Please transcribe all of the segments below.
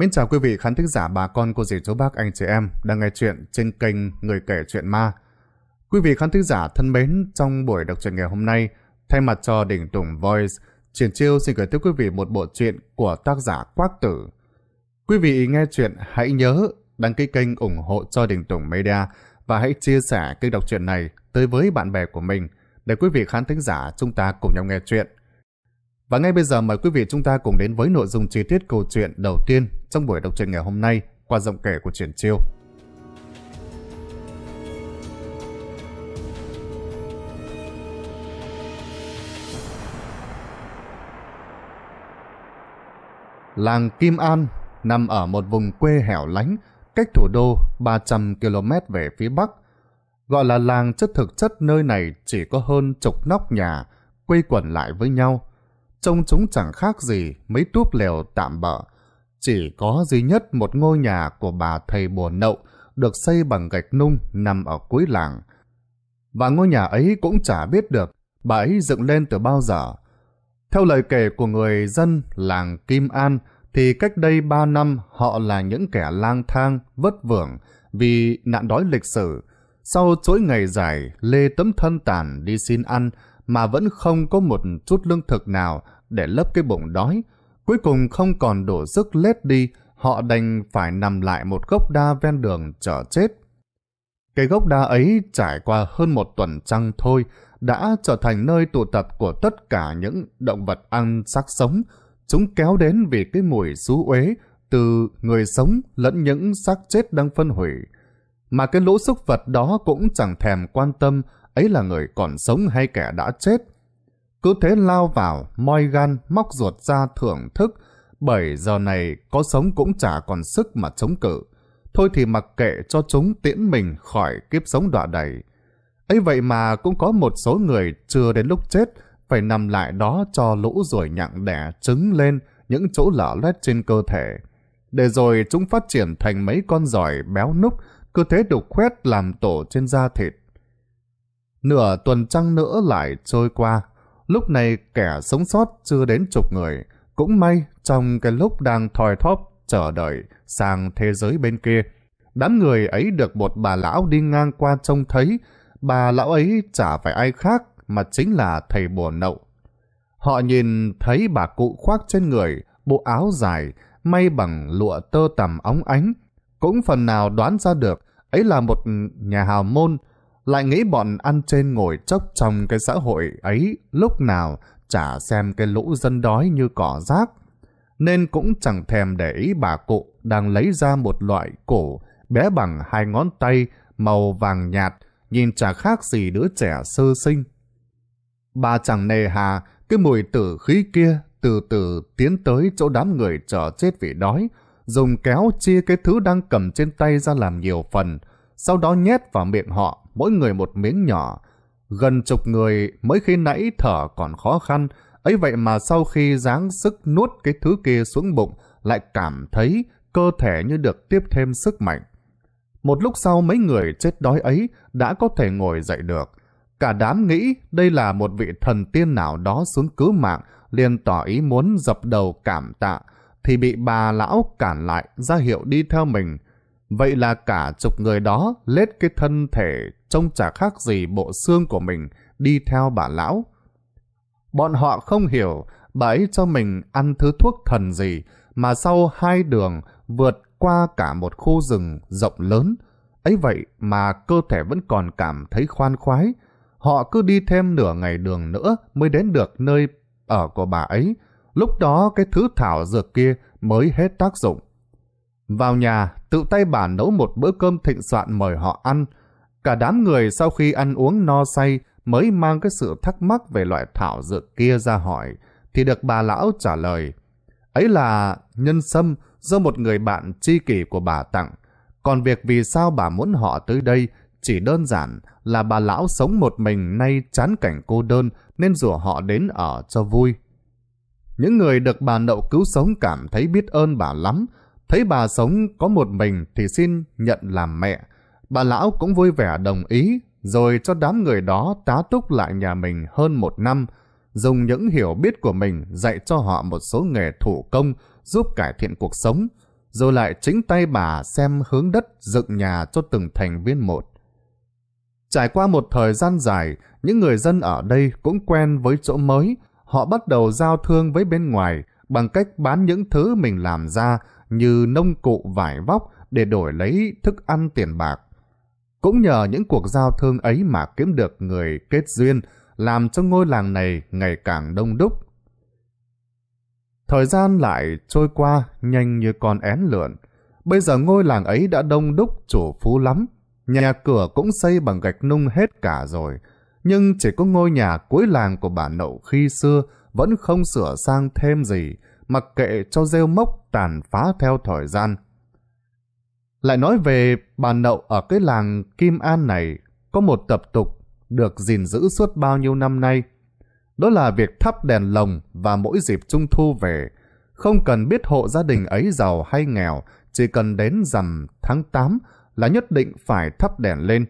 Mến chào quý vị khán thính giả bà con cô dì chú bác anh chị em đang nghe chuyện trên kênh Người kể chuyện ma. Quý vị khán thính giả thân mến, trong buổi đọc truyện ngày hôm nay, thay mặt cho đỉnh Tùng Voice, Triển Chiêu xin gửi tiếp quý vị một bộ truyện của tác giả Quác Tử. Quý vị nghe chuyện hãy nhớ đăng ký kênh ủng hộ cho đỉnh Tùng Media và hãy chia sẻ kênh đọc truyện này tới với bạn bè của mình để quý vị khán thính giả chúng ta cùng nhau nghe chuyện. Và ngay bây giờ mời quý vị chúng ta cùng đến với nội dung chi tiết câu chuyện đầu tiên trong buổi đọc truyện ngày hôm nay qua giọng kể của Triển Chiêu. Làng Kim An nằm ở một vùng quê hẻo lánh, cách thủ đô 300 km về phía bắc. Gọi là làng chất thực chất nơi này chỉ có hơn chục nóc nhà, quây quần lại với nhau – trông chúng chẳng khác gì mấy túp lều tạm bỡ. Chỉ có duy nhất một ngôi nhà của bà thầy bùa nậu được xây bằng gạch nung nằm ở cuối làng. Và ngôi nhà ấy cũng chả biết được bà ấy dựng lên từ bao giờ. Theo lời kể của người dân làng Kim An thì cách đây 3 năm họ là những kẻ lang thang, vất vưởng vì nạn đói lịch sử. Sau chuỗi ngày dài, lê tấm thân tàn đi xin ăn, mà vẫn không có một chút lương thực nào để lấp cái bụng đói. Cuối cùng không còn đủ sức lết đi, họ đành phải nằm lại một gốc đa ven đường chờ chết. Cái gốc đa ấy trải qua hơn một tuần trăng thôi, đã trở thành nơi tụ tập của tất cả những động vật ăn xác sống. Chúng kéo đến vì cái mùi xú uế từ người sống lẫn những xác chết đang phân hủy. Mà cái lũ súc vật đó cũng chẳng thèm quan tâm ấy là người còn sống hay kẻ đã chết. Cứ thế lao vào, moi gan, móc ruột ra thưởng thức, bởi giờ này có sống cũng chả còn sức mà chống cự. Thôi thì mặc kệ cho chúng tiễn mình khỏi kiếp sống đọa đầy. ấy vậy mà cũng có một số người chưa đến lúc chết, phải nằm lại đó cho lũ rồi nhặng đẻ trứng lên những chỗ lở loét trên cơ thể. Để rồi chúng phát triển thành mấy con giỏi béo núc, cứ thế đục khoét làm tổ trên da thịt. Nửa tuần trăng nữa lại trôi qua. Lúc này kẻ sống sót chưa đến chục người. Cũng may trong cái lúc đang thòi thóp chờ đợi sang thế giới bên kia. Đám người ấy được một bà lão đi ngang qua trông thấy. Bà lão ấy chả phải ai khác mà chính là thầy bùa nậu. Họ nhìn thấy bà cụ khoác trên người bộ áo dài may bằng lụa tơ tằm óng ánh. Cũng phần nào đoán ra được ấy là một nhà hào môn lại nghĩ bọn ăn trên ngồi chốc trong cái xã hội ấy lúc nào chả xem cái lũ dân đói như cỏ rác, nên cũng chẳng thèm để ý bà cụ đang lấy ra một loại cổ bé bằng hai ngón tay màu vàng nhạt, nhìn chả khác gì đứa trẻ sơ sinh. Bà chẳng nề hà, cái mùi tử khí kia từ từ tiến tới chỗ đám người chờ chết vì đói, dùng kéo chia cái thứ đang cầm trên tay ra làm nhiều phần, sau đó nhét vào miệng họ mỗi người một miếng nhỏ. Gần chục người mới khi nãy thở còn khó khăn, ấy vậy mà sau khi dáng sức nuốt cái thứ kia xuống bụng lại cảm thấy cơ thể như được tiếp thêm sức mạnh. Một lúc sau mấy người chết đói ấy đã có thể ngồi dậy được. Cả đám nghĩ đây là một vị thần tiên nào đó xuống cứu mạng, liền tỏ ý muốn dập đầu cảm tạ, thì bị bà lão cản lại ra hiệu đi theo mình. Vậy là cả chục người đó lết cái thân thể trông chả khác gì bộ xương của mình đi theo bà lão. Bọn họ không hiểu bà ấy cho mình ăn thứ thuốc thần gì mà sau hai đường vượt qua cả một khu rừng rộng lớn. ấy vậy mà cơ thể vẫn còn cảm thấy khoan khoái. Họ cứ đi thêm nửa ngày đường nữa mới đến được nơi ở của bà ấy. Lúc đó cái thứ thảo dược kia mới hết tác dụng. Vào nhà, tự tay bà nấu một bữa cơm thịnh soạn mời họ ăn. Cả đám người sau khi ăn uống no say mới mang cái sự thắc mắc về loại thảo dược kia ra hỏi, thì được bà lão trả lời. Ấy là nhân sâm do một người bạn tri kỷ của bà tặng. Còn việc vì sao bà muốn họ tới đây chỉ đơn giản là bà lão sống một mình nay chán cảnh cô đơn nên rủ họ đến ở cho vui. Những người được bà nậu cứu sống cảm thấy biết ơn bà lắm Thấy bà sống có một mình thì xin nhận làm mẹ. Bà lão cũng vui vẻ đồng ý, rồi cho đám người đó tá túc lại nhà mình hơn một năm, dùng những hiểu biết của mình dạy cho họ một số nghề thủ công giúp cải thiện cuộc sống, rồi lại chính tay bà xem hướng đất dựng nhà cho từng thành viên một. Trải qua một thời gian dài, những người dân ở đây cũng quen với chỗ mới, họ bắt đầu giao thương với bên ngoài bằng cách bán những thứ mình làm ra như nông cụ vải vóc để đổi lấy thức ăn tiền bạc. Cũng nhờ những cuộc giao thương ấy mà kiếm được người kết duyên, làm cho ngôi làng này ngày càng đông đúc. Thời gian lại trôi qua nhanh như con én lượn. Bây giờ ngôi làng ấy đã đông đúc chủ phú lắm. Nhà cửa cũng xây bằng gạch nung hết cả rồi. Nhưng chỉ có ngôi nhà cuối làng của bà nậu khi xưa vẫn không sửa sang thêm gì, mặc kệ cho rêu mốc tàn phá theo thời gian. Lại nói về bà nậu ở cái làng Kim An này có một tập tục được gìn giữ suốt bao nhiêu năm nay. Đó là việc thắp đèn lồng và mỗi dịp trung thu về. Không cần biết hộ gia đình ấy giàu hay nghèo, chỉ cần đến rằm tháng 8 là nhất định phải thắp đèn lên.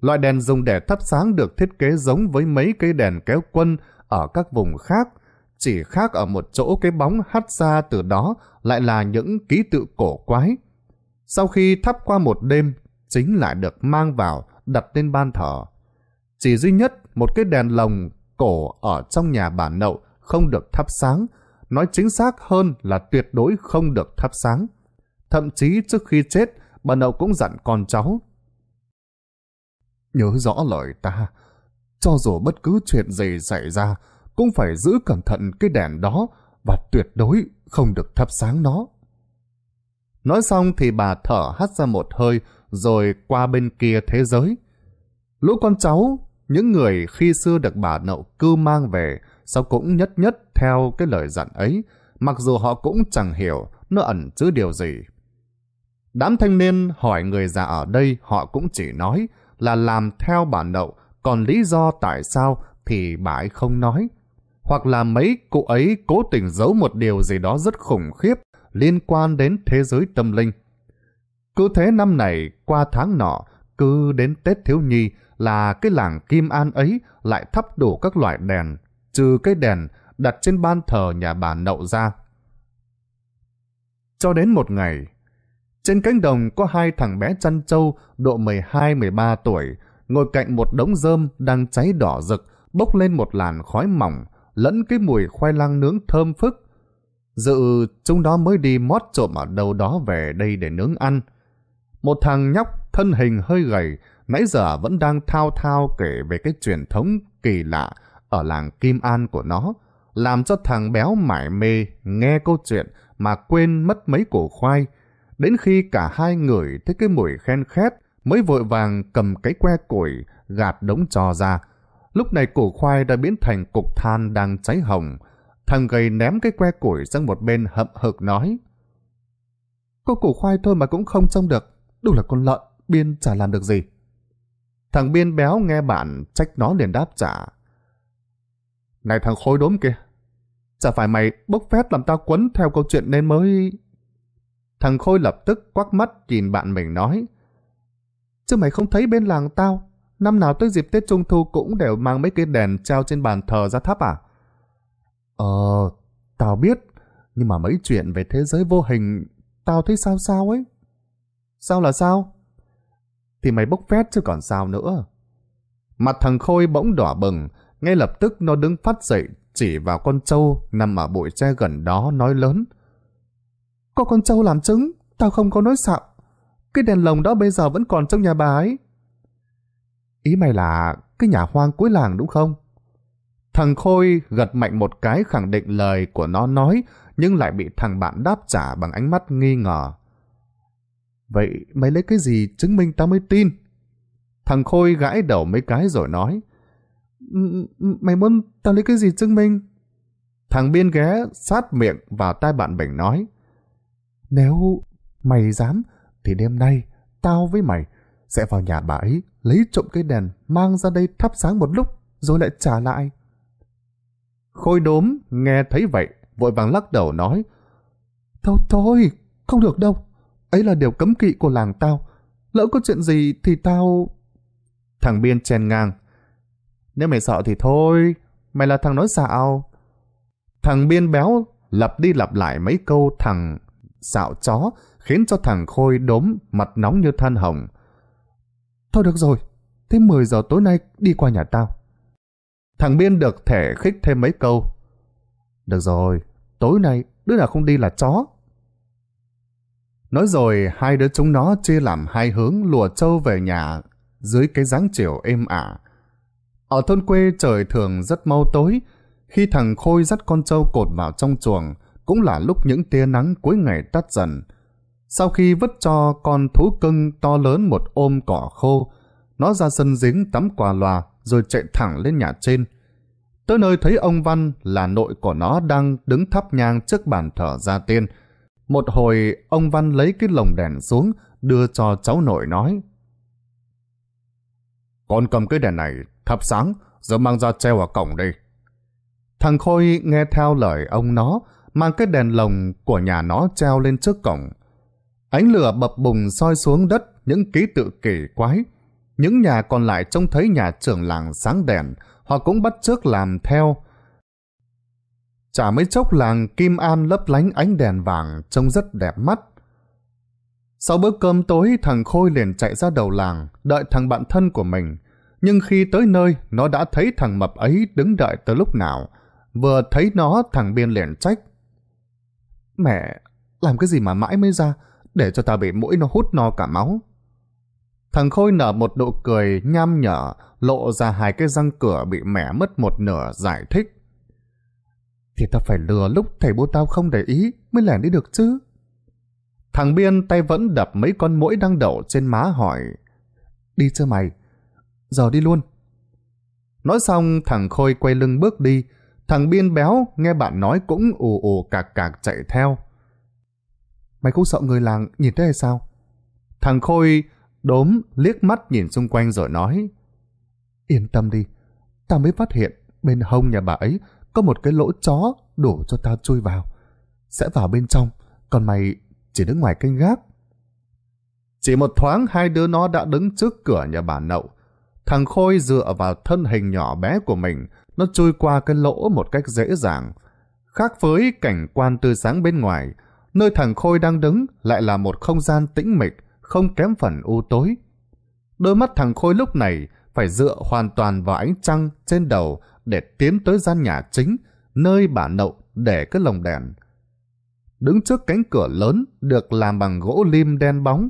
Loại đèn dùng để thắp sáng được thiết kế giống với mấy cây đèn kéo quân ở các vùng khác, chỉ khác ở một chỗ cái bóng hắt ra từ đó lại là những ký tự cổ quái. Sau khi thắp qua một đêm, chính lại được mang vào đặt lên ban thờ. Chỉ duy nhất một cái đèn lồng cổ ở trong nhà bà Nậu không được thắp sáng, nói chính xác hơn là tuyệt đối không được thắp sáng. Thậm chí trước khi chết, bà Nậu cũng dặn con cháu. Nhớ rõ lời ta, cho dù bất cứ chuyện gì xảy ra, cũng phải giữ cẩn thận cái đèn đó và tuyệt đối không được thắp sáng nó. Nói xong thì bà thở hắt ra một hơi, rồi qua bên kia thế giới. Lũ con cháu, những người khi xưa được bà nậu cư mang về, sao cũng nhất nhất theo cái lời dặn ấy, mặc dù họ cũng chẳng hiểu nó ẩn chứa điều gì. Đám thanh niên hỏi người già ở đây họ cũng chỉ nói là làm theo bà nậu, còn lý do tại sao thì bà ấy không nói, hoặc là mấy cụ ấy cố tình giấu một điều gì đó rất khủng khiếp liên quan đến thế giới tâm linh. Cứ thế năm này qua tháng nọ, cứ đến Tết Thiếu Nhi là cái làng Kim An ấy lại thắp đủ các loại đèn, trừ cái đèn đặt trên ban thờ nhà bà Nậu ra. Cho đến một ngày, trên cánh đồng có hai thằng bé chăn trâu độ 12-13 tuổi, ngồi cạnh một đống rơm đang cháy đỏ rực, bốc lên một làn khói mỏng, lẫn cái mùi khoai lang nướng thơm phức. Dự chúng đó mới đi mót trộm ở đâu đó về đây để nướng ăn. Một thằng nhóc thân hình hơi gầy, nãy giờ vẫn đang thao thao kể về cái truyền thống kỳ lạ ở làng Kim An của nó, làm cho thằng béo mải mê nghe câu chuyện mà quên mất mấy củ khoai. Đến khi cả hai người thấy cái mùi khen khét mới vội vàng cầm cái que củi gạt đống trò ra, Lúc này củ khoai đã biến thành cục than đang cháy hồng. Thằng gầy ném cái que củi sang một bên hậm hực nói. Có củ khoai thôi mà cũng không trông được. Đúng là con lợn, Biên chả làm được gì. Thằng Biên béo nghe bạn trách nó liền đáp trả. Này thằng khối đốm kia, chả phải mày bốc phép làm tao quấn theo câu chuyện nên mới... Thằng Khôi lập tức quắc mắt nhìn bạn mình nói Chứ mày không thấy bên làng tao Năm nào tới dịp Tết Trung Thu cũng đều mang mấy cái đèn treo trên bàn thờ ra thắp à? Ờ, tao biết, nhưng mà mấy chuyện về thế giới vô hình, tao thấy sao sao ấy. Sao là sao? Thì mày bốc phét chứ còn sao nữa. Mặt thằng Khôi bỗng đỏ bừng, ngay lập tức nó đứng phát dậy chỉ vào con trâu nằm ở bụi tre gần đó nói lớn. Có con trâu làm chứng, tao không có nói sạo. Cái đèn lồng đó bây giờ vẫn còn trong nhà bà ấy. Ý mày là cái nhà hoang cuối làng đúng không? Thằng Khôi gật mạnh một cái khẳng định lời của nó nói, nhưng lại bị thằng bạn đáp trả bằng ánh mắt nghi ngờ. Vậy mày lấy cái gì chứng minh tao mới tin? Thằng Khôi gãi đầu mấy cái rồi nói. Mày muốn tao lấy cái gì chứng minh? Thằng Biên ghé sát miệng vào tai bạn mình nói. Nếu mày dám, thì đêm nay tao với mày sẽ vào nhà bà ấy lấy trộm cây đèn, mang ra đây thắp sáng một lúc, rồi lại trả lại. Khôi đốm, nghe thấy vậy, vội vàng lắc đầu nói, Thôi thôi, không được đâu, ấy là điều cấm kỵ của làng tao, lỡ có chuyện gì thì tao... Thằng Biên chèn ngang, Nếu mày sợ thì thôi, mày là thằng nói xạo. Thằng Biên béo lặp đi lặp lại mấy câu thằng xạo chó, khiến cho thằng Khôi đốm mặt nóng như than hồng. Thôi được rồi, thế 10 giờ tối nay đi qua nhà tao. Thằng Biên được thẻ khích thêm mấy câu. Được rồi, tối nay đứa nào không đi là chó. Nói rồi, hai đứa chúng nó chia làm hai hướng lùa trâu về nhà dưới cái dáng chiều êm ả. Ở thôn quê trời thường rất mau tối, khi thằng Khôi dắt con trâu cột vào trong chuồng, cũng là lúc những tia nắng cuối ngày tắt dần, sau khi vứt cho con thú cưng to lớn một ôm cỏ khô, nó ra sân dính tắm quà lòa rồi chạy thẳng lên nhà trên. Tới nơi thấy ông Văn là nội của nó đang đứng thắp nhang trước bàn thờ gia tiên. Một hồi ông Văn lấy cái lồng đèn xuống đưa cho cháu nội nói. Con cầm cái đèn này thắp sáng rồi mang ra treo ở cổng đi. Thằng Khôi nghe theo lời ông nó mang cái đèn lồng của nhà nó treo lên trước cổng. Ánh lửa bập bùng soi xuống đất những ký tự kỳ quái. Những nhà còn lại trông thấy nhà trưởng làng sáng đèn, họ cũng bắt chước làm theo. Chả mấy chốc làng Kim An lấp lánh ánh đèn vàng trông rất đẹp mắt. Sau bữa cơm tối, thằng Khôi liền chạy ra đầu làng, đợi thằng bạn thân của mình. Nhưng khi tới nơi, nó đã thấy thằng mập ấy đứng đợi từ lúc nào. Vừa thấy nó, thằng Biên liền trách. Mẹ, làm cái gì mà mãi mới ra? để cho tao bị mũi nó hút no cả máu. Thằng Khôi nở một nụ cười nham nhở, lộ ra hai cái răng cửa bị mẻ mất một nửa giải thích. Thì tao phải lừa lúc thầy bố tao không để ý mới lẻn đi được chứ. Thằng Biên tay vẫn đập mấy con mũi đang đậu trên má hỏi. Đi chưa mày? Giờ đi luôn. Nói xong thằng Khôi quay lưng bước đi. Thằng Biên béo nghe bạn nói cũng ù ù cạc cạc chạy theo. Mày không sợ người làng nhìn thấy hay sao? Thằng Khôi đốm liếc mắt nhìn xung quanh rồi nói Yên tâm đi, ta mới phát hiện bên hông nhà bà ấy có một cái lỗ chó đổ cho ta chui vào. Sẽ vào bên trong, còn mày chỉ đứng ngoài canh gác. Chỉ một thoáng hai đứa nó đã đứng trước cửa nhà bà Nậu. Thằng Khôi dựa vào thân hình nhỏ bé của mình, nó chui qua cái lỗ một cách dễ dàng. Khác với cảnh quan tươi sáng bên ngoài, nơi thằng Khôi đang đứng lại là một không gian tĩnh mịch, không kém phần u tối. Đôi mắt thằng Khôi lúc này phải dựa hoàn toàn vào ánh trăng trên đầu để tiến tới gian nhà chính, nơi bà nậu để cái lồng đèn. Đứng trước cánh cửa lớn được làm bằng gỗ lim đen bóng.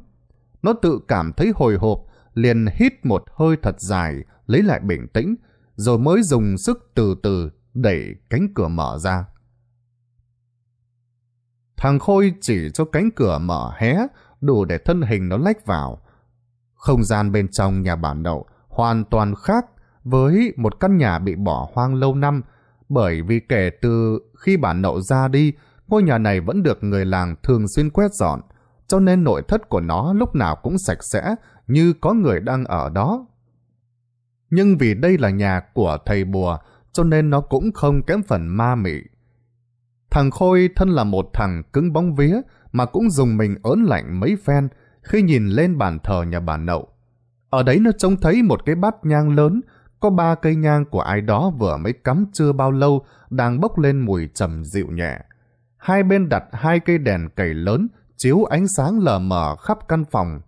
Nó tự cảm thấy hồi hộp, liền hít một hơi thật dài, lấy lại bình tĩnh, rồi mới dùng sức từ từ đẩy cánh cửa mở ra. Thằng Khôi chỉ cho cánh cửa mở hé, đủ để thân hình nó lách vào. Không gian bên trong nhà bản đậu hoàn toàn khác với một căn nhà bị bỏ hoang lâu năm, bởi vì kể từ khi bản nậu ra đi, ngôi nhà này vẫn được người làng thường xuyên quét dọn, cho nên nội thất của nó lúc nào cũng sạch sẽ như có người đang ở đó. Nhưng vì đây là nhà của thầy bùa, cho nên nó cũng không kém phần ma mị. Thằng Khôi thân là một thằng cứng bóng vía mà cũng dùng mình ớn lạnh mấy phen khi nhìn lên bàn thờ nhà bà Nậu. Ở đấy nó trông thấy một cái bát nhang lớn, có ba cây nhang của ai đó vừa mới cắm chưa bao lâu đang bốc lên mùi trầm dịu nhẹ. Hai bên đặt hai cây đèn cầy lớn chiếu ánh sáng lờ mờ khắp căn phòng.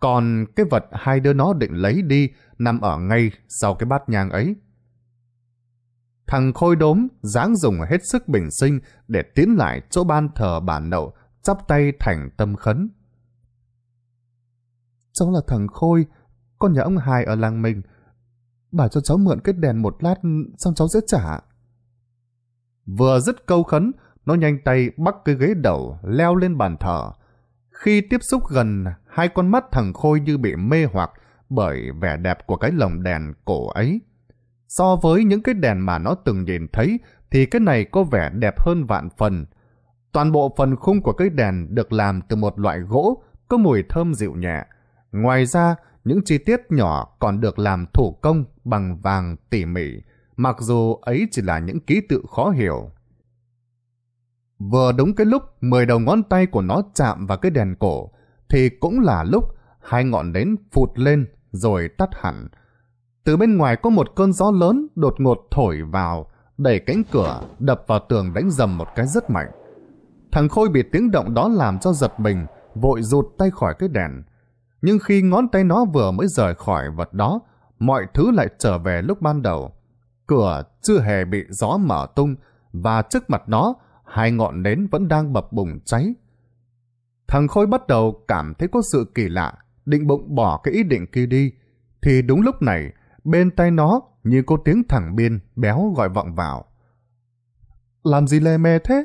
Còn cái vật hai đứa nó định lấy đi nằm ở ngay sau cái bát nhang ấy thằng khôi đốm dáng dùng hết sức bình sinh để tiến lại chỗ ban thờ bà nậu, chắp tay thành tâm khấn. Cháu là thằng Khôi, con nhà ông hài ở làng mình. Bà cho cháu mượn cái đèn một lát, xong cháu sẽ trả. Vừa dứt câu khấn, nó nhanh tay bắt cái ghế đầu leo lên bàn thờ. Khi tiếp xúc gần, hai con mắt thằng Khôi như bị mê hoặc bởi vẻ đẹp của cái lồng đèn cổ ấy. So với những cái đèn mà nó từng nhìn thấy thì cái này có vẻ đẹp hơn vạn phần. Toàn bộ phần khung của cái đèn được làm từ một loại gỗ có mùi thơm dịu nhẹ. Ngoài ra, những chi tiết nhỏ còn được làm thủ công bằng vàng tỉ mỉ, mặc dù ấy chỉ là những ký tự khó hiểu. Vừa đúng cái lúc 10 đầu ngón tay của nó chạm vào cái đèn cổ, thì cũng là lúc hai ngọn nến phụt lên rồi tắt hẳn, từ bên ngoài có một cơn gió lớn đột ngột thổi vào, đẩy cánh cửa, đập vào tường đánh dầm một cái rất mạnh. Thằng Khôi bị tiếng động đó làm cho giật mình, vội rụt tay khỏi cái đèn. Nhưng khi ngón tay nó vừa mới rời khỏi vật đó, mọi thứ lại trở về lúc ban đầu. Cửa chưa hề bị gió mở tung, và trước mặt nó, hai ngọn nến vẫn đang bập bùng cháy. Thằng Khôi bắt đầu cảm thấy có sự kỳ lạ, định bụng bỏ cái ý định kia đi. Thì đúng lúc này, bên tay nó như có tiếng thẳng biên béo gọi vọng vào. Làm gì lè mề thế?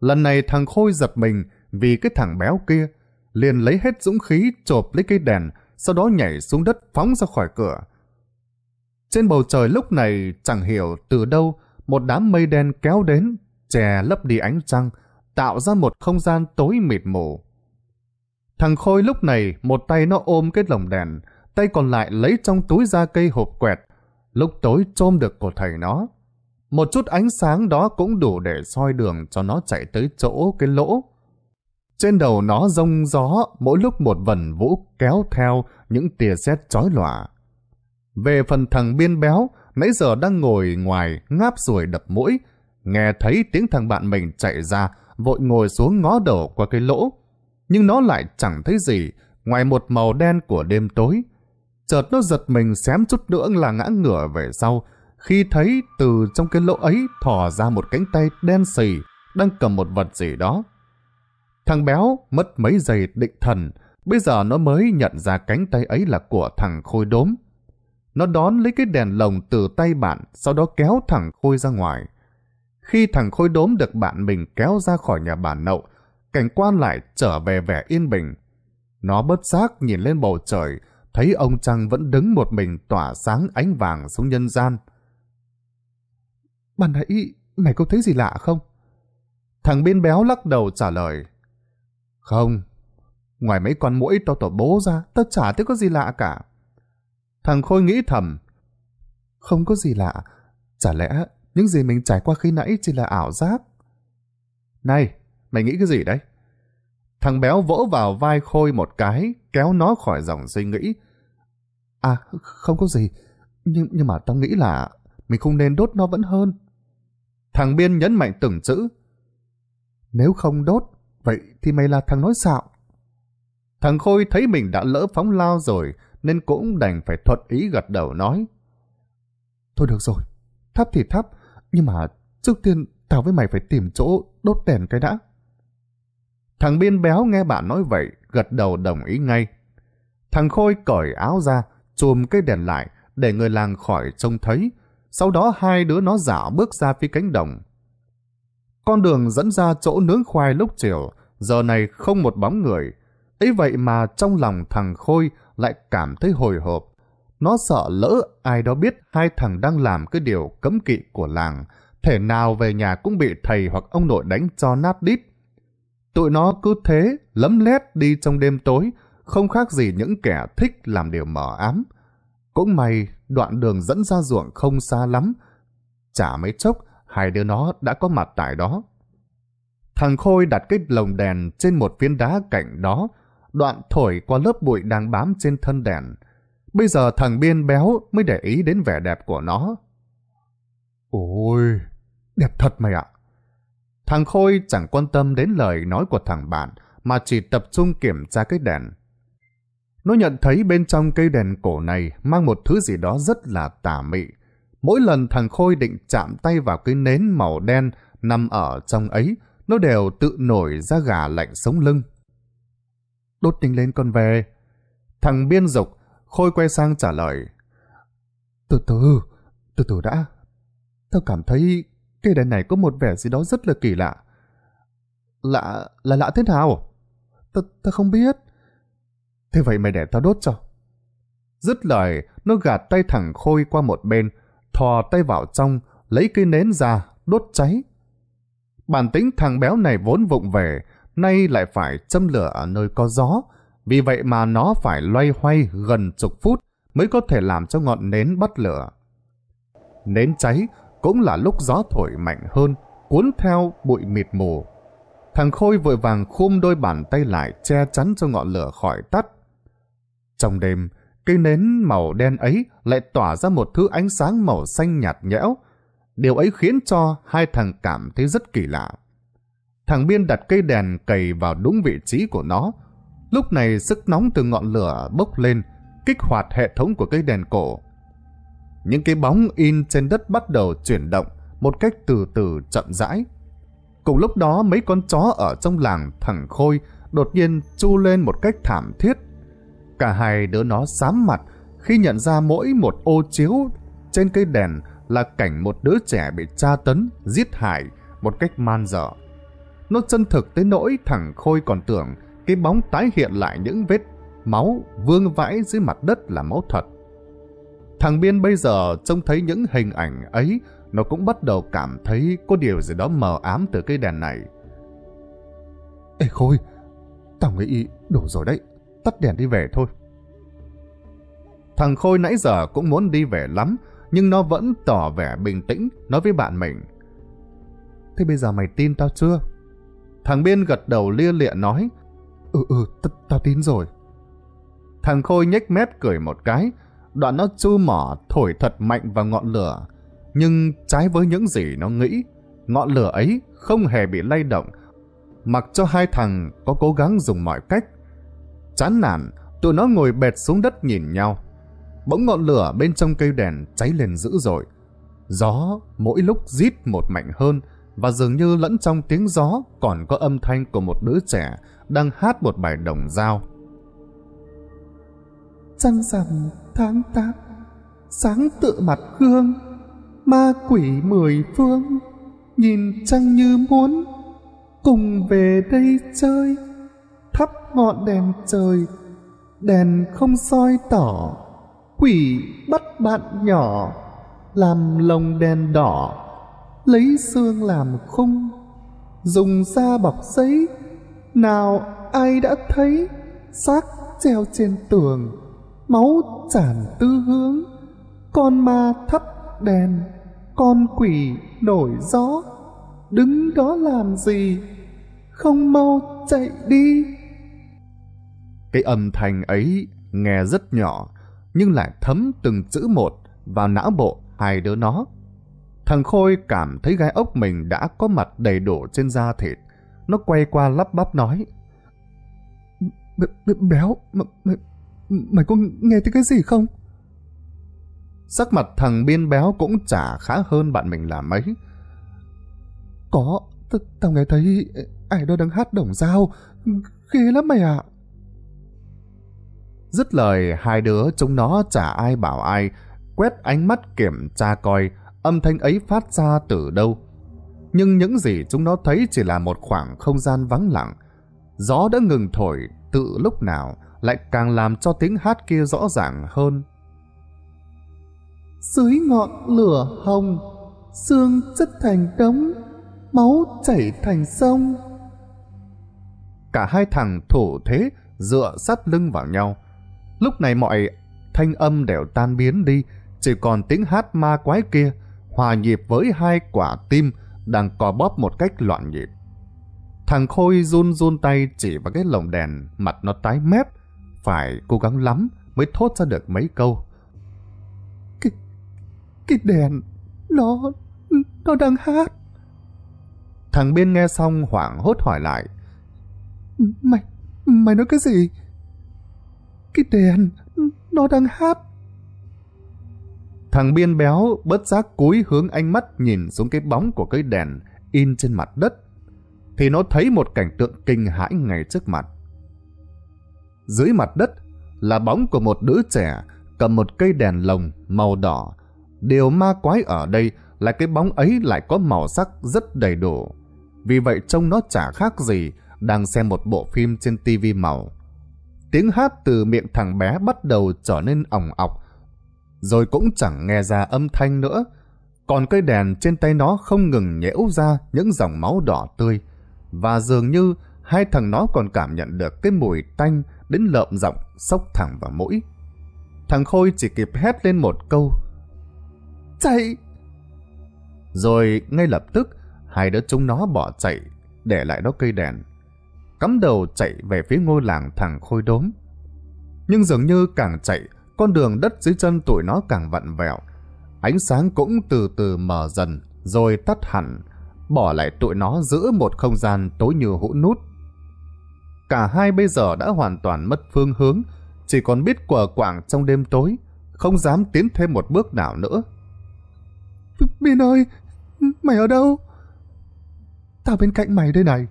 Lần này thằng Khôi giật mình vì cái thằng béo kia, liền lấy hết dũng khí chộp lấy cây đèn, sau đó nhảy xuống đất phóng ra khỏi cửa. Trên bầu trời lúc này chẳng hiểu từ đâu một đám mây đen kéo đến, chè lấp đi ánh trăng, tạo ra một không gian tối mịt mù. Thằng Khôi lúc này một tay nó ôm cái lồng đèn, tay còn lại lấy trong túi ra cây hộp quẹt, lúc tối trôm được của thầy nó. Một chút ánh sáng đó cũng đủ để soi đường cho nó chạy tới chỗ cái lỗ. Trên đầu nó rông gió, mỗi lúc một vần vũ kéo theo những tia sét chói lòa. Về phần thằng biên béo, nãy giờ đang ngồi ngoài ngáp rồi đập mũi, nghe thấy tiếng thằng bạn mình chạy ra, vội ngồi xuống ngó đầu qua cái lỗ. Nhưng nó lại chẳng thấy gì, ngoài một màu đen của đêm tối, chợt nó giật mình xém chút nữa là ngã ngửa về sau, khi thấy từ trong cái lỗ ấy thò ra một cánh tay đen xì đang cầm một vật gì đó. Thằng béo mất mấy giây định thần, bây giờ nó mới nhận ra cánh tay ấy là của thằng Khôi đốm. Nó đón lấy cái đèn lồng từ tay bạn, sau đó kéo thằng Khôi ra ngoài. Khi thằng Khôi đốm được bạn mình kéo ra khỏi nhà bà nậu, cảnh quan lại trở về vẻ yên bình. Nó bất giác nhìn lên bầu trời, thấy ông Trăng vẫn đứng một mình tỏa sáng ánh vàng xuống nhân gian. Bạn nãy, mày có thấy gì lạ không? Thằng bên béo lắc đầu trả lời. Không, ngoài mấy con mũi to tổ bố ra, tao chả thấy có gì lạ cả. Thằng Khôi nghĩ thầm. Không có gì lạ, chả lẽ những gì mình trải qua khi nãy chỉ là ảo giác? Này, mày nghĩ cái gì đấy? Thằng béo vỗ vào vai Khôi một cái, kéo nó khỏi dòng suy nghĩ, À, không có gì. Nhưng, nhưng mà tao nghĩ là mình không nên đốt nó vẫn hơn. Thằng Biên nhấn mạnh từng chữ. Nếu không đốt, vậy thì mày là thằng nói xạo. Thằng Khôi thấy mình đã lỡ phóng lao rồi, nên cũng đành phải thuật ý gật đầu nói. Thôi được rồi, thắp thì thắp, nhưng mà trước tiên tao với mày phải tìm chỗ đốt đèn cái đã. Thằng Biên béo nghe bạn nói vậy, gật đầu đồng ý ngay. Thằng Khôi cởi áo ra, chùm cây đèn lại để người làng khỏi trông thấy. Sau đó hai đứa nó giả bước ra phía cánh đồng. Con đường dẫn ra chỗ nướng khoai lúc chiều, giờ này không một bóng người. ấy vậy mà trong lòng thằng Khôi lại cảm thấy hồi hộp. Nó sợ lỡ ai đó biết hai thằng đang làm cái điều cấm kỵ của làng, thể nào về nhà cũng bị thầy hoặc ông nội đánh cho nát đít. Tụi nó cứ thế, lấm lét đi trong đêm tối, không khác gì những kẻ thích làm điều mờ ám. Cũng may, đoạn đường dẫn ra ruộng không xa lắm. Chả mấy chốc, hai đứa nó đã có mặt tại đó. Thằng Khôi đặt cái lồng đèn trên một viên đá cạnh đó, đoạn thổi qua lớp bụi đang bám trên thân đèn. Bây giờ thằng Biên béo mới để ý đến vẻ đẹp của nó. Ôi, đẹp thật mày ạ. Thằng Khôi chẳng quan tâm đến lời nói của thằng bạn, mà chỉ tập trung kiểm tra cái đèn. Nó nhận thấy bên trong cây đèn cổ này mang một thứ gì đó rất là tà mị. Mỗi lần thằng Khôi định chạm tay vào cái nến màu đen nằm ở trong ấy, nó đều tự nổi ra gà lạnh sống lưng. Đốt tinh lên con về. Thằng Biên Dục, Khôi quay sang trả lời. Từ từ, từ từ đã. Tao cảm thấy cây đèn này có một vẻ gì đó rất là kỳ lạ. Lạ, là lạ thế nào? Ta, ta không biết. Thế vậy mày để tao đốt cho. Dứt lời, nó gạt tay thẳng Khôi qua một bên, thò tay vào trong, lấy cây nến ra, đốt cháy. Bản tính thằng béo này vốn vụng về, nay lại phải châm lửa ở nơi có gió, vì vậy mà nó phải loay hoay gần chục phút mới có thể làm cho ngọn nến bắt lửa. Nến cháy cũng là lúc gió thổi mạnh hơn, cuốn theo bụi mịt mù. Thằng Khôi vội vàng khum đôi bàn tay lại che chắn cho ngọn lửa khỏi tắt, trong đêm, cây nến màu đen ấy lại tỏa ra một thứ ánh sáng màu xanh nhạt nhẽo. Điều ấy khiến cho hai thằng cảm thấy rất kỳ lạ. Thằng Biên đặt cây đèn cầy vào đúng vị trí của nó. Lúc này sức nóng từ ngọn lửa bốc lên, kích hoạt hệ thống của cây đèn cổ. Những cái bóng in trên đất bắt đầu chuyển động một cách từ từ chậm rãi. Cùng lúc đó mấy con chó ở trong làng thằng Khôi đột nhiên chu lên một cách thảm thiết Cả hai đứa nó sám mặt khi nhận ra mỗi một ô chiếu trên cây đèn là cảnh một đứa trẻ bị tra tấn, giết hại một cách man dở. Nó chân thực tới nỗi thằng Khôi còn tưởng cái bóng tái hiện lại những vết máu vương vãi dưới mặt đất là máu thật. Thằng Biên bây giờ trông thấy những hình ảnh ấy, nó cũng bắt đầu cảm thấy có điều gì đó mờ ám từ cây đèn này. Ê Khôi, tao nghĩ đủ rồi đấy tắt đèn đi về thôi. Thằng Khôi nãy giờ cũng muốn đi về lắm, nhưng nó vẫn tỏ vẻ bình tĩnh, nói với bạn mình. Thế bây giờ mày tin tao chưa? Thằng Biên gật đầu lia lịa nói, Ừ ừ, tao tin rồi. Thằng Khôi nhếch mép cười một cái, đoạn nó chu mỏ thổi thật mạnh vào ngọn lửa. Nhưng trái với những gì nó nghĩ, ngọn lửa ấy không hề bị lay động, mặc cho hai thằng có cố gắng dùng mọi cách Chán nản, tụi nó ngồi bệt xuống đất nhìn nhau. Bỗng ngọn lửa bên trong cây đèn cháy lên dữ dội. Gió mỗi lúc rít một mạnh hơn và dường như lẫn trong tiếng gió còn có âm thanh của một đứa trẻ đang hát một bài đồng dao. Trăng rằm tháng tám, sáng tựa mặt gương, ma quỷ mười phương, nhìn trăng như muốn cùng về đây chơi ngọn đèn trời, đèn không soi tỏ, quỷ bắt bạn nhỏ, làm lồng đèn đỏ, lấy xương làm khung, dùng da bọc giấy, nào ai đã thấy, xác treo trên tường, máu tràn tư hướng, con ma thắp đèn, con quỷ nổi gió, đứng đó làm gì, không mau chạy đi. Cái âm thanh ấy nghe rất nhỏ, nhưng lại thấm từng chữ một vào não bộ hai đứa nó. Thằng Khôi cảm thấy gai ốc mình đã có mặt đầy đủ trên da thịt. Nó quay qua lắp bắp nói. B -b Béo, mày, mày có nghe thấy cái gì không? Sắc mặt thằng Biên Béo cũng chả khá hơn bạn mình là mấy. Có, tao nghe thấy ờ, ai đó đang hát đồng dao. Ghê lắm mày ạ. À. Dứt lời, hai đứa chúng nó chả ai bảo ai, quét ánh mắt kiểm tra coi âm thanh ấy phát ra từ đâu. Nhưng những gì chúng nó thấy chỉ là một khoảng không gian vắng lặng. Gió đã ngừng thổi tự lúc nào, lại càng làm cho tiếng hát kia rõ ràng hơn. Dưới ngọn lửa hồng, xương chất thành đống, máu chảy thành sông. Cả hai thằng thủ thế dựa sát lưng vào nhau, Lúc này mọi thanh âm đều tan biến đi, chỉ còn tiếng hát ma quái kia, hòa nhịp với hai quả tim đang cò bóp một cách loạn nhịp. Thằng Khôi run run tay chỉ vào cái lồng đèn, mặt nó tái mét, phải cố gắng lắm mới thốt ra được mấy câu. Cái, cái đèn, nó, nó đang hát. Thằng bên nghe xong hoảng hốt hỏi lại. Mày, mày nói cái gì? cái đèn, nó đang hát. Thằng Biên béo bớt giác cúi hướng ánh mắt nhìn xuống cái bóng của cái đèn in trên mặt đất, thì nó thấy một cảnh tượng kinh hãi ngay trước mặt. Dưới mặt đất là bóng của một đứa trẻ cầm một cây đèn lồng màu đỏ. Điều ma quái ở đây là cái bóng ấy lại có màu sắc rất đầy đủ. Vì vậy trông nó chả khác gì đang xem một bộ phim trên tivi màu. Tiếng hát từ miệng thằng bé bắt đầu trở nên ỏng ọc, rồi cũng chẳng nghe ra âm thanh nữa. Còn cây đèn trên tay nó không ngừng nhễu ra những dòng máu đỏ tươi, và dường như hai thằng nó còn cảm nhận được cái mùi tanh đến lợm giọng sốc thẳng vào mũi. Thằng Khôi chỉ kịp hét lên một câu. Chạy! Rồi ngay lập tức hai đứa chúng nó bỏ chạy để lại đó cây đèn cắm đầu chạy về phía ngôi làng thằng khôi đốm. Nhưng dường như càng chạy, con đường đất dưới chân tụi nó càng vặn vẹo. Ánh sáng cũng từ từ mở dần, rồi tắt hẳn, bỏ lại tụi nó giữa một không gian tối như hũ nút. Cả hai bây giờ đã hoàn toàn mất phương hướng, chỉ còn biết quờ quạng trong đêm tối, không dám tiến thêm một bước nào nữa. Bin ơi, mày ở đâu? Tao bên cạnh mày đây này.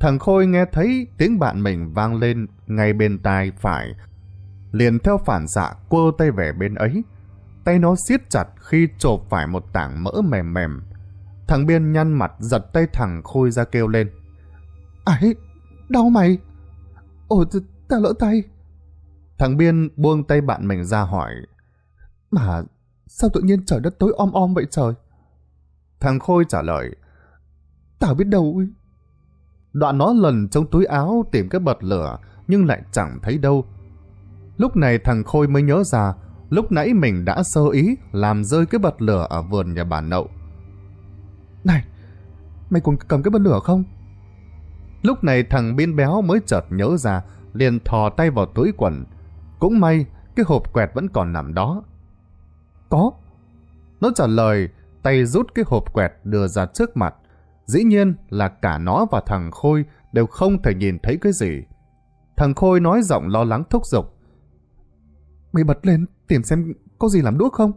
Thằng Khôi nghe thấy tiếng bạn mình vang lên ngay bên tai phải. Liền theo phản xạ quơ tay về bên ấy. Tay nó siết chặt khi chộp phải một tảng mỡ mềm mềm. Thằng Biên nhăn mặt giật tay thằng Khôi ra kêu lên. Ấy, đau mày. Ôi, ta lỡ tay. Thằng Biên buông tay bạn mình ra hỏi. Mà sao tự nhiên trời đất tối om om vậy trời? Thằng Khôi trả lời. Tao biết đâu, Đoạn nó lần trong túi áo tìm cái bật lửa, nhưng lại chẳng thấy đâu. Lúc này thằng Khôi mới nhớ ra, lúc nãy mình đã sơ ý làm rơi cái bật lửa ở vườn nhà bà Nậu. Này, mày còn cầm cái bật lửa không? Lúc này thằng biên béo mới chợt nhớ ra, liền thò tay vào túi quần. Cũng may, cái hộp quẹt vẫn còn nằm đó. Có. Nó trả lời, tay rút cái hộp quẹt đưa ra trước mặt. Dĩ nhiên là cả nó và thằng Khôi đều không thể nhìn thấy cái gì. Thằng Khôi nói giọng lo lắng thúc giục. Mày bật lên tìm xem có gì làm đuốc không?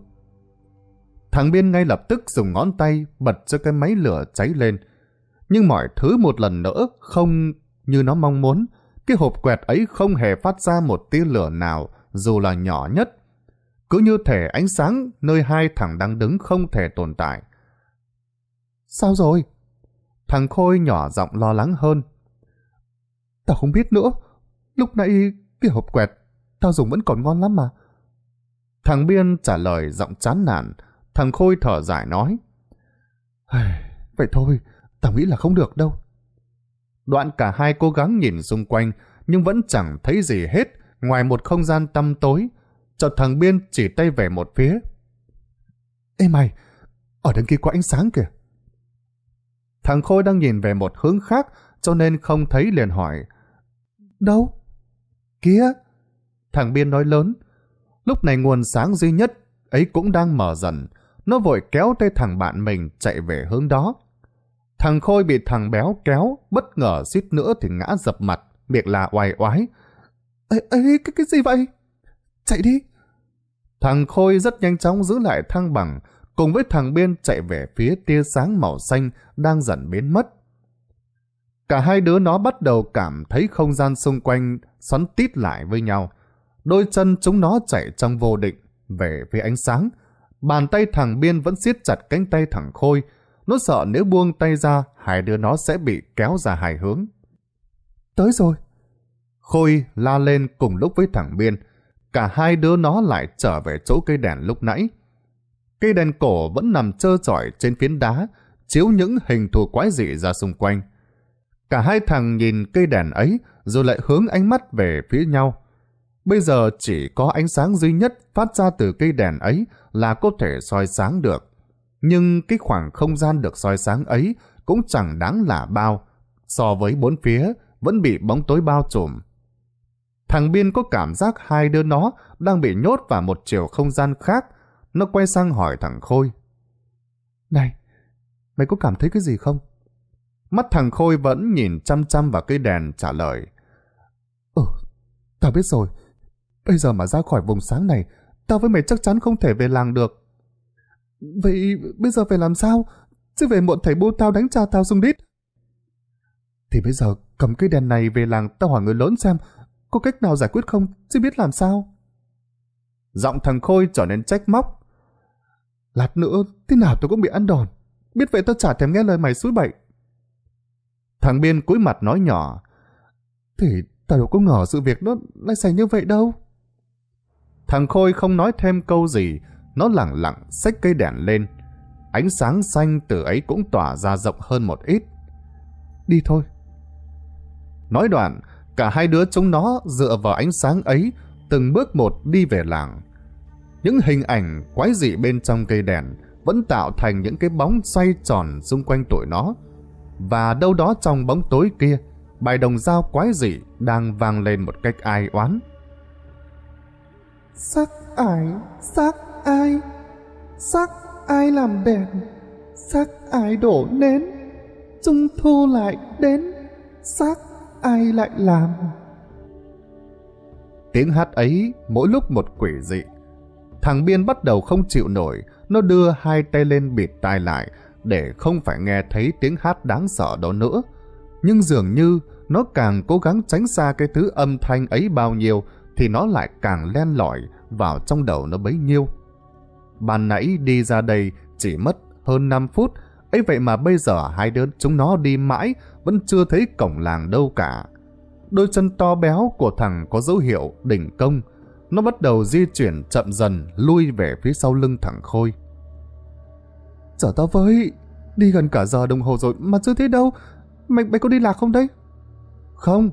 Thằng Biên ngay lập tức dùng ngón tay bật cho cái máy lửa cháy lên. Nhưng mọi thứ một lần nữa không như nó mong muốn. Cái hộp quẹt ấy không hề phát ra một tia lửa nào dù là nhỏ nhất. Cứ như thể ánh sáng nơi hai thằng đang đứng không thể tồn tại. Sao rồi? Thằng Khôi nhỏ giọng lo lắng hơn. Tao không biết nữa. Lúc nãy cái hộp quẹt, tao dùng vẫn còn ngon lắm mà. Thằng Biên trả lời giọng chán nản. Thằng Khôi thở dài nói. Vậy thôi, tao nghĩ là không được đâu. Đoạn cả hai cố gắng nhìn xung quanh, nhưng vẫn chẳng thấy gì hết ngoài một không gian tăm tối. Chợt thằng Biên chỉ tay về một phía. Ê mày, ở đằng kia có ánh sáng kìa. Thằng Khôi đang nhìn về một hướng khác, cho nên không thấy liền hỏi. Đâu? Kia! Thằng Biên nói lớn. Lúc này nguồn sáng duy nhất ấy cũng đang mở dần. Nó vội kéo tay thằng bạn mình chạy về hướng đó. Thằng Khôi bị thằng béo kéo, bất ngờ suýt nữa thì ngã dập mặt, miệng là oai oái. ấy ê, cái, cái gì vậy? Chạy đi! Thằng Khôi rất nhanh chóng giữ lại thăng bằng, cùng với thằng Biên chạy về phía tia sáng màu xanh đang dần biến mất. Cả hai đứa nó bắt đầu cảm thấy không gian xung quanh xoắn tít lại với nhau. Đôi chân chúng nó chạy trong vô định, về phía ánh sáng. Bàn tay thằng Biên vẫn siết chặt cánh tay thằng Khôi. Nó sợ nếu buông tay ra, hai đứa nó sẽ bị kéo ra hai hướng. Tới rồi. Khôi la lên cùng lúc với thằng Biên. Cả hai đứa nó lại trở về chỗ cây đèn lúc nãy. Cây đèn cổ vẫn nằm trơ trọi trên phiến đá, chiếu những hình thù quái dị ra xung quanh. Cả hai thằng nhìn cây đèn ấy rồi lại hướng ánh mắt về phía nhau. Bây giờ chỉ có ánh sáng duy nhất phát ra từ cây đèn ấy là có thể soi sáng được. Nhưng cái khoảng không gian được soi sáng ấy cũng chẳng đáng là bao, so với bốn phía vẫn bị bóng tối bao trùm. Thằng Biên có cảm giác hai đứa nó đang bị nhốt vào một chiều không gian khác nó quay sang hỏi thằng Khôi. Này, mày có cảm thấy cái gì không? Mắt thằng Khôi vẫn nhìn chăm chăm vào cây đèn trả lời. Ừ, tao biết rồi. Bây giờ mà ra khỏi vùng sáng này, tao với mày chắc chắn không thể về làng được. Vậy bây giờ phải làm sao? Chứ về muộn thầy bố tao đánh cha tao xung đít. Thì bây giờ cầm cây đèn này về làng tao hỏi người lớn xem có cách nào giải quyết không chứ biết làm sao. Giọng thằng Khôi trở nên trách móc Lát nữa, thế nào tôi cũng bị ăn đòn. Biết vậy tôi chả thèm nghe lời mày suối bậy. Thằng Biên cúi mặt nói nhỏ. Thì tao đâu có ngờ sự việc nó lại xảy như vậy đâu. Thằng Khôi không nói thêm câu gì. Nó lặng lặng xách cây đèn lên. Ánh sáng xanh từ ấy cũng tỏa ra rộng hơn một ít. Đi thôi. Nói đoạn, cả hai đứa chúng nó dựa vào ánh sáng ấy từng bước một đi về làng. Những hình ảnh quái dị bên trong cây đèn vẫn tạo thành những cái bóng xoay tròn xung quanh tụi nó. Và đâu đó trong bóng tối kia, bài đồng dao quái dị đang vang lên một cách ai oán. Sắc ai, sắc ai, sắc ai làm đèn, sắc ai đổ nến, trung thu lại đến, sắc ai lại làm. Tiếng hát ấy mỗi lúc một quỷ dị Thằng Biên bắt đầu không chịu nổi, nó đưa hai tay lên bịt tai lại để không phải nghe thấy tiếng hát đáng sợ đó nữa. Nhưng dường như nó càng cố gắng tránh xa cái thứ âm thanh ấy bao nhiêu thì nó lại càng len lỏi vào trong đầu nó bấy nhiêu. Ban nãy đi ra đây chỉ mất hơn 5 phút, ấy vậy mà bây giờ hai đứa chúng nó đi mãi vẫn chưa thấy cổng làng đâu cả. Đôi chân to béo của thằng có dấu hiệu đỉnh công, nó bắt đầu di chuyển chậm dần lui về phía sau lưng thẳng Khôi. Chở tao với, đi gần cả giờ đồng hồ rồi mà chưa thấy đâu. Mày, mày có đi lạc không đấy? Không.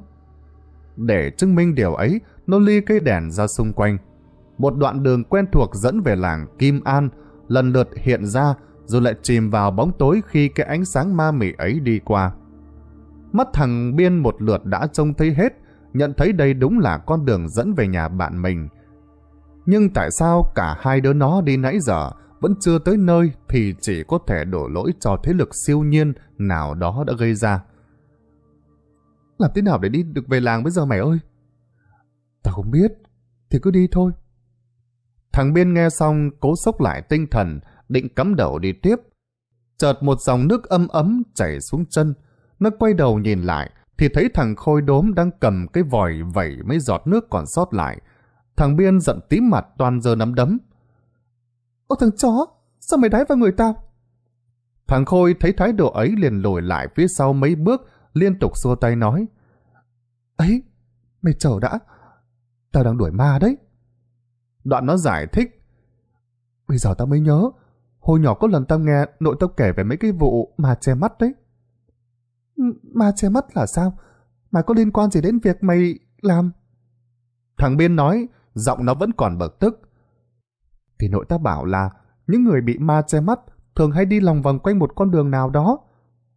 Để chứng minh điều ấy, nó ly cây đèn ra xung quanh. Một đoạn đường quen thuộc dẫn về làng Kim An lần lượt hiện ra rồi lại chìm vào bóng tối khi cái ánh sáng ma mị ấy đi qua. Mắt thằng Biên một lượt đã trông thấy hết nhận thấy đây đúng là con đường dẫn về nhà bạn mình. Nhưng tại sao cả hai đứa nó đi nãy giờ vẫn chưa tới nơi thì chỉ có thể đổ lỗi cho thế lực siêu nhiên nào đó đã gây ra. Làm thế nào để đi được về làng bây giờ mày ơi? Tao không biết, thì cứ đi thôi. Thằng Biên nghe xong cố sốc lại tinh thần, định cắm đầu đi tiếp. Chợt một dòng nước âm ấm chảy xuống chân, nó quay đầu nhìn lại thì thấy thằng Khôi đốm đang cầm cái vòi vẩy mấy giọt nước còn sót lại. Thằng Biên giận tím mặt toàn giờ nắm đấm. Ô thằng chó, sao mày đái vào người tao? Thằng Khôi thấy thái độ ấy liền lùi lại phía sau mấy bước, liên tục xua tay nói. Ấy, mày chờ đã, tao đang đuổi ma đấy. Đoạn nó giải thích. Bây giờ tao mới nhớ, hồi nhỏ có lần tao nghe nội tao kể về mấy cái vụ mà che mắt đấy. Ma che mắt là sao? Mà có liên quan gì đến việc mày làm? Thằng Biên nói, giọng nó vẫn còn bực tức. Thì nội ta bảo là những người bị ma che mắt thường hay đi lòng vòng quanh một con đường nào đó.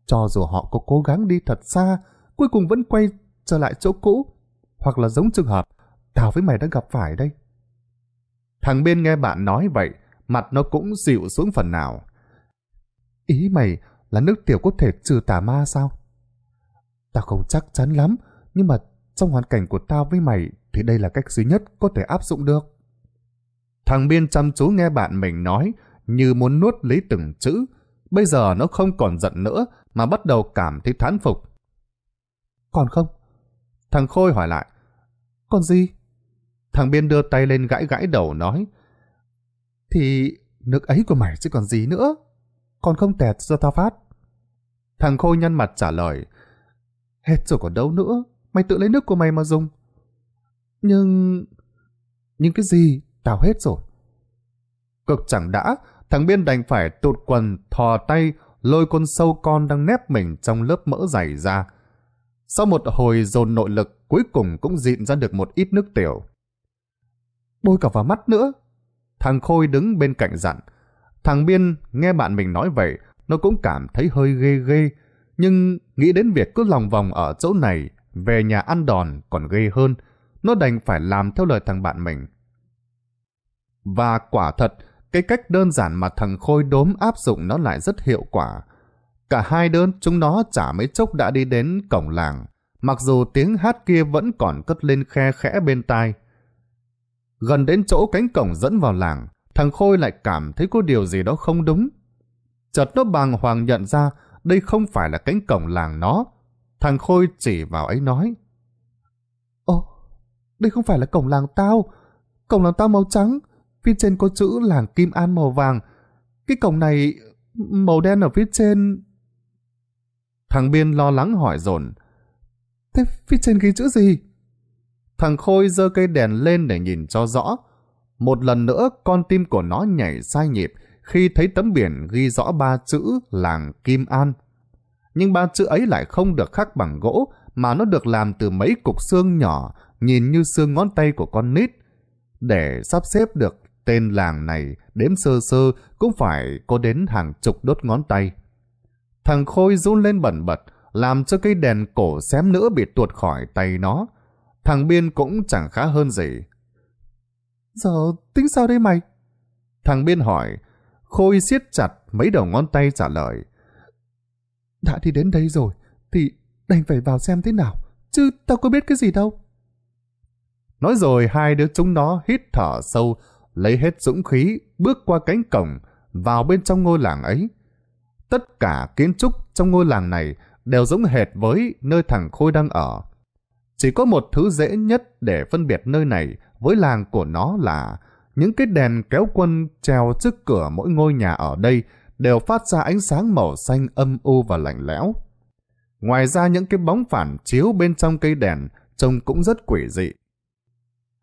Cho dù họ có cố gắng đi thật xa, cuối cùng vẫn quay trở lại chỗ cũ. Hoặc là giống trường hợp, tao với mày đã gặp phải đây. Thằng bên nghe bạn nói vậy, mặt nó cũng dịu xuống phần nào. Ý mày là nước tiểu có thể trừ tà ma sao? Tao không chắc chắn lắm, nhưng mà trong hoàn cảnh của tao với mày thì đây là cách duy nhất có thể áp dụng được. Thằng Biên chăm chú nghe bạn mình nói như muốn nuốt lấy từng chữ. Bây giờ nó không còn giận nữa mà bắt đầu cảm thấy thán phục. Còn không? Thằng Khôi hỏi lại. Còn gì? Thằng Biên đưa tay lên gãi gãi đầu nói. Thì nước ấy của mày chứ còn gì nữa. Còn không tẹt do tao phát. Thằng Khôi nhăn mặt trả lời. Hết rồi còn đâu nữa, mày tự lấy nước của mày mà dùng. Nhưng... Nhưng cái gì? Tao hết rồi. Cực chẳng đã, thằng Biên đành phải tụt quần, thò tay, lôi con sâu con đang nép mình trong lớp mỡ dày ra. Sau một hồi dồn nội lực, cuối cùng cũng dịn ra được một ít nước tiểu. Bôi cả vào mắt nữa. Thằng Khôi đứng bên cạnh dặn. Thằng Biên nghe bạn mình nói vậy, nó cũng cảm thấy hơi ghê ghê, nhưng nghĩ đến việc cứ lòng vòng ở chỗ này, về nhà ăn đòn còn ghê hơn, nó đành phải làm theo lời thằng bạn mình. Và quả thật, cái cách đơn giản mà thằng Khôi đốm áp dụng nó lại rất hiệu quả. Cả hai đơn chúng nó chả mấy chốc đã đi đến cổng làng, mặc dù tiếng hát kia vẫn còn cất lên khe khẽ bên tai. Gần đến chỗ cánh cổng dẫn vào làng, thằng Khôi lại cảm thấy có điều gì đó không đúng. Chợt nó bàng hoàng nhận ra đây không phải là cánh cổng làng nó. Thằng Khôi chỉ vào ấy nói. Ồ, đây không phải là cổng làng tao. Cổng làng tao màu trắng, phía trên có chữ làng Kim An màu vàng. Cái cổng này màu đen ở phía trên... Thằng Biên lo lắng hỏi dồn Thế phía trên ghi chữ gì? Thằng Khôi giơ cây đèn lên để nhìn cho rõ. Một lần nữa con tim của nó nhảy sai nhịp khi thấy tấm biển ghi rõ ba chữ làng Kim An. Nhưng ba chữ ấy lại không được khắc bằng gỗ, mà nó được làm từ mấy cục xương nhỏ, nhìn như xương ngón tay của con nít. Để sắp xếp được tên làng này, đếm sơ sơ cũng phải có đến hàng chục đốt ngón tay. Thằng Khôi run lên bẩn bật, làm cho cây đèn cổ xém nữa bị tuột khỏi tay nó. Thằng Biên cũng chẳng khá hơn gì. Giờ tính sao đây mày? Thằng Biên hỏi, Khôi siết chặt mấy đầu ngón tay trả lời. Đã đi đến đây rồi, thì đành phải vào xem thế nào, chứ tao có biết cái gì đâu. Nói rồi hai đứa chúng nó hít thở sâu, lấy hết dũng khí, bước qua cánh cổng, vào bên trong ngôi làng ấy. Tất cả kiến trúc trong ngôi làng này đều giống hệt với nơi thằng Khôi đang ở. Chỉ có một thứ dễ nhất để phân biệt nơi này với làng của nó là những cái đèn kéo quân treo trước cửa mỗi ngôi nhà ở đây đều phát ra ánh sáng màu xanh âm u và lạnh lẽo. Ngoài ra những cái bóng phản chiếu bên trong cây đèn trông cũng rất quỷ dị.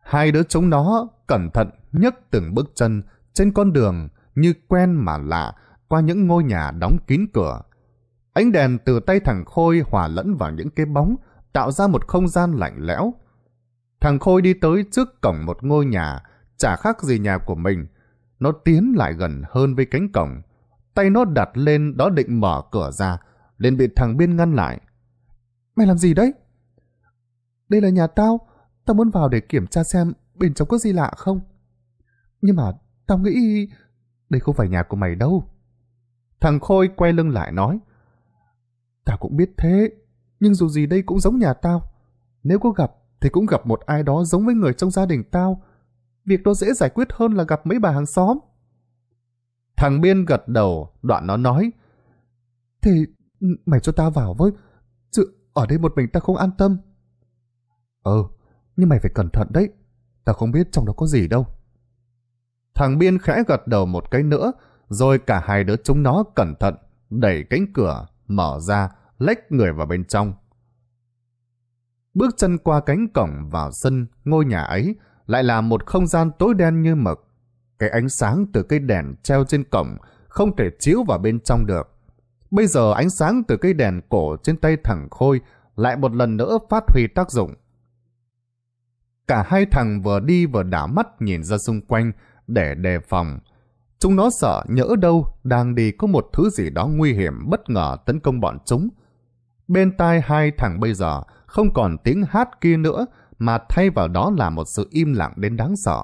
Hai đứa chúng nó cẩn thận nhấc từng bước chân trên con đường như quen mà lạ qua những ngôi nhà đóng kín cửa. Ánh đèn từ tay thằng Khôi hòa lẫn vào những cái bóng tạo ra một không gian lạnh lẽo. Thằng Khôi đi tới trước cổng một ngôi nhà chả khác gì nhà của mình. Nó tiến lại gần hơn với cánh cổng. Tay nó đặt lên đó định mở cửa ra, liền bị thằng Biên ngăn lại. Mày làm gì đấy? Đây là nhà tao, tao muốn vào để kiểm tra xem bên trong có gì lạ không. Nhưng mà tao nghĩ đây không phải nhà của mày đâu. Thằng Khôi quay lưng lại nói. Tao cũng biết thế, nhưng dù gì đây cũng giống nhà tao. Nếu có gặp thì cũng gặp một ai đó giống với người trong gia đình tao, Việc đó dễ giải quyết hơn là gặp mấy bà hàng xóm. Thằng Biên gật đầu, đoạn nó nói. Thì ừ, mày cho tao vào với, chứ ở đây một mình tao không an tâm. Ừ, nhưng mày phải cẩn thận đấy, tao không biết trong đó có gì đâu. Thằng Biên khẽ gật đầu một cái nữa, rồi cả hai đứa chúng nó cẩn thận, đẩy cánh cửa, mở ra, lách người vào bên trong. Bước chân qua cánh cổng vào sân ngôi nhà ấy, lại là một không gian tối đen như mực. Cái ánh sáng từ cây đèn treo trên cổng không thể chiếu vào bên trong được. Bây giờ ánh sáng từ cây đèn cổ trên tay thằng Khôi lại một lần nữa phát huy tác dụng. Cả hai thằng vừa đi vừa đảo mắt nhìn ra xung quanh để đề phòng. Chúng nó sợ nhỡ đâu đang đi có một thứ gì đó nguy hiểm bất ngờ tấn công bọn chúng. Bên tai hai thằng bây giờ không còn tiếng hát kia nữa mà thay vào đó là một sự im lặng đến đáng sợ.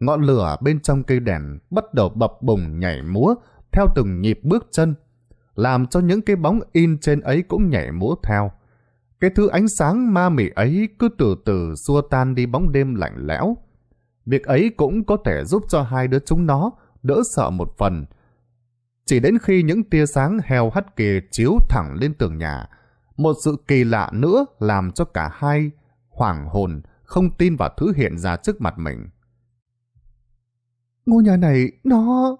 Ngọn lửa bên trong cây đèn bắt đầu bập bùng nhảy múa theo từng nhịp bước chân, làm cho những cái bóng in trên ấy cũng nhảy múa theo. Cái thứ ánh sáng ma mị ấy cứ từ từ xua tan đi bóng đêm lạnh lẽo. Việc ấy cũng có thể giúp cho hai đứa chúng nó đỡ sợ một phần. Chỉ đến khi những tia sáng heo hắt kề chiếu thẳng lên tường nhà, một sự kỳ lạ nữa làm cho cả hai hoảng hồn, không tin vào thứ hiện ra trước mặt mình. Ngôi nhà này, nó...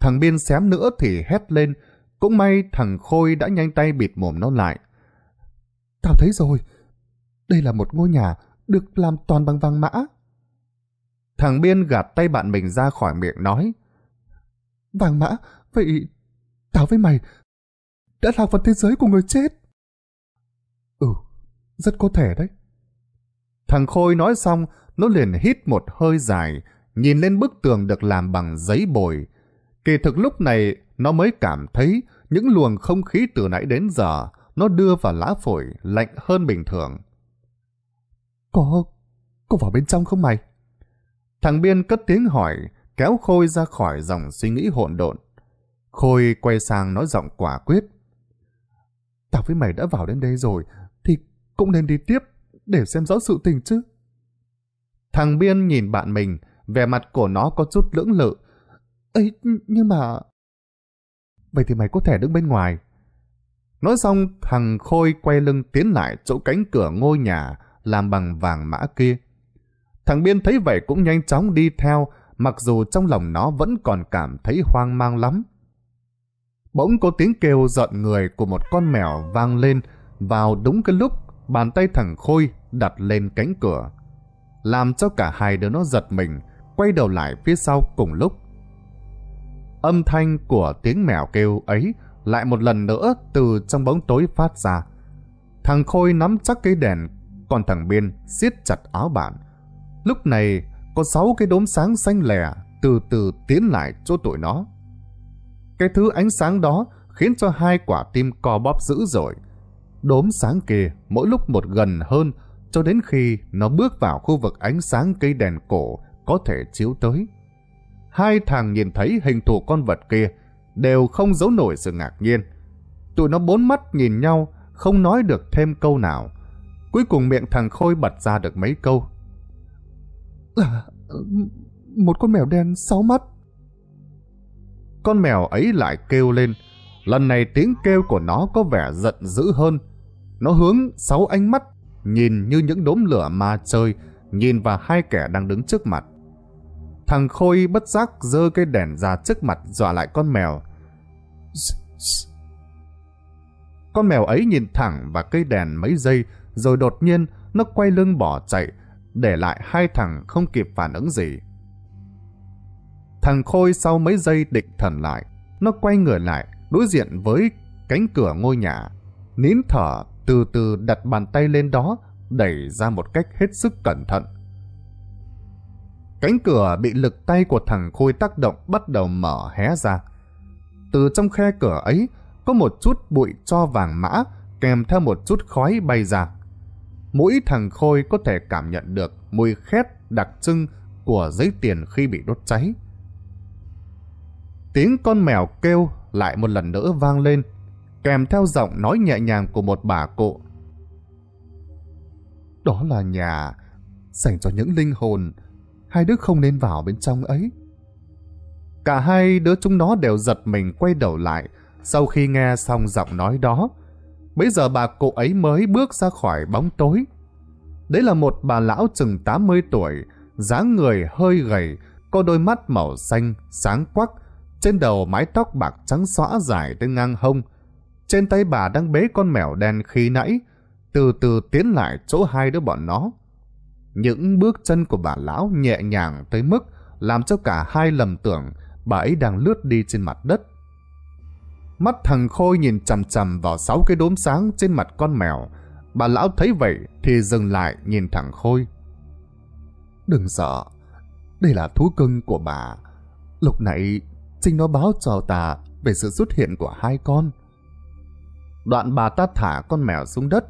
Thằng Biên xém nữa thì hét lên, cũng may thằng Khôi đã nhanh tay bịt mồm nó lại. Tao thấy rồi, đây là một ngôi nhà được làm toàn bằng vàng mã. Thằng Biên gạt tay bạn mình ra khỏi miệng nói. Vàng mã, vậy tao với mày đã lạc vào thế giới của người chết. Rất có thể đấy. Thằng Khôi nói xong, nó liền hít một hơi dài, nhìn lên bức tường được làm bằng giấy bồi. Kỳ thực lúc này, nó mới cảm thấy những luồng không khí từ nãy đến giờ, nó đưa vào lá phổi lạnh hơn bình thường. Có... có vào bên trong không mày? Thằng Biên cất tiếng hỏi, kéo Khôi ra khỏi dòng suy nghĩ hỗn độn. Khôi quay sang nói giọng quả quyết. Tao với mày đã vào đến đây rồi, cũng nên đi tiếp để xem rõ sự tình chứ. Thằng Biên nhìn bạn mình, vẻ mặt của nó có chút lưỡng lự. ấy nhưng mà... Vậy thì mày có thể đứng bên ngoài. Nói xong, thằng Khôi quay lưng tiến lại chỗ cánh cửa ngôi nhà làm bằng vàng mã kia. Thằng Biên thấy vậy cũng nhanh chóng đi theo, mặc dù trong lòng nó vẫn còn cảm thấy hoang mang lắm. Bỗng có tiếng kêu giận người của một con mèo vang lên vào đúng cái lúc bàn tay thằng Khôi đặt lên cánh cửa. Làm cho cả hai đứa nó giật mình, quay đầu lại phía sau cùng lúc. Âm thanh của tiếng mèo kêu ấy lại một lần nữa từ trong bóng tối phát ra. Thằng Khôi nắm chắc cái đèn, còn thằng Biên siết chặt áo bạn. Lúc này có sáu cái đốm sáng xanh lẻ từ từ tiến lại chỗ tụi nó. Cái thứ ánh sáng đó khiến cho hai quả tim co bóp dữ dội đốm sáng kia mỗi lúc một gần hơn cho đến khi nó bước vào khu vực ánh sáng cây đèn cổ có thể chiếu tới. Hai thằng nhìn thấy hình thù con vật kia đều không giấu nổi sự ngạc nhiên. Tụi nó bốn mắt nhìn nhau, không nói được thêm câu nào. Cuối cùng miệng thằng Khôi bật ra được mấy câu. À, một con mèo đen sáu mắt. Con mèo ấy lại kêu lên. Lần này tiếng kêu của nó có vẻ giận dữ hơn. Nó hướng sáu ánh mắt, nhìn như những đốm lửa ma trời, nhìn vào hai kẻ đang đứng trước mặt. Thằng Khôi bất giác giơ cây đèn ra trước mặt dọa lại con mèo. Con mèo ấy nhìn thẳng vào cây đèn mấy giây, rồi đột nhiên nó quay lưng bỏ chạy, để lại hai thằng không kịp phản ứng gì. Thằng Khôi sau mấy giây định thần lại, nó quay người lại, đối diện với cánh cửa ngôi nhà. Nín thở từ từ đặt bàn tay lên đó, đẩy ra một cách hết sức cẩn thận. Cánh cửa bị lực tay của thằng Khôi tác động bắt đầu mở hé ra. Từ trong khe cửa ấy, có một chút bụi cho vàng mã kèm theo một chút khói bay ra. Mũi thằng Khôi có thể cảm nhận được mùi khét đặc trưng của giấy tiền khi bị đốt cháy. Tiếng con mèo kêu lại một lần nữa vang lên kèm theo giọng nói nhẹ nhàng của một bà cụ. Đó là nhà dành cho những linh hồn, hai đứa không nên vào bên trong ấy. Cả hai đứa chúng nó đều giật mình quay đầu lại sau khi nghe xong giọng nói đó. Bây giờ bà cụ ấy mới bước ra khỏi bóng tối. Đấy là một bà lão chừng 80 tuổi, dáng người hơi gầy, có đôi mắt màu xanh, sáng quắc, trên đầu mái tóc bạc trắng xõa dài tới ngang hông, trên tay bà đang bế con mèo đen khi nãy, từ từ tiến lại chỗ hai đứa bọn nó. Những bước chân của bà lão nhẹ nhàng tới mức làm cho cả hai lầm tưởng bà ấy đang lướt đi trên mặt đất. Mắt thằng Khôi nhìn chằm chằm vào sáu cái đốm sáng trên mặt con mèo. Bà lão thấy vậy thì dừng lại nhìn thằng Khôi. Đừng sợ, đây là thú cưng của bà. Lúc nãy, Trinh nó báo cho ta về sự xuất hiện của hai con. Đoạn bà ta thả con mèo xuống đất,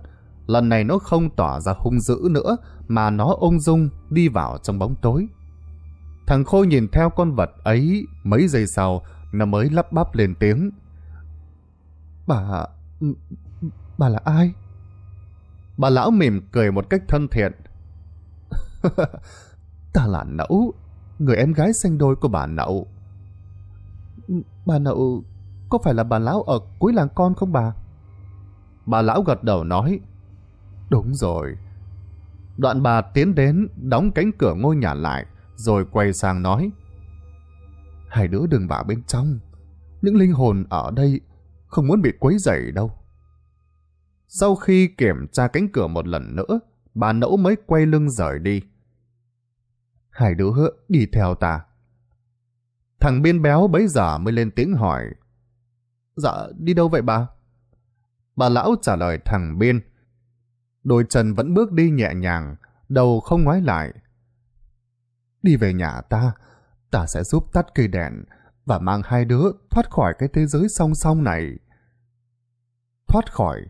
lần này nó không tỏ ra hung dữ nữa mà nó ung dung đi vào trong bóng tối. Thằng Khôi nhìn theo con vật ấy mấy giây sau nó mới lắp bắp lên tiếng. Bà... bà là ai? Bà lão mỉm cười một cách thân thiện. Ta là nậu người em gái xanh đôi của bà Nậu. Bà Nậu có phải là bà lão ở cuối làng con không bà? Bà lão gật đầu nói, Đúng rồi. Đoạn bà tiến đến, đóng cánh cửa ngôi nhà lại, rồi quay sang nói, Hai đứa đừng vào bên trong, những linh hồn ở đây không muốn bị quấy rầy đâu. Sau khi kiểm tra cánh cửa một lần nữa, bà nẫu mới quay lưng rời đi. Hai đứa đi theo ta. Thằng biên béo bấy giờ mới lên tiếng hỏi. Dạ, đi đâu vậy bà? Bà lão trả lời thẳng biên. Đôi chân vẫn bước đi nhẹ nhàng, đầu không ngoái lại. Đi về nhà ta, ta sẽ giúp tắt cây đèn và mang hai đứa thoát khỏi cái thế giới song song này. Thoát khỏi.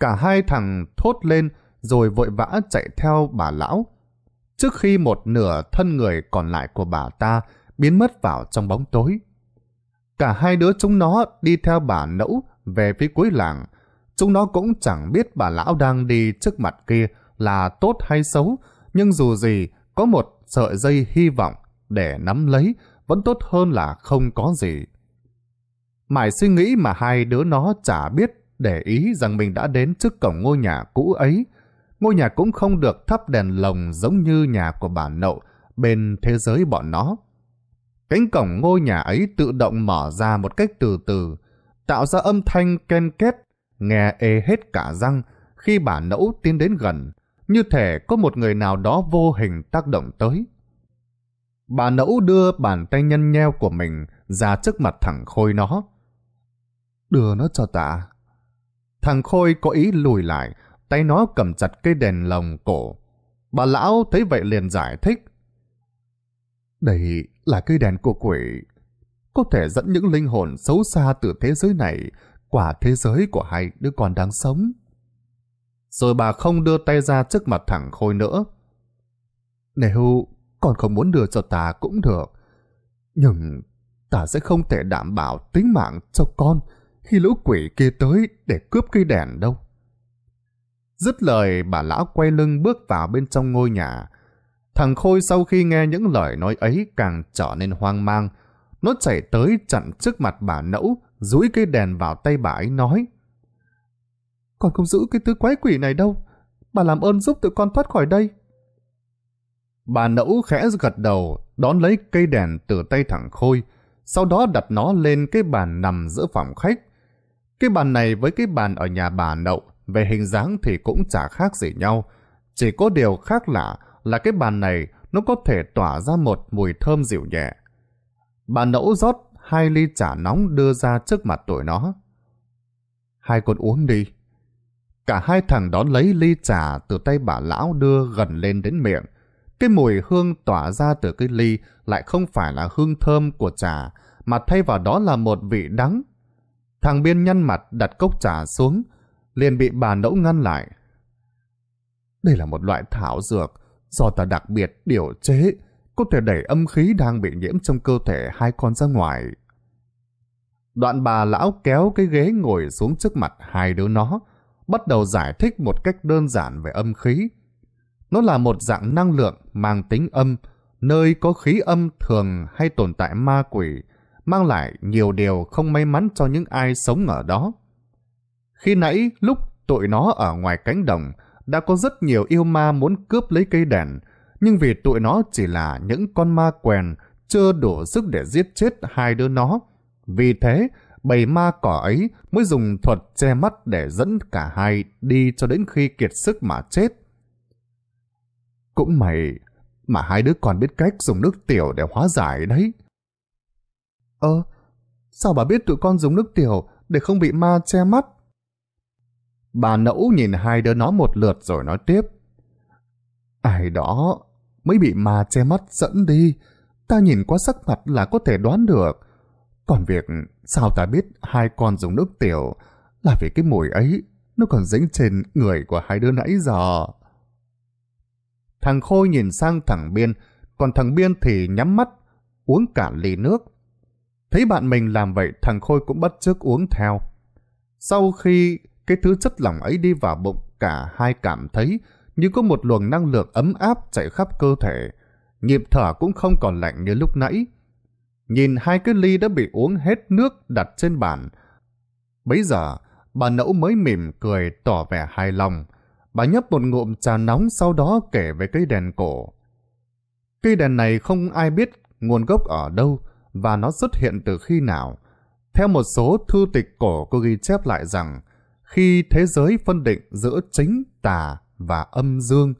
Cả hai thằng thốt lên rồi vội vã chạy theo bà lão. Trước khi một nửa thân người còn lại của bà ta biến mất vào trong bóng tối. Cả hai đứa chúng nó đi theo bà nẫu về phía cuối làng Chúng nó cũng chẳng biết bà lão đang đi trước mặt kia là tốt hay xấu, nhưng dù gì, có một sợi dây hy vọng để nắm lấy vẫn tốt hơn là không có gì. Mải suy nghĩ mà hai đứa nó chả biết để ý rằng mình đã đến trước cổng ngôi nhà cũ ấy. Ngôi nhà cũng không được thắp đèn lồng giống như nhà của bà nậu bên thế giới bọn nó. Cánh cổng ngôi nhà ấy tự động mở ra một cách từ từ, tạo ra âm thanh ken két nghe ê hết cả răng khi bà nẫu tiến đến gần, như thể có một người nào đó vô hình tác động tới. Bà nẫu đưa bàn tay nhân nheo của mình ra trước mặt thằng Khôi nó. Đưa nó cho ta. Thằng Khôi có ý lùi lại, tay nó cầm chặt cây đèn lồng cổ. Bà lão thấy vậy liền giải thích. Đây là cây đèn của quỷ, có thể dẫn những linh hồn xấu xa từ thế giới này quả thế giới của hai đứa còn đang sống. Rồi bà không đưa tay ra trước mặt thẳng Khôi nữa. Nếu còn không muốn đưa cho ta cũng được, nhưng ta sẽ không thể đảm bảo tính mạng cho con khi lũ quỷ kia tới để cướp cây đèn đâu. Dứt lời, bà lão quay lưng bước vào bên trong ngôi nhà. Thằng Khôi sau khi nghe những lời nói ấy càng trở nên hoang mang. Nó chạy tới chặn trước mặt bà nẫu, dũi cây đèn vào tay bà ấy nói. Con không giữ cái thứ quái quỷ này đâu, bà làm ơn giúp tụi con thoát khỏi đây. Bà nẫu khẽ gật đầu, đón lấy cây đèn từ tay thẳng Khôi, sau đó đặt nó lên cái bàn nằm giữa phòng khách. Cái bàn này với cái bàn ở nhà bà nậu, về hình dáng thì cũng chả khác gì nhau. Chỉ có điều khác lạ là cái bàn này nó có thể tỏa ra một mùi thơm dịu nhẹ. Bà nẫu rót hai ly trà nóng đưa ra trước mặt tụi nó. Hai con uống đi. Cả hai thằng đó lấy ly trà từ tay bà lão đưa gần lên đến miệng. Cái mùi hương tỏa ra từ cái ly lại không phải là hương thơm của trà, mà thay vào đó là một vị đắng. Thằng Biên nhăn mặt đặt cốc trà xuống, liền bị bà nẫu ngăn lại. Đây là một loại thảo dược do ta đặc biệt điều chế, có thể đẩy âm khí đang bị nhiễm trong cơ thể hai con ra ngoài. Đoạn bà lão kéo cái ghế ngồi xuống trước mặt hai đứa nó, bắt đầu giải thích một cách đơn giản về âm khí. Nó là một dạng năng lượng mang tính âm, nơi có khí âm thường hay tồn tại ma quỷ, mang lại nhiều điều không may mắn cho những ai sống ở đó. Khi nãy, lúc tụi nó ở ngoài cánh đồng, đã có rất nhiều yêu ma muốn cướp lấy cây đèn, nhưng vì tụi nó chỉ là những con ma quèn chưa đủ sức để giết chết hai đứa nó. Vì thế, bầy ma cỏ ấy mới dùng thuật che mắt để dẫn cả hai đi cho đến khi kiệt sức mà chết. Cũng mày, mà hai đứa còn biết cách dùng nước tiểu để hóa giải đấy. Ơ, sao bà biết tụi con dùng nước tiểu để không bị ma che mắt? Bà nẫu nhìn hai đứa nó một lượt rồi nói tiếp. Ai đó mới bị ma che mắt dẫn đi. Ta nhìn qua sắc mặt là có thể đoán được. Còn việc sao ta biết hai con dùng nước tiểu là vì cái mùi ấy nó còn dính trên người của hai đứa nãy giờ. Thằng Khôi nhìn sang thằng Biên, còn thằng Biên thì nhắm mắt, uống cả ly nước. Thấy bạn mình làm vậy, thằng Khôi cũng bắt chước uống theo. Sau khi cái thứ chất lỏng ấy đi vào bụng, cả hai cảm thấy như có một luồng năng lượng ấm áp chạy khắp cơ thể, nhịp thở cũng không còn lạnh như lúc nãy. Nhìn hai cái ly đã bị uống hết nước đặt trên bàn. Bấy giờ, bà nẫu mới mỉm cười tỏ vẻ hài lòng. Bà nhấp một ngụm trà nóng sau đó kể về cây đèn cổ. Cây đèn này không ai biết nguồn gốc ở đâu và nó xuất hiện từ khi nào. Theo một số thư tịch cổ có ghi chép lại rằng, khi thế giới phân định giữa chính tà và âm dương.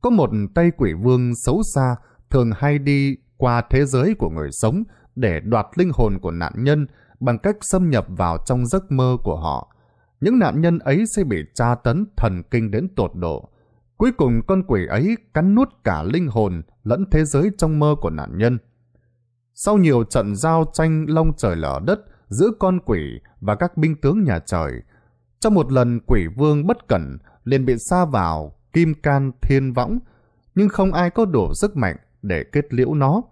Có một tay Quỷ Vương xấu xa thường hay đi qua thế giới của người sống để đoạt linh hồn của nạn nhân bằng cách xâm nhập vào trong giấc mơ của họ. Những nạn nhân ấy sẽ bị tra tấn thần kinh đến tột độ. Cuối cùng con quỷ ấy cắn nuốt cả linh hồn lẫn thế giới trong mơ của nạn nhân. Sau nhiều trận giao tranh long trời lở đất giữa con quỷ và các binh tướng nhà trời, trong một lần quỷ vương bất cẩn liền bị xa vào kim can thiên võng, nhưng không ai có đủ sức mạnh để kết liễu nó.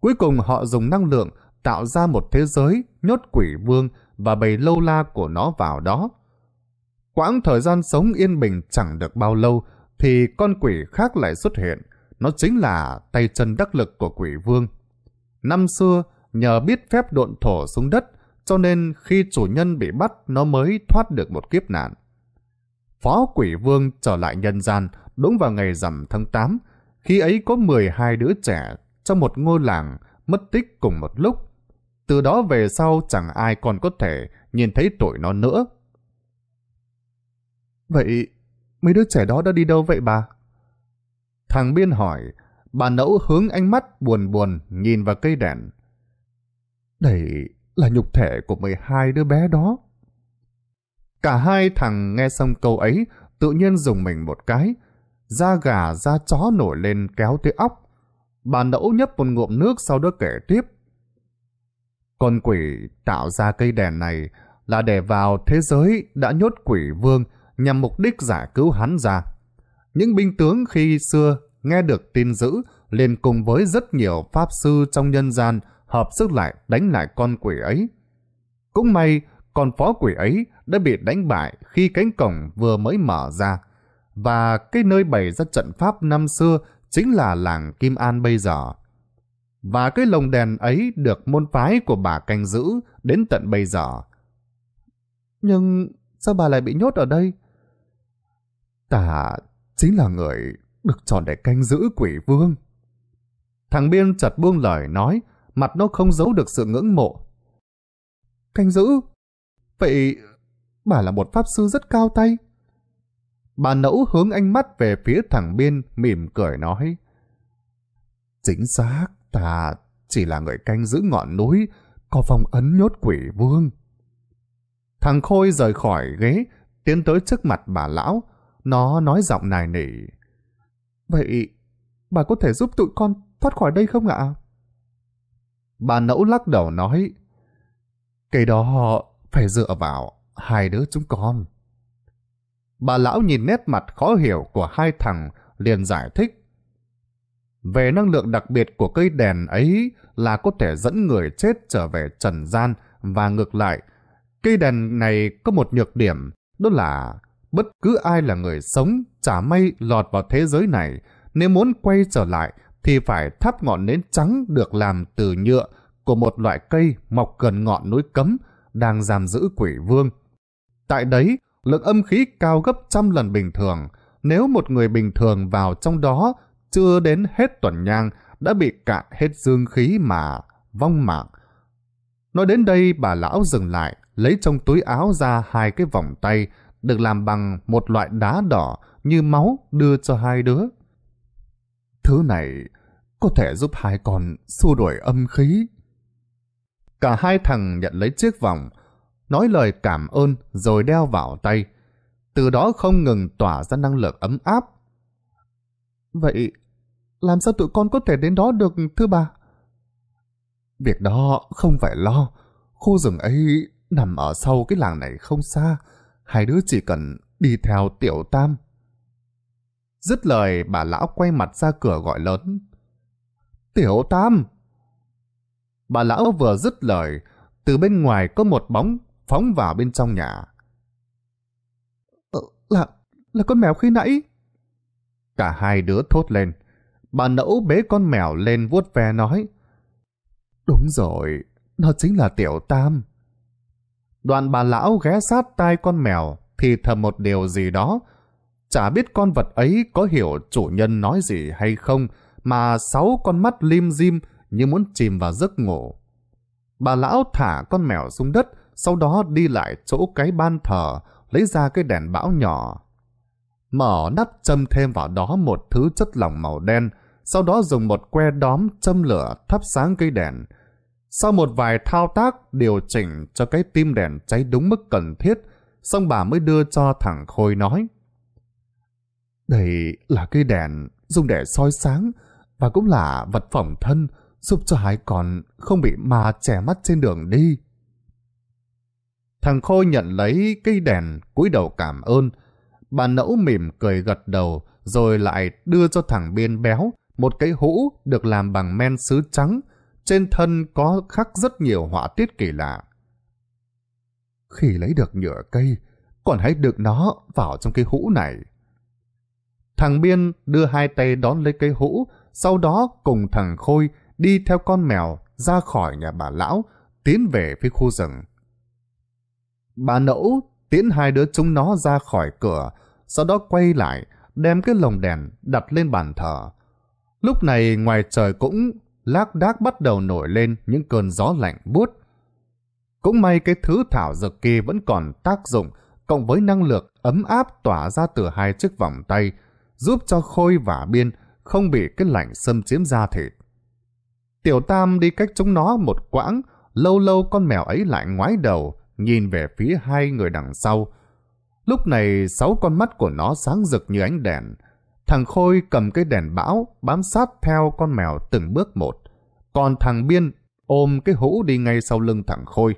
Cuối cùng họ dùng năng lượng tạo ra một thế giới nhốt quỷ vương và bầy lâu la của nó vào đó. Quãng thời gian sống yên bình chẳng được bao lâu thì con quỷ khác lại xuất hiện. Nó chính là tay chân đắc lực của quỷ vương. Năm xưa, nhờ biết phép độn thổ xuống đất, cho nên khi chủ nhân bị bắt nó mới thoát được một kiếp nạn. Phó Quỷ Vương trở lại nhân gian đúng vào ngày rằm tháng 8. Khi ấy có 12 đứa trẻ trong một ngôi làng mất tích cùng một lúc. Từ đó về sau chẳng ai còn có thể nhìn thấy tuổi nó nữa. Vậy mấy đứa trẻ đó đã đi đâu vậy bà? Thằng Biên hỏi, bà nẫu hướng ánh mắt buồn buồn nhìn vào cây đèn. Đây là nhục thể của 12 đứa bé đó. Cả hai thằng nghe xong câu ấy, tự nhiên dùng mình một cái. Da gà, da chó nổi lên kéo tới óc. Bà nẫu nhấp một ngụm nước sau đó kể tiếp. Con quỷ tạo ra cây đèn này là để vào thế giới đã nhốt quỷ vương nhằm mục đích giải cứu hắn ra. Những binh tướng khi xưa nghe được tin dữ liền cùng với rất nhiều pháp sư trong nhân gian hợp sức lại đánh lại con quỷ ấy. Cũng may còn phó quỷ ấy đã bị đánh bại khi cánh cổng vừa mới mở ra. Và cái nơi bày ra trận pháp năm xưa chính là làng Kim An bây giờ. Và cái lồng đèn ấy được môn phái của bà canh giữ đến tận bây giờ. Nhưng sao bà lại bị nhốt ở đây? Tả chính là người được chọn để canh giữ quỷ vương. Thằng Biên chật buông lời nói, mặt nó không giấu được sự ngưỡng mộ. Canh giữ? Vậy, bà là một pháp sư rất cao tay. Bà nẫu hướng ánh mắt về phía thằng Biên, mỉm cười nói. Chính xác, ta chỉ là người canh giữ ngọn núi, có phòng ấn nhốt quỷ vương. Thằng Khôi rời khỏi ghế, tiến tới trước mặt bà lão. Nó nói giọng nài nỉ. Vậy, bà có thể giúp tụi con thoát khỏi đây không ạ? Bà nẫu lắc đầu nói. Cái đó phải dựa vào hai đứa chúng con. Bà lão nhìn nét mặt khó hiểu của hai thằng liền giải thích. Về năng lượng đặc biệt của cây đèn ấy là có thể dẫn người chết trở về trần gian và ngược lại. Cây đèn này có một nhược điểm, đó là bất cứ ai là người sống chả may lọt vào thế giới này, nếu muốn quay trở lại thì phải thắp ngọn nến trắng được làm từ nhựa của một loại cây mọc gần ngọn núi cấm đang giam giữ quỷ vương. Tại đấy, lượng âm khí cao gấp trăm lần bình thường. Nếu một người bình thường vào trong đó, chưa đến hết tuần nhang, đã bị cạn hết dương khí mà vong mạng. Nói đến đây, bà lão dừng lại, lấy trong túi áo ra hai cái vòng tay, được làm bằng một loại đá đỏ như máu đưa cho hai đứa. Thứ này có thể giúp hai con xua đuổi âm khí. Cả hai thằng nhận lấy chiếc vòng, nói lời cảm ơn rồi đeo vào tay. Từ đó không ngừng tỏa ra năng lượng ấm áp. Vậy, làm sao tụi con có thể đến đó được thưa bà? Việc đó không phải lo. Khu rừng ấy nằm ở sau cái làng này không xa. Hai đứa chỉ cần đi theo tiểu tam. Dứt lời bà lão quay mặt ra cửa gọi lớn. Tiểu tam! Bà lão vừa dứt lời, từ bên ngoài có một bóng phóng vào bên trong nhà. Ờ, là, là con mèo khi nãy. Cả hai đứa thốt lên. Bà nẫu bế con mèo lên vuốt ve nói. Đúng rồi, nó chính là tiểu tam. Đoàn bà lão ghé sát tai con mèo thì thầm một điều gì đó. Chả biết con vật ấy có hiểu chủ nhân nói gì hay không mà sáu con mắt lim dim như muốn chìm vào giấc ngủ. Bà lão thả con mèo xuống đất, sau đó đi lại chỗ cái ban thờ, lấy ra cái đèn bão nhỏ. Mở nắp châm thêm vào đó một thứ chất lỏng màu đen, sau đó dùng một que đóm châm lửa thắp sáng cây đèn. Sau một vài thao tác điều chỉnh cho cái tim đèn cháy đúng mức cần thiết, xong bà mới đưa cho thằng Khôi nói. Đây là cây đèn dùng để soi sáng và cũng là vật phòng thân giúp cho hai con không bị mà trẻ mắt trên đường đi. Thằng Khôi nhận lấy cây đèn, cúi đầu cảm ơn. Bà nẫu mỉm cười gật đầu, rồi lại đưa cho thằng Biên béo một cái hũ được làm bằng men sứ trắng, trên thân có khắc rất nhiều họa tiết kỳ lạ. Khi lấy được nhựa cây, còn hãy đựng nó vào trong cái hũ này. Thằng Biên đưa hai tay đón lấy cái hũ, sau đó cùng thằng Khôi đi theo con mèo ra khỏi nhà bà lão, tiến về phía khu rừng. Bà nẫu tiễn hai đứa chúng nó ra khỏi cửa, sau đó quay lại, đem cái lồng đèn đặt lên bàn thờ. Lúc này ngoài trời cũng lác đác bắt đầu nổi lên những cơn gió lạnh buốt. Cũng may cái thứ thảo dược kia vẫn còn tác dụng, cộng với năng lượng ấm áp tỏa ra từ hai chiếc vòng tay, giúp cho Khôi và Biên không bị cái lạnh xâm chiếm da thịt. Tiểu Tam đi cách chúng nó một quãng, lâu lâu con mèo ấy lại ngoái đầu, nhìn về phía hai người đằng sau. Lúc này sáu con mắt của nó sáng rực như ánh đèn. Thằng Khôi cầm cái đèn bão, bám sát theo con mèo từng bước một. Còn thằng Biên ôm cái hũ đi ngay sau lưng thằng Khôi.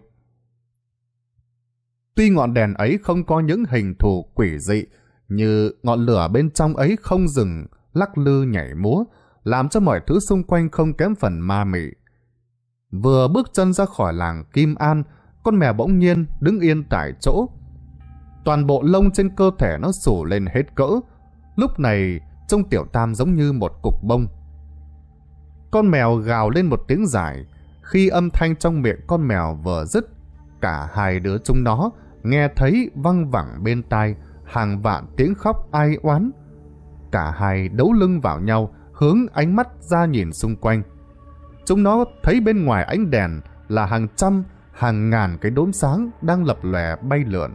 Tuy ngọn đèn ấy không có những hình thù quỷ dị, như ngọn lửa bên trong ấy không dừng, lắc lư nhảy múa, làm cho mọi thứ xung quanh không kém phần ma mị. Vừa bước chân ra khỏi làng Kim An, con mèo bỗng nhiên đứng yên tại chỗ. Toàn bộ lông trên cơ thể nó sủ lên hết cỡ. Lúc này, trông tiểu tam giống như một cục bông. Con mèo gào lên một tiếng dài. Khi âm thanh trong miệng con mèo vừa dứt, cả hai đứa chúng nó nghe thấy văng vẳng bên tai hàng vạn tiếng khóc ai oán. Cả hai đấu lưng vào nhau, hướng ánh mắt ra nhìn xung quanh. Chúng nó thấy bên ngoài ánh đèn là hàng trăm, hàng ngàn cái đốm sáng đang lập lòe bay lượn.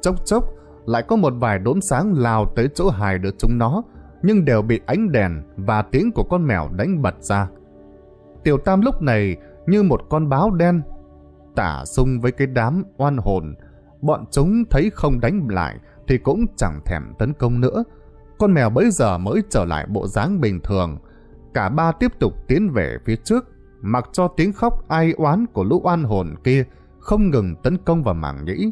Chốc chốc, lại có một vài đốm sáng lao tới chỗ hài được chúng nó, nhưng đều bị ánh đèn và tiếng của con mèo đánh bật ra. Tiểu Tam lúc này như một con báo đen, tả sung với cái đám oan hồn, bọn chúng thấy không đánh lại thì cũng chẳng thèm tấn công nữa, con mèo bấy giờ mới trở lại bộ dáng bình thường. Cả ba tiếp tục tiến về phía trước, mặc cho tiếng khóc ai oán của lũ oan hồn kia không ngừng tấn công vào mảng nhĩ.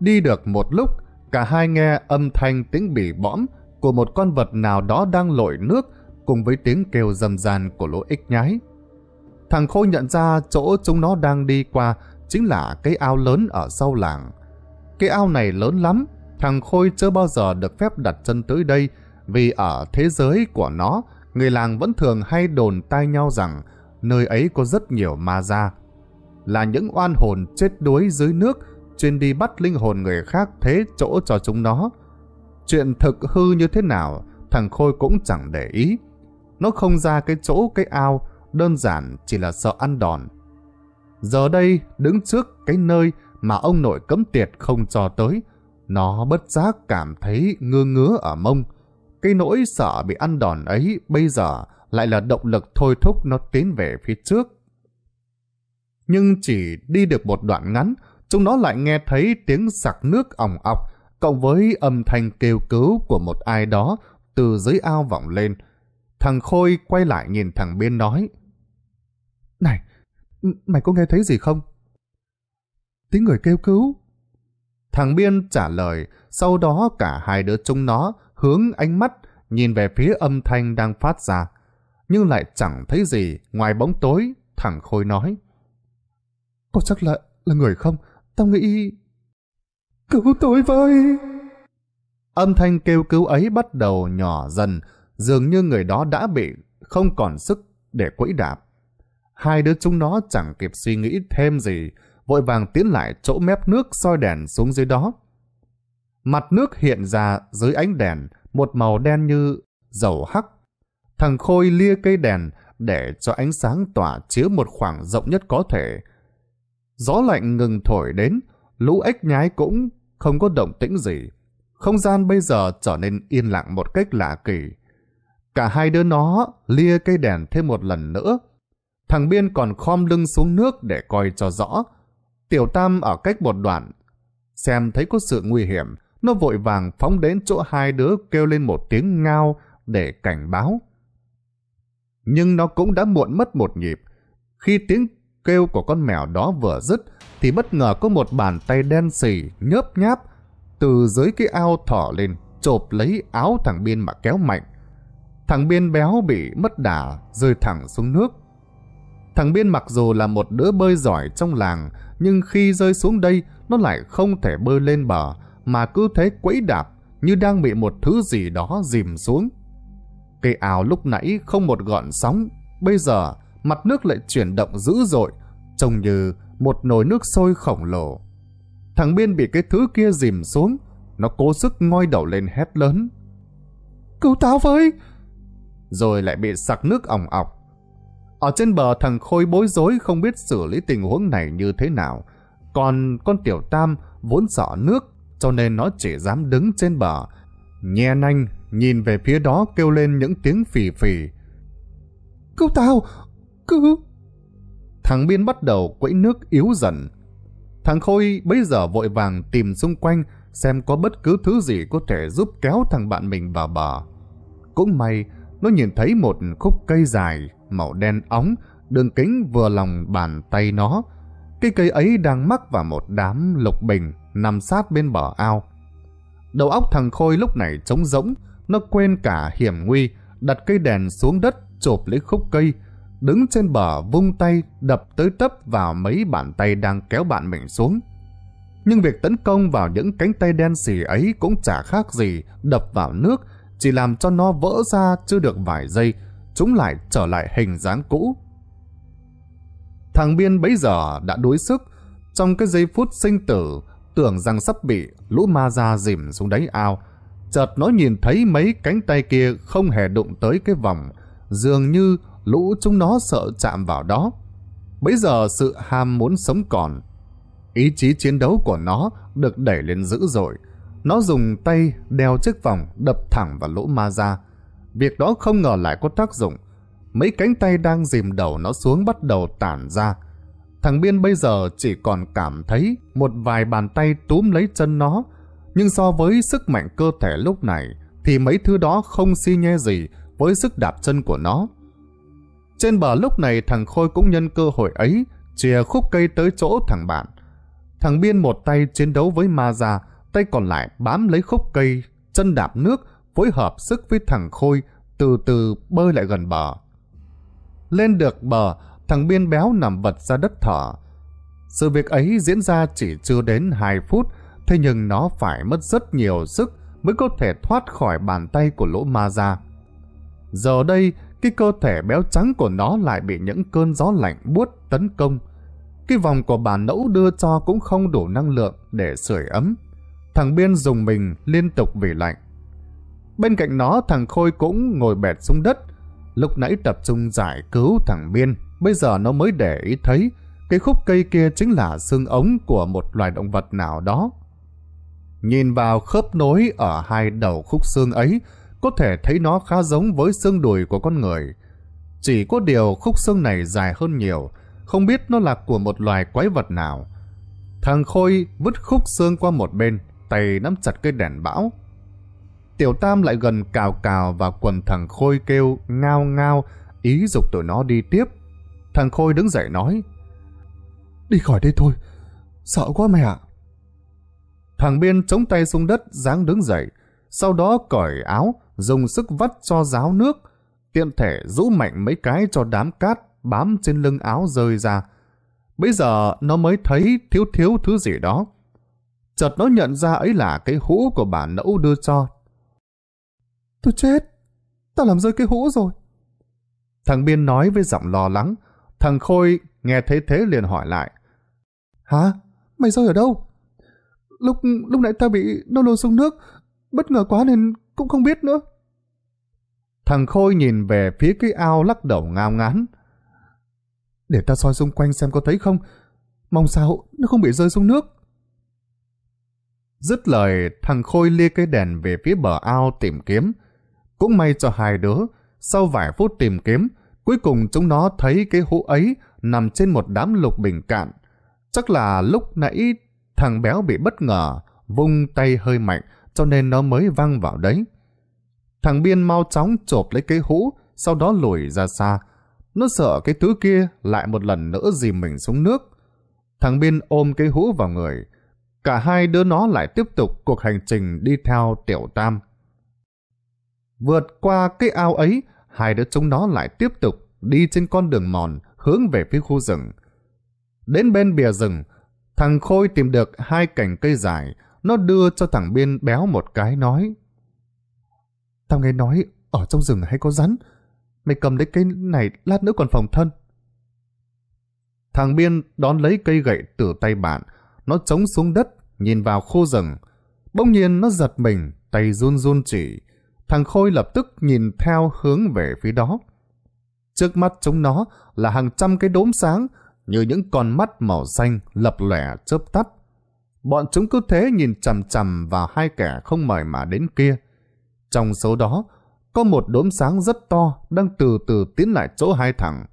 Đi được một lúc, cả hai nghe âm thanh tiếng bỉ bõm của một con vật nào đó đang lội nước cùng với tiếng kêu rầm ràn của lũ ích nhái. Thằng Khôi nhận ra chỗ chúng nó đang đi qua chính là cái ao lớn ở sau làng. Cái ao này lớn lắm, Thằng Khôi chưa bao giờ được phép đặt chân tới đây, vì ở thế giới của nó, người làng vẫn thường hay đồn tai nhau rằng nơi ấy có rất nhiều ma ra, Là những oan hồn chết đuối dưới nước, chuyên đi bắt linh hồn người khác thế chỗ cho chúng nó. Chuyện thực hư như thế nào, thằng Khôi cũng chẳng để ý. Nó không ra cái chỗ cái ao, đơn giản chỉ là sợ ăn đòn. Giờ đây, đứng trước cái nơi mà ông nội cấm tiệt không cho tới, nó bất giác cảm thấy ngơ ngứa ở mông. Cái nỗi sợ bị ăn đòn ấy bây giờ lại là động lực thôi thúc nó tiến về phía trước. Nhưng chỉ đi được một đoạn ngắn, chúng nó lại nghe thấy tiếng sặc nước ỏng ọc, cộng với âm thanh kêu cứu của một ai đó từ dưới ao vọng lên. Thằng Khôi quay lại nhìn thằng Biên nói. Này, mày có nghe thấy gì không? Tiếng người kêu cứu. Thằng Biên trả lời, sau đó cả hai đứa chúng nó hướng ánh mắt nhìn về phía âm thanh đang phát ra, nhưng lại chẳng thấy gì ngoài bóng tối, thằng Khôi nói. Có chắc là, là người không? Tao nghĩ... Cứu tôi với! Âm thanh kêu cứu ấy bắt đầu nhỏ dần, dường như người đó đã bị không còn sức để quẫy đạp. Hai đứa chúng nó chẳng kịp suy nghĩ thêm gì, vội vàng tiến lại chỗ mép nước soi đèn xuống dưới đó. Mặt nước hiện ra dưới ánh đèn một màu đen như dầu hắc. Thằng Khôi lia cây đèn để cho ánh sáng tỏa chiếu một khoảng rộng nhất có thể. Gió lạnh ngừng thổi đến, lũ ếch nhái cũng không có động tĩnh gì. Không gian bây giờ trở nên yên lặng một cách lạ kỳ. Cả hai đứa nó lia cây đèn thêm một lần nữa. Thằng Biên còn khom lưng xuống nước để coi cho rõ. Tiểu Tam ở cách một đoạn. Xem thấy có sự nguy hiểm, nó vội vàng phóng đến chỗ hai đứa kêu lên một tiếng ngao để cảnh báo. Nhưng nó cũng đã muộn mất một nhịp. Khi tiếng kêu của con mèo đó vừa dứt, thì bất ngờ có một bàn tay đen xì nhớp nháp từ dưới cái ao thỏ lên, chộp lấy áo thằng Biên mà kéo mạnh. Thằng Biên béo bị mất đà, rơi thẳng xuống nước. Thằng Biên mặc dù là một đứa bơi giỏi trong làng, nhưng khi rơi xuống đây, nó lại không thể bơi lên bờ, mà cứ thế quẫy đạp, như đang bị một thứ gì đó dìm xuống. Cây ảo lúc nãy không một gọn sóng, bây giờ mặt nước lại chuyển động dữ dội, trông như một nồi nước sôi khổng lồ. Thằng Biên bị cái thứ kia dìm xuống, nó cố sức ngoi đầu lên hét lớn. Cứu tao với! Rồi lại bị sặc nước ỏng ọc. Ở trên bờ thằng Khôi bối rối không biết xử lý tình huống này như thế nào. Còn con Tiểu Tam vốn sợ nước cho nên nó chỉ dám đứng trên bờ. Nhe nanh nhìn về phía đó kêu lên những tiếng phì phì. Cứu tao! Cứu! Thằng Biên bắt đầu quẫy nước yếu dần. Thằng Khôi bấy giờ vội vàng tìm xung quanh xem có bất cứ thứ gì có thể giúp kéo thằng bạn mình vào bờ. Cũng may, nó nhìn thấy một khúc cây dài màu đen óng, đường kính vừa lòng bàn tay nó. Cái cây ấy đang mắc vào một đám lục bình nằm sát bên bờ ao. Đầu óc thằng Khôi lúc này trống rỗng, nó quên cả hiểm nguy, đặt cây đèn xuống đất chộp lấy khúc cây, đứng trên bờ vung tay đập tới tấp vào mấy bàn tay đang kéo bạn mình xuống. Nhưng việc tấn công vào những cánh tay đen xì ấy cũng chả khác gì đập vào nước, chỉ làm cho nó vỡ ra chưa được vài giây, chúng lại trở lại hình dáng cũ. Thằng Biên bấy giờ đã đuối sức, trong cái giây phút sinh tử, tưởng rằng sắp bị lũ ma ra dìm xuống đáy ao. Chợt nó nhìn thấy mấy cánh tay kia không hề đụng tới cái vòng, dường như lũ chúng nó sợ chạm vào đó. Bấy giờ sự ham muốn sống còn, ý chí chiến đấu của nó được đẩy lên dữ dội. Nó dùng tay đeo chiếc vòng đập thẳng vào lỗ ma ra. Việc đó không ngờ lại có tác dụng. Mấy cánh tay đang dìm đầu nó xuống bắt đầu tản ra. Thằng Biên bây giờ chỉ còn cảm thấy một vài bàn tay túm lấy chân nó. Nhưng so với sức mạnh cơ thể lúc này thì mấy thứ đó không si nhe gì với sức đạp chân của nó. Trên bờ lúc này thằng Khôi cũng nhân cơ hội ấy chìa khúc cây tới chỗ thằng bạn. Thằng Biên một tay chiến đấu với ma già, tay còn lại bám lấy khúc cây, chân đạp nước phối hợp sức với thằng Khôi, từ từ bơi lại gần bờ. Lên được bờ, thằng Biên béo nằm vật ra đất thở. Sự việc ấy diễn ra chỉ chưa đến 2 phút, thế nhưng nó phải mất rất nhiều sức mới có thể thoát khỏi bàn tay của lỗ ma ra. Giờ đây, cái cơ thể béo trắng của nó lại bị những cơn gió lạnh buốt tấn công. Cái vòng của bà nẫu đưa cho cũng không đủ năng lượng để sưởi ấm. Thằng Biên dùng mình liên tục vì lạnh. Bên cạnh nó thằng Khôi cũng ngồi bẹt xuống đất. Lúc nãy tập trung giải cứu thằng biên bây giờ nó mới để ý thấy cái khúc cây kia chính là xương ống của một loài động vật nào đó. Nhìn vào khớp nối ở hai đầu khúc xương ấy, có thể thấy nó khá giống với xương đùi của con người. Chỉ có điều khúc xương này dài hơn nhiều, không biết nó là của một loài quái vật nào. Thằng Khôi vứt khúc xương qua một bên, tay nắm chặt cây đèn bão, Tiểu Tam lại gần cào cào và quần thằng Khôi kêu ngao ngao, ý dục tụi nó đi tiếp. Thằng Khôi đứng dậy nói, Đi khỏi đây thôi, sợ quá mày ạ. Thằng Biên chống tay xuống đất, dáng đứng dậy, sau đó cởi áo, dùng sức vắt cho ráo nước, tiện thể rũ mạnh mấy cái cho đám cát bám trên lưng áo rơi ra. Bây giờ nó mới thấy thiếu thiếu thứ gì đó. Chợt nó nhận ra ấy là cái hũ của bà nẫu đưa cho Tôi chết, tao làm rơi cái hũ rồi. Thằng Biên nói với giọng lo lắng, thằng Khôi nghe thấy thế liền hỏi lại. Hả? Mày rơi ở đâu? Lúc lúc nãy tao bị nó lôi xuống nước, bất ngờ quá nên cũng không biết nữa. Thằng Khôi nhìn về phía cái ao lắc đầu ngao ngán. Để ta soi xung quanh xem có thấy không, mong sao nó không bị rơi xuống nước. Dứt lời, thằng Khôi lia cây đèn về phía bờ ao tìm kiếm. Cũng may cho hai đứa, sau vài phút tìm kiếm, cuối cùng chúng nó thấy cái hũ ấy nằm trên một đám lục bình cạn. Chắc là lúc nãy thằng béo bị bất ngờ, vung tay hơi mạnh cho nên nó mới văng vào đấy. Thằng Biên mau chóng chộp lấy cái hũ, sau đó lùi ra xa. Nó sợ cái thứ kia lại một lần nữa dìm mình xuống nước. Thằng Biên ôm cái hũ vào người. Cả hai đứa nó lại tiếp tục cuộc hành trình đi theo Tiểu Tam. Vượt qua cái ao ấy, hai đứa chúng nó lại tiếp tục đi trên con đường mòn hướng về phía khu rừng. Đến bên bìa rừng, thằng Khôi tìm được hai cành cây dài, nó đưa cho thằng Biên béo một cái nói. Tao nghe nói ở trong rừng hay có rắn, mày cầm lấy cây này lát nữa còn phòng thân. Thằng Biên đón lấy cây gậy từ tay bạn, nó chống xuống đất, nhìn vào khu rừng. Bỗng nhiên nó giật mình, tay run run chỉ, Thằng Khôi lập tức nhìn theo hướng về phía đó. Trước mắt chúng nó là hàng trăm cái đốm sáng như những con mắt màu xanh lập lẻ chớp tắt. Bọn chúng cứ thế nhìn chằm chằm vào hai kẻ không mời mà đến kia. Trong số đó, có một đốm sáng rất to đang từ từ tiến lại chỗ hai thằng.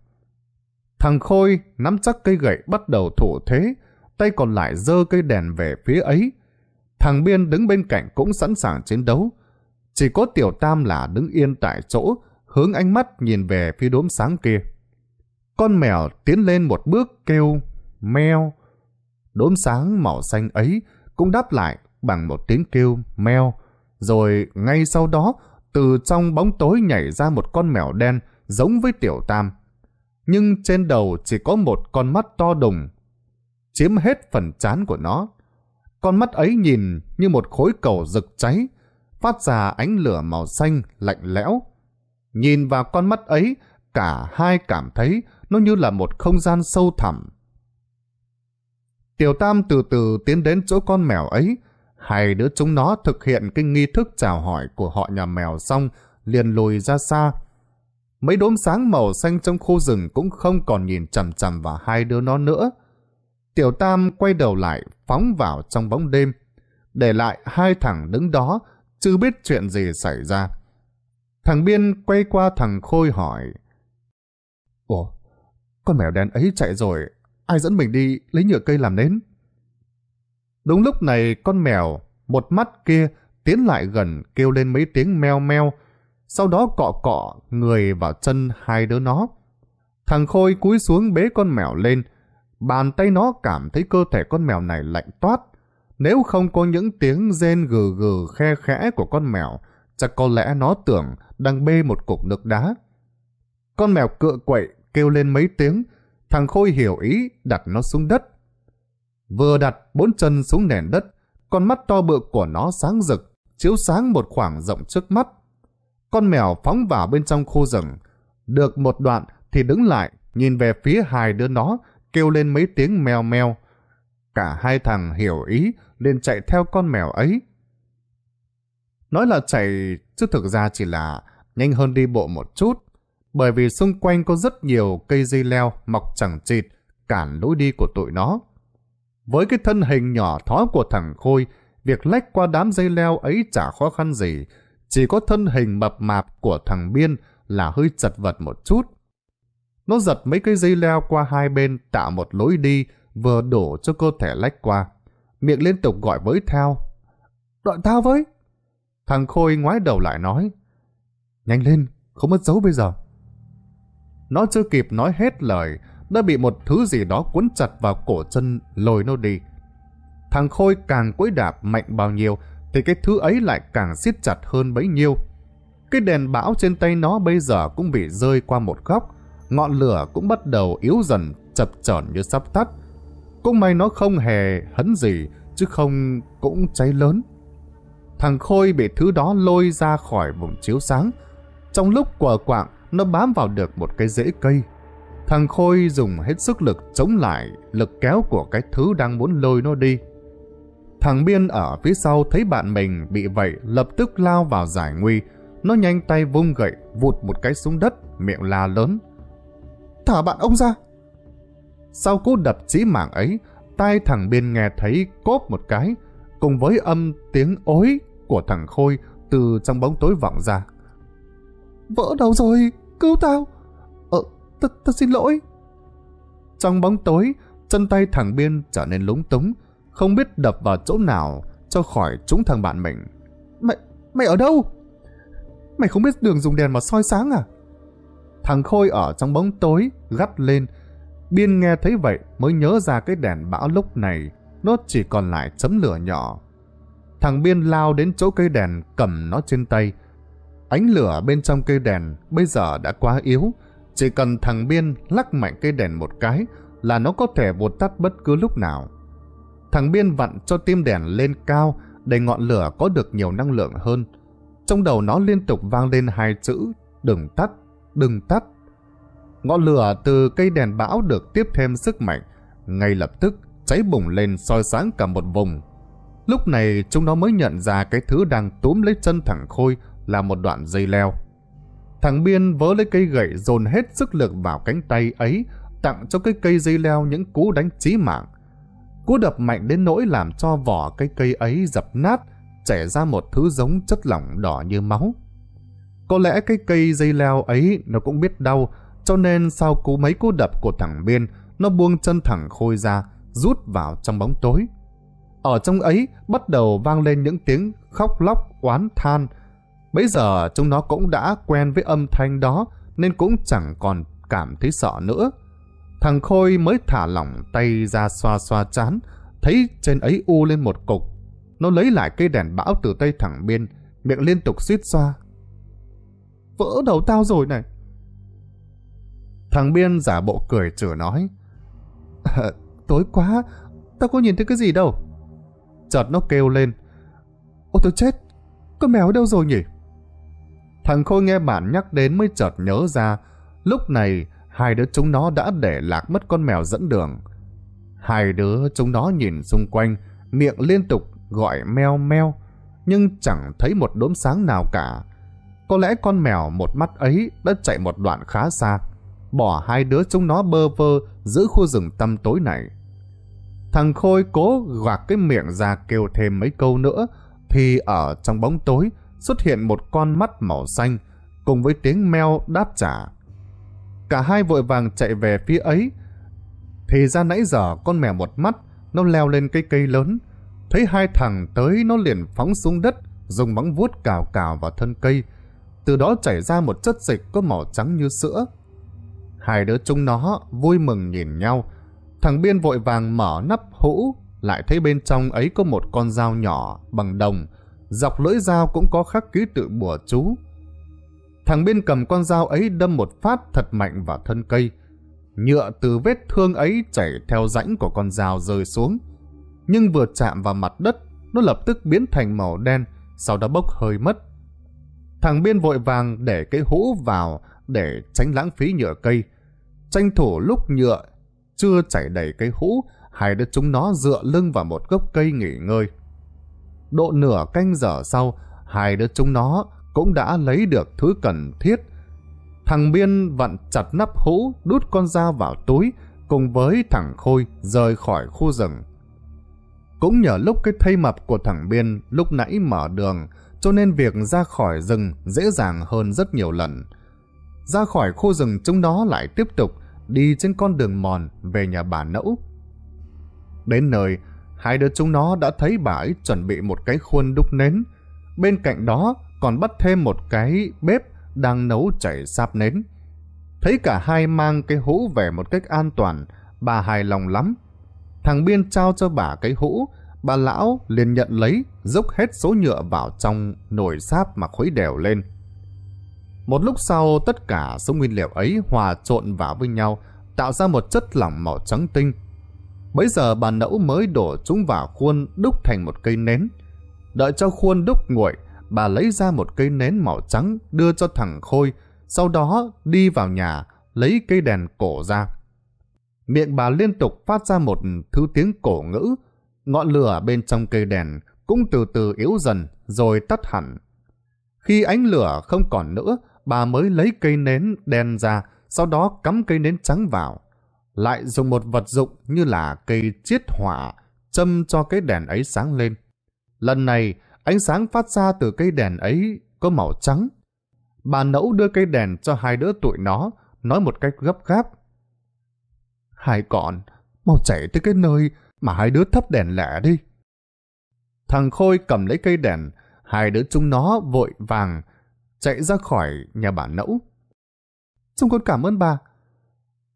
Thằng Khôi nắm chắc cây gậy bắt đầu thủ thế, tay còn lại dơ cây đèn về phía ấy. Thằng Biên đứng bên cạnh cũng sẵn sàng chiến đấu, chỉ có tiểu tam là đứng yên tại chỗ, hướng ánh mắt nhìn về phía đốm sáng kia. Con mèo tiến lên một bước kêu, meo. Đốm sáng màu xanh ấy cũng đáp lại bằng một tiếng kêu, meo. Rồi ngay sau đó, từ trong bóng tối nhảy ra một con mèo đen giống với tiểu tam. Nhưng trên đầu chỉ có một con mắt to đùng, chiếm hết phần chán của nó. Con mắt ấy nhìn như một khối cầu rực cháy, phát ra ánh lửa màu xanh lạnh lẽo. Nhìn vào con mắt ấy, cả hai cảm thấy nó như là một không gian sâu thẳm. Tiểu Tam từ từ tiến đến chỗ con mèo ấy, hai đứa chúng nó thực hiện cái nghi thức chào hỏi của họ nhà mèo xong, liền lùi ra xa. Mấy đốm sáng màu xanh trong khu rừng cũng không còn nhìn chằm chằm vào hai đứa nó nữa. Tiểu Tam quay đầu lại, phóng vào trong bóng đêm, để lại hai thằng đứng đó chưa biết chuyện gì xảy ra. Thằng Biên quay qua thằng Khôi hỏi. Ủa, con mèo đen ấy chạy rồi, ai dẫn mình đi lấy nhựa cây làm nến? Đúng lúc này con mèo, một mắt kia, tiến lại gần kêu lên mấy tiếng meo meo, sau đó cọ cọ người vào chân hai đứa nó. Thằng Khôi cúi xuống bế con mèo lên, bàn tay nó cảm thấy cơ thể con mèo này lạnh toát, nếu không có những tiếng rên gừ gừ khe khẽ của con mèo, chắc có lẽ nó tưởng đang bê một cục nước đá. Con mèo cựa quậy, kêu lên mấy tiếng, thằng Khôi hiểu ý, đặt nó xuống đất. Vừa đặt bốn chân xuống nền đất, con mắt to bự của nó sáng rực, chiếu sáng một khoảng rộng trước mắt. Con mèo phóng vào bên trong khu rừng, được một đoạn thì đứng lại, nhìn về phía hai đứa nó, kêu lên mấy tiếng mèo mèo, cả hai thằng hiểu ý liền chạy theo con mèo ấy. Nói là chạy chứ thực ra chỉ là nhanh hơn đi bộ một chút, bởi vì xung quanh có rất nhiều cây dây leo mọc chẳng chịt cản lối đi của tụi nó. Với cái thân hình nhỏ thó của thằng Khôi, việc lách qua đám dây leo ấy chả khó khăn gì, chỉ có thân hình mập mạp của thằng Biên là hơi chật vật một chút. Nó giật mấy cây dây leo qua hai bên tạo một lối đi vừa đổ cho cơ thể lách qua. Miệng liên tục gọi với Thao. Đợi Thao với! Thằng Khôi ngoái đầu lại nói. Nhanh lên, không mất dấu bây giờ. Nó chưa kịp nói hết lời, đã bị một thứ gì đó cuốn chặt vào cổ chân lồi nó đi. Thằng Khôi càng quấy đạp mạnh bao nhiêu, thì cái thứ ấy lại càng siết chặt hơn bấy nhiêu. Cái đèn bão trên tay nó bây giờ cũng bị rơi qua một góc, ngọn lửa cũng bắt đầu yếu dần, chập chờn như sắp tắt. Cũng may nó không hề hấn gì, chứ không cũng cháy lớn. Thằng Khôi bị thứ đó lôi ra khỏi vùng chiếu sáng. Trong lúc quờ quạng, nó bám vào được một cái rễ cây. Thằng Khôi dùng hết sức lực chống lại lực kéo của cái thứ đang muốn lôi nó đi. Thằng Biên ở phía sau thấy bạn mình bị vậy lập tức lao vào giải nguy. Nó nhanh tay vung gậy vụt một cái xuống đất, miệng la lớn. Thả bạn ông ra, sau cú đập chí mạng ấy, tai thằng Biên nghe thấy cốp một cái, cùng với âm tiếng ối của thằng Khôi từ trong bóng tối vọng ra. Vỡ đầu rồi, cứu tao! Ờ, ta, ta xin lỗi! Trong bóng tối, chân tay thằng Biên trở nên lúng túng, không biết đập vào chỗ nào cho khỏi trúng thằng bạn mình. Mày, mày ở đâu? Mày không biết đường dùng đèn mà soi sáng à? Thằng Khôi ở trong bóng tối, gắt lên, Biên nghe thấy vậy mới nhớ ra cái đèn bão lúc này, nó chỉ còn lại chấm lửa nhỏ. Thằng Biên lao đến chỗ cây đèn cầm nó trên tay. Ánh lửa bên trong cây đèn bây giờ đã quá yếu, chỉ cần thằng Biên lắc mạnh cây đèn một cái là nó có thể vụt tắt bất cứ lúc nào. Thằng Biên vặn cho tim đèn lên cao để ngọn lửa có được nhiều năng lượng hơn. Trong đầu nó liên tục vang lên hai chữ, đừng tắt, đừng tắt. Ngọn lửa từ cây đèn bão được tiếp thêm sức mạnh, ngay lập tức cháy bùng lên soi sáng cả một vùng. Lúc này chúng nó mới nhận ra cái thứ đang túm lấy chân thẳng Khôi là một đoạn dây leo. Thằng Biên vớ lấy cây gậy dồn hết sức lực vào cánh tay ấy, tặng cho cái cây dây leo những cú đánh chí mạng. Cú đập mạnh đến nỗi làm cho vỏ cây cây ấy dập nát, chảy ra một thứ giống chất lỏng đỏ như máu. Có lẽ cái cây dây leo ấy nó cũng biết đau cho nên sau cú mấy cú đập của thằng Biên, nó buông chân thẳng Khôi ra, rút vào trong bóng tối. Ở trong ấy bắt đầu vang lên những tiếng khóc lóc oán than. Bây giờ chúng nó cũng đã quen với âm thanh đó nên cũng chẳng còn cảm thấy sợ nữa. Thằng Khôi mới thả lỏng tay ra xoa xoa chán, thấy trên ấy u lên một cục. Nó lấy lại cây đèn bão từ tay thằng Biên, miệng liên tục suýt xoa. Vỡ đầu tao rồi này, Thằng Biên giả bộ cười chửa nói. Ờ, tối quá, tao có nhìn thấy cái gì đâu. Chợt nó kêu lên. Ôi tôi chết, con mèo ở đâu rồi nhỉ? Thằng Khôi nghe bạn nhắc đến mới chợt nhớ ra. Lúc này, hai đứa chúng nó đã để lạc mất con mèo dẫn đường. Hai đứa chúng nó nhìn xung quanh, miệng liên tục gọi meo meo, nhưng chẳng thấy một đốm sáng nào cả. Có lẽ con mèo một mắt ấy đã chạy một đoạn khá xa bỏ hai đứa chúng nó bơ vơ giữa khu rừng tăm tối này. Thằng Khôi cố gạt cái miệng ra kêu thêm mấy câu nữa, thì ở trong bóng tối xuất hiện một con mắt màu xanh cùng với tiếng meo đáp trả. Cả hai vội vàng chạy về phía ấy, thì ra nãy giờ con mèo một mắt nó leo lên cây cây lớn, thấy hai thằng tới nó liền phóng xuống đất, dùng móng vuốt cào cào vào thân cây, từ đó chảy ra một chất dịch có màu trắng như sữa. Hai đứa chúng nó vui mừng nhìn nhau. Thằng Biên vội vàng mở nắp hũ, lại thấy bên trong ấy có một con dao nhỏ bằng đồng. Dọc lưỡi dao cũng có khắc ký tự bùa chú. Thằng Biên cầm con dao ấy đâm một phát thật mạnh vào thân cây. Nhựa từ vết thương ấy chảy theo rãnh của con dao rơi xuống. Nhưng vừa chạm vào mặt đất, nó lập tức biến thành màu đen, sau đó bốc hơi mất. Thằng Biên vội vàng để cái hũ vào để tránh lãng phí nhựa cây. Tranh thủ lúc nhựa chưa chảy đầy cây hũ, hai đứa chúng nó dựa lưng vào một gốc cây nghỉ ngơi. Độ nửa canh giờ sau, hai đứa chúng nó cũng đã lấy được thứ cần thiết. Thằng Biên vặn chặt nắp hũ, đút con dao vào túi, cùng với thằng Khôi rời khỏi khu rừng. Cũng nhờ lúc cái thây mập của thằng Biên lúc nãy mở đường, cho nên việc ra khỏi rừng dễ dàng hơn rất nhiều lần ra khỏi khu rừng chúng nó lại tiếp tục đi trên con đường mòn về nhà bà nẫu. Đến nơi, hai đứa chúng nó đã thấy bà ấy chuẩn bị một cái khuôn đúc nến. Bên cạnh đó còn bắt thêm một cái bếp đang nấu chảy sáp nến. Thấy cả hai mang cái hũ về một cách an toàn, bà hài lòng lắm. Thằng Biên trao cho bà cái hũ, bà lão liền nhận lấy, dốc hết số nhựa vào trong nồi sáp mà khuấy đều lên. Một lúc sau, tất cả số nguyên liệu ấy hòa trộn vào với nhau, tạo ra một chất lỏng màu trắng tinh. bây giờ bà nẫu mới đổ chúng vào khuôn đúc thành một cây nến. Đợi cho khuôn đúc nguội, bà lấy ra một cây nến màu trắng đưa cho thằng Khôi, sau đó đi vào nhà lấy cây đèn cổ ra. Miệng bà liên tục phát ra một thứ tiếng cổ ngữ, ngọn lửa bên trong cây đèn cũng từ từ yếu dần rồi tắt hẳn. Khi ánh lửa không còn nữa, bà mới lấy cây nến đen ra, sau đó cắm cây nến trắng vào. Lại dùng một vật dụng như là cây chiết hỏa, châm cho cái đèn ấy sáng lên. Lần này, ánh sáng phát ra từ cây đèn ấy có màu trắng. Bà nẫu đưa cây đèn cho hai đứa tụi nó, nói một cách gấp gáp. Hai con, mau chạy tới cái nơi mà hai đứa thắp đèn lẻ đi. Thằng Khôi cầm lấy cây đèn, hai đứa chúng nó vội vàng chạy ra khỏi nhà bà nẫu. Chúng con cảm ơn bà.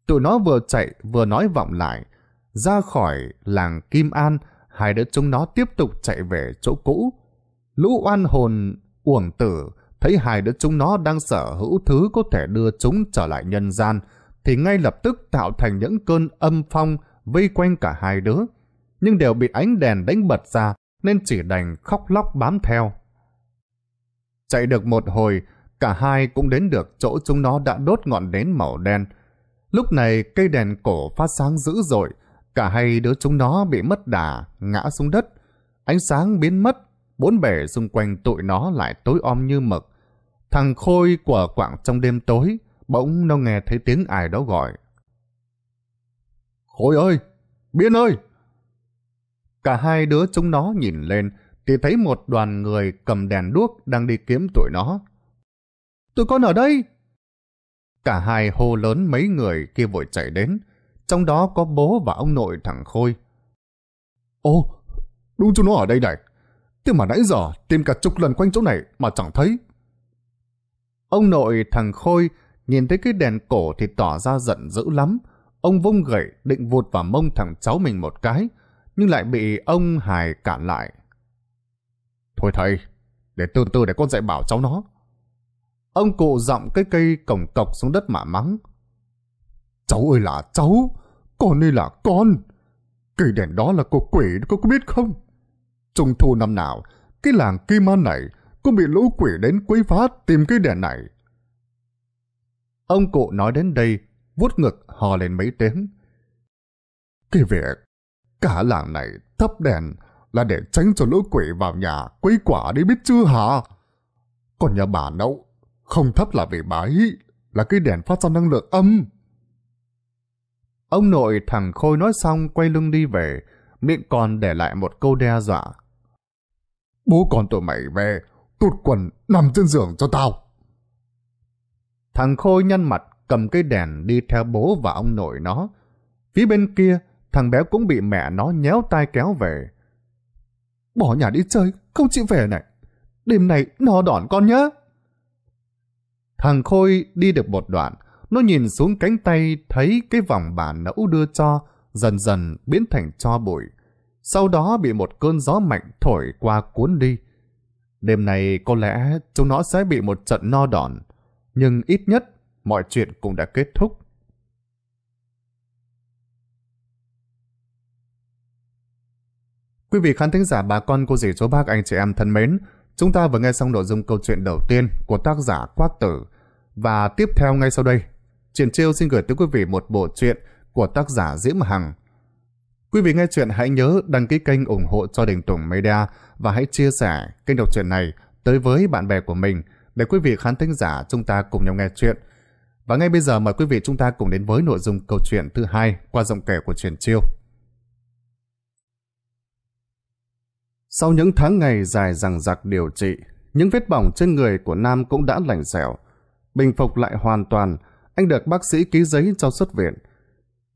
Tụi nó vừa chạy vừa nói vọng lại. Ra khỏi làng Kim An, hai đứa chúng nó tiếp tục chạy về chỗ cũ. Lũ oan hồn, uổng tử, thấy hai đứa chúng nó đang sở hữu thứ có thể đưa chúng trở lại nhân gian, thì ngay lập tức tạo thành những cơn âm phong vây quanh cả hai đứa. Nhưng đều bị ánh đèn đánh bật ra, nên chỉ đành khóc lóc bám theo. Chạy được một hồi, cả hai cũng đến được chỗ chúng nó đã đốt ngọn nến màu đen. Lúc này cây đèn cổ phát sáng dữ dội, cả hai đứa chúng nó bị mất đà, ngã xuống đất. Ánh sáng biến mất, bốn bể xung quanh tụi nó lại tối om như mực. Thằng Khôi quở quạng trong đêm tối, bỗng nó nghe thấy tiếng ai đó gọi. Khôi ơi! Biên ơi! Cả hai đứa chúng nó nhìn lên, thì thấy một đoàn người cầm đèn đuốc đang đi kiếm tụi nó. Tụi con ở đây! Cả hai hô lớn mấy người kia vội chạy đến, trong đó có bố và ông nội thằng Khôi. Ô, đúng chúng nó ở đây này. Thế mà nãy giờ tìm cả chục lần quanh chỗ này mà chẳng thấy. Ông nội thằng Khôi nhìn thấy cái đèn cổ thì tỏ ra giận dữ lắm. Ông vung gậy định vụt vào mông thằng cháu mình một cái, nhưng lại bị ông Hải cản lại. Thôi thầy, để từ từ để con dạy bảo cháu nó. Ông cụ giọng cái cây cổng cọc xuống đất mà mắng. Cháu ơi là cháu, con ơi là con. Cây đèn đó là của quỷ, cô có biết không? Trung thu năm nào, cái làng Kim An này cũng bị lũ quỷ đến quấy phá tìm cái đèn này. Ông cụ nói đến đây, vuốt ngực hò lên mấy tiếng. Cái việc, cả làng này thắp đèn là để tránh cho lũ quỷ vào nhà quấy quả đi biết chưa hả? Còn nhà bà nậu, không thấp là vì bà ấy, là cái đèn phát ra năng lượng âm. Ông nội thằng Khôi nói xong quay lưng đi về, miệng còn để lại một câu đe dọa. Bố con tụi mày về, tụt quần nằm trên giường cho tao. Thằng Khôi nhăn mặt cầm cái đèn đi theo bố và ông nội nó. Phía bên kia, thằng bé cũng bị mẹ nó nhéo tay kéo về. Bỏ nhà đi chơi, không chịu về này. Đêm nay nó đòn con nhá. Thằng Khôi đi được một đoạn, nó nhìn xuống cánh tay thấy cái vòng bà nấu đưa cho dần dần biến thành cho bụi. Sau đó bị một cơn gió mạnh thổi qua cuốn đi. Đêm nay có lẽ chúng nó sẽ bị một trận no đòn. Nhưng ít nhất mọi chuyện cũng đã kết thúc. Quý vị khán thính giả bà con cô dì chú bác anh chị em thân mến, chúng ta vừa nghe xong nội dung câu chuyện đầu tiên của tác giả Quác Tử. Và tiếp theo ngay sau đây, Triển Chiêu xin gửi tới quý vị một bộ truyện của tác giả Diễm Hằng. Quý vị nghe chuyện hãy nhớ đăng ký kênh ủng hộ cho Đình Tùng Media và hãy chia sẻ kênh đọc truyện này tới với bạn bè của mình để quý vị khán thính giả chúng ta cùng nhau nghe chuyện. Và ngay bây giờ mời quý vị chúng ta cùng đến với nội dung câu chuyện thứ hai qua giọng kể của Triển Chiêu. Sau những tháng ngày dài rằng giặc điều trị, những vết bỏng trên người của Nam cũng đã lành dẻo. Bình phục lại hoàn toàn, anh được bác sĩ ký giấy cho xuất viện.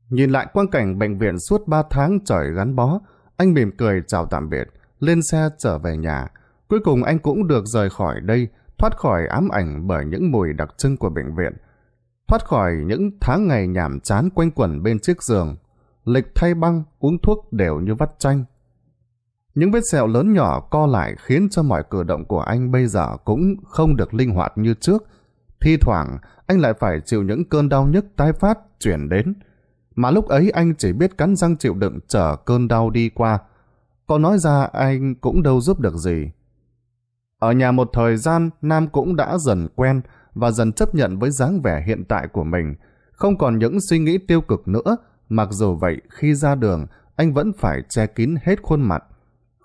Nhìn lại quang cảnh bệnh viện suốt 3 tháng trời gắn bó, anh mỉm cười chào tạm biệt, lên xe trở về nhà. Cuối cùng anh cũng được rời khỏi đây, thoát khỏi ám ảnh bởi những mùi đặc trưng của bệnh viện. Thoát khỏi những tháng ngày nhảm chán quanh quẩn bên chiếc giường. Lịch thay băng, uống thuốc đều như vắt chanh, những vết sẹo lớn nhỏ co lại khiến cho mọi cử động của anh bây giờ cũng không được linh hoạt như trước. Thi thoảng, anh lại phải chịu những cơn đau nhức tái phát chuyển đến. Mà lúc ấy anh chỉ biết cắn răng chịu đựng chờ cơn đau đi qua. Có nói ra anh cũng đâu giúp được gì. Ở nhà một thời gian, Nam cũng đã dần quen và dần chấp nhận với dáng vẻ hiện tại của mình. Không còn những suy nghĩ tiêu cực nữa, mặc dù vậy khi ra đường, anh vẫn phải che kín hết khuôn mặt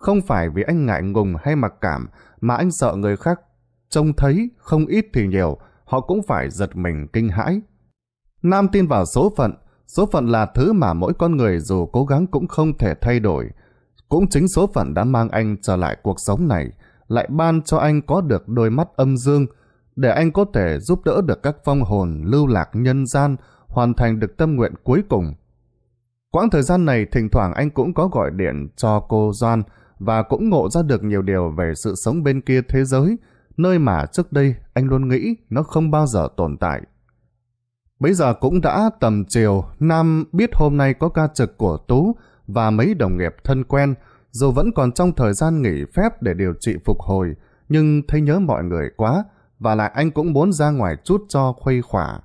không phải vì anh ngại ngùng hay mặc cảm mà anh sợ người khác trông thấy không ít thì nhiều, họ cũng phải giật mình kinh hãi. Nam tin vào số phận, số phận là thứ mà mỗi con người dù cố gắng cũng không thể thay đổi. Cũng chính số phận đã mang anh trở lại cuộc sống này, lại ban cho anh có được đôi mắt âm dương, để anh có thể giúp đỡ được các phong hồn lưu lạc nhân gian, hoàn thành được tâm nguyện cuối cùng. Quãng thời gian này thỉnh thoảng anh cũng có gọi điện cho cô Doan, và cũng ngộ ra được nhiều điều về sự sống bên kia thế giới, nơi mà trước đây anh luôn nghĩ nó không bao giờ tồn tại. Bây giờ cũng đã tầm chiều, Nam biết hôm nay có ca trực của Tú và mấy đồng nghiệp thân quen, dù vẫn còn trong thời gian nghỉ phép để điều trị phục hồi, nhưng thấy nhớ mọi người quá, và lại anh cũng muốn ra ngoài chút cho khuây khỏa.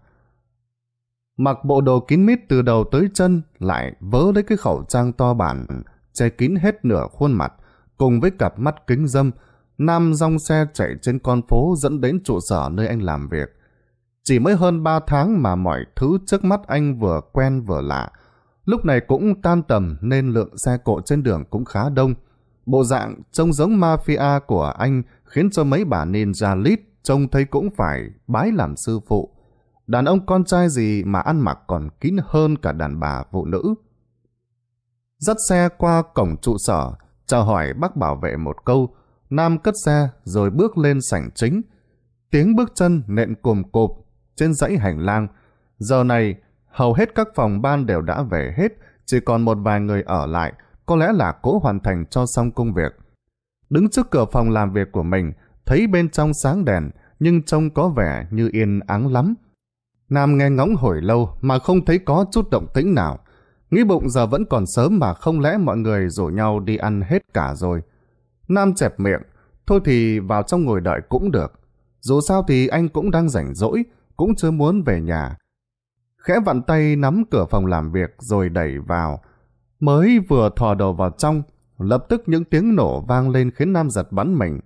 Mặc bộ đồ kín mít từ đầu tới chân, lại vớ lấy cái khẩu trang to bản, che kín hết nửa khuôn mặt, cùng với cặp mắt kính dâm, Nam rong xe chạy trên con phố dẫn đến trụ sở nơi anh làm việc. Chỉ mới hơn 3 tháng mà mọi thứ trước mắt anh vừa quen vừa lạ. Lúc này cũng tan tầm nên lượng xe cộ trên đường cũng khá đông. Bộ dạng trông giống mafia của anh khiến cho mấy bà ninja lít trông thấy cũng phải bái làm sư phụ. Đàn ông con trai gì mà ăn mặc còn kín hơn cả đàn bà phụ nữ dắt xe qua cổng trụ sở, chào hỏi bác bảo vệ một câu, Nam cất xe rồi bước lên sảnh chính. Tiếng bước chân nện cồm cộp trên dãy hành lang. Giờ này, hầu hết các phòng ban đều đã về hết, chỉ còn một vài người ở lại, có lẽ là cố hoàn thành cho xong công việc. Đứng trước cửa phòng làm việc của mình, thấy bên trong sáng đèn, nhưng trông có vẻ như yên ắng lắm. Nam nghe ngóng hồi lâu mà không thấy có chút động tĩnh nào. Nghĩ bụng giờ vẫn còn sớm mà không lẽ mọi người rủ nhau đi ăn hết cả rồi. Nam chẹp miệng, thôi thì vào trong ngồi đợi cũng được. Dù sao thì anh cũng đang rảnh rỗi, cũng chưa muốn về nhà. Khẽ vặn tay nắm cửa phòng làm việc rồi đẩy vào. Mới vừa thò đầu vào trong, lập tức những tiếng nổ vang lên khiến Nam giật bắn mình.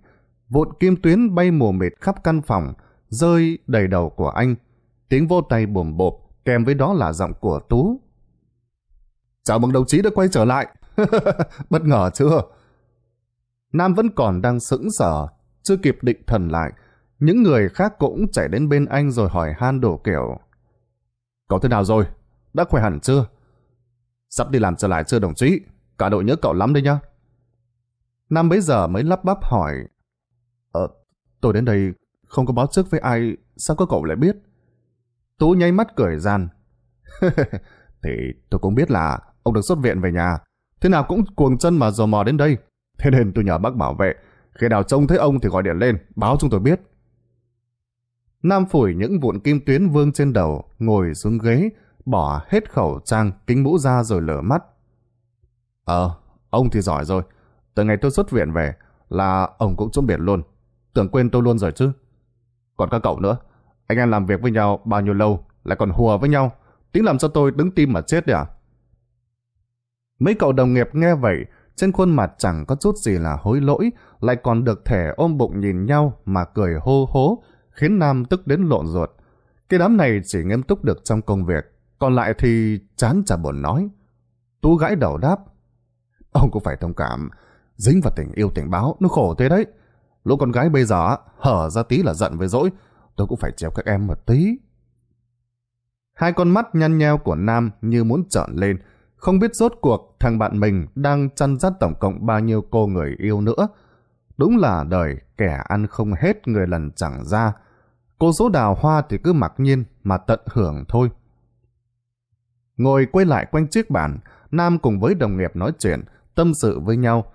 Vụn kim tuyến bay mù mịt khắp căn phòng, rơi đầy đầu của anh. Tiếng vô tay bùm bộp, kèm với đó là giọng của Tú Chào mừng đồng chí đã quay trở lại. Bất ngờ chưa? Nam vẫn còn đang sững sờ, chưa kịp định thần lại. Những người khác cũng chạy đến bên anh rồi hỏi han đổ kiểu. Cậu thế nào rồi? Đã khỏe hẳn chưa? Sắp đi làm trở lại chưa đồng chí? Cả đội nhớ cậu lắm đấy nhá. Nam bấy giờ mới lắp bắp hỏi. Ờ, tôi đến đây không có báo trước với ai, sao có cậu lại biết? Tú nháy mắt cười gian. Thì tôi cũng biết là Ông được xuất viện về nhà. Thế nào cũng cuồng chân mà dò mò đến đây. Thế nên tôi nhờ bác bảo vệ. Khi nào trông thấy ông thì gọi điện lên, báo chúng tôi biết. Nam phủi những vụn kim tuyến vương trên đầu, ngồi xuống ghế, bỏ hết khẩu trang, kính mũ ra rồi lở mắt. Ờ, ông thì giỏi rồi. Từ ngày tôi xuất viện về là ông cũng xuống biển luôn. Tưởng quên tôi luôn rồi chứ. Còn các cậu nữa, anh em làm việc với nhau bao nhiêu lâu lại còn hùa với nhau. Tính làm cho tôi đứng tim mà chết đấy à? Mấy cậu đồng nghiệp nghe vậy, trên khuôn mặt chẳng có chút gì là hối lỗi, lại còn được thẻ ôm bụng nhìn nhau mà cười hô hố, khiến Nam tức đến lộn ruột. Cái đám này chỉ nghiêm túc được trong công việc, còn lại thì chán chả buồn nói. Tú gãi đầu đáp. Ông cũng phải thông cảm, dính vào tình yêu tình báo, nó khổ thế đấy. Lũ con gái bây giờ hở ra tí là giận với dỗi, tôi cũng phải chèo các em một tí. Hai con mắt nhăn nheo của Nam như muốn trợn lên, không biết rốt cuộc thằng bạn mình đang chăn dắt tổng cộng bao nhiêu cô người yêu nữa. Đúng là đời kẻ ăn không hết người lần chẳng ra. Cô số đào hoa thì cứ mặc nhiên mà tận hưởng thôi. Ngồi quay lại quanh chiếc bàn, Nam cùng với đồng nghiệp nói chuyện, tâm sự với nhau,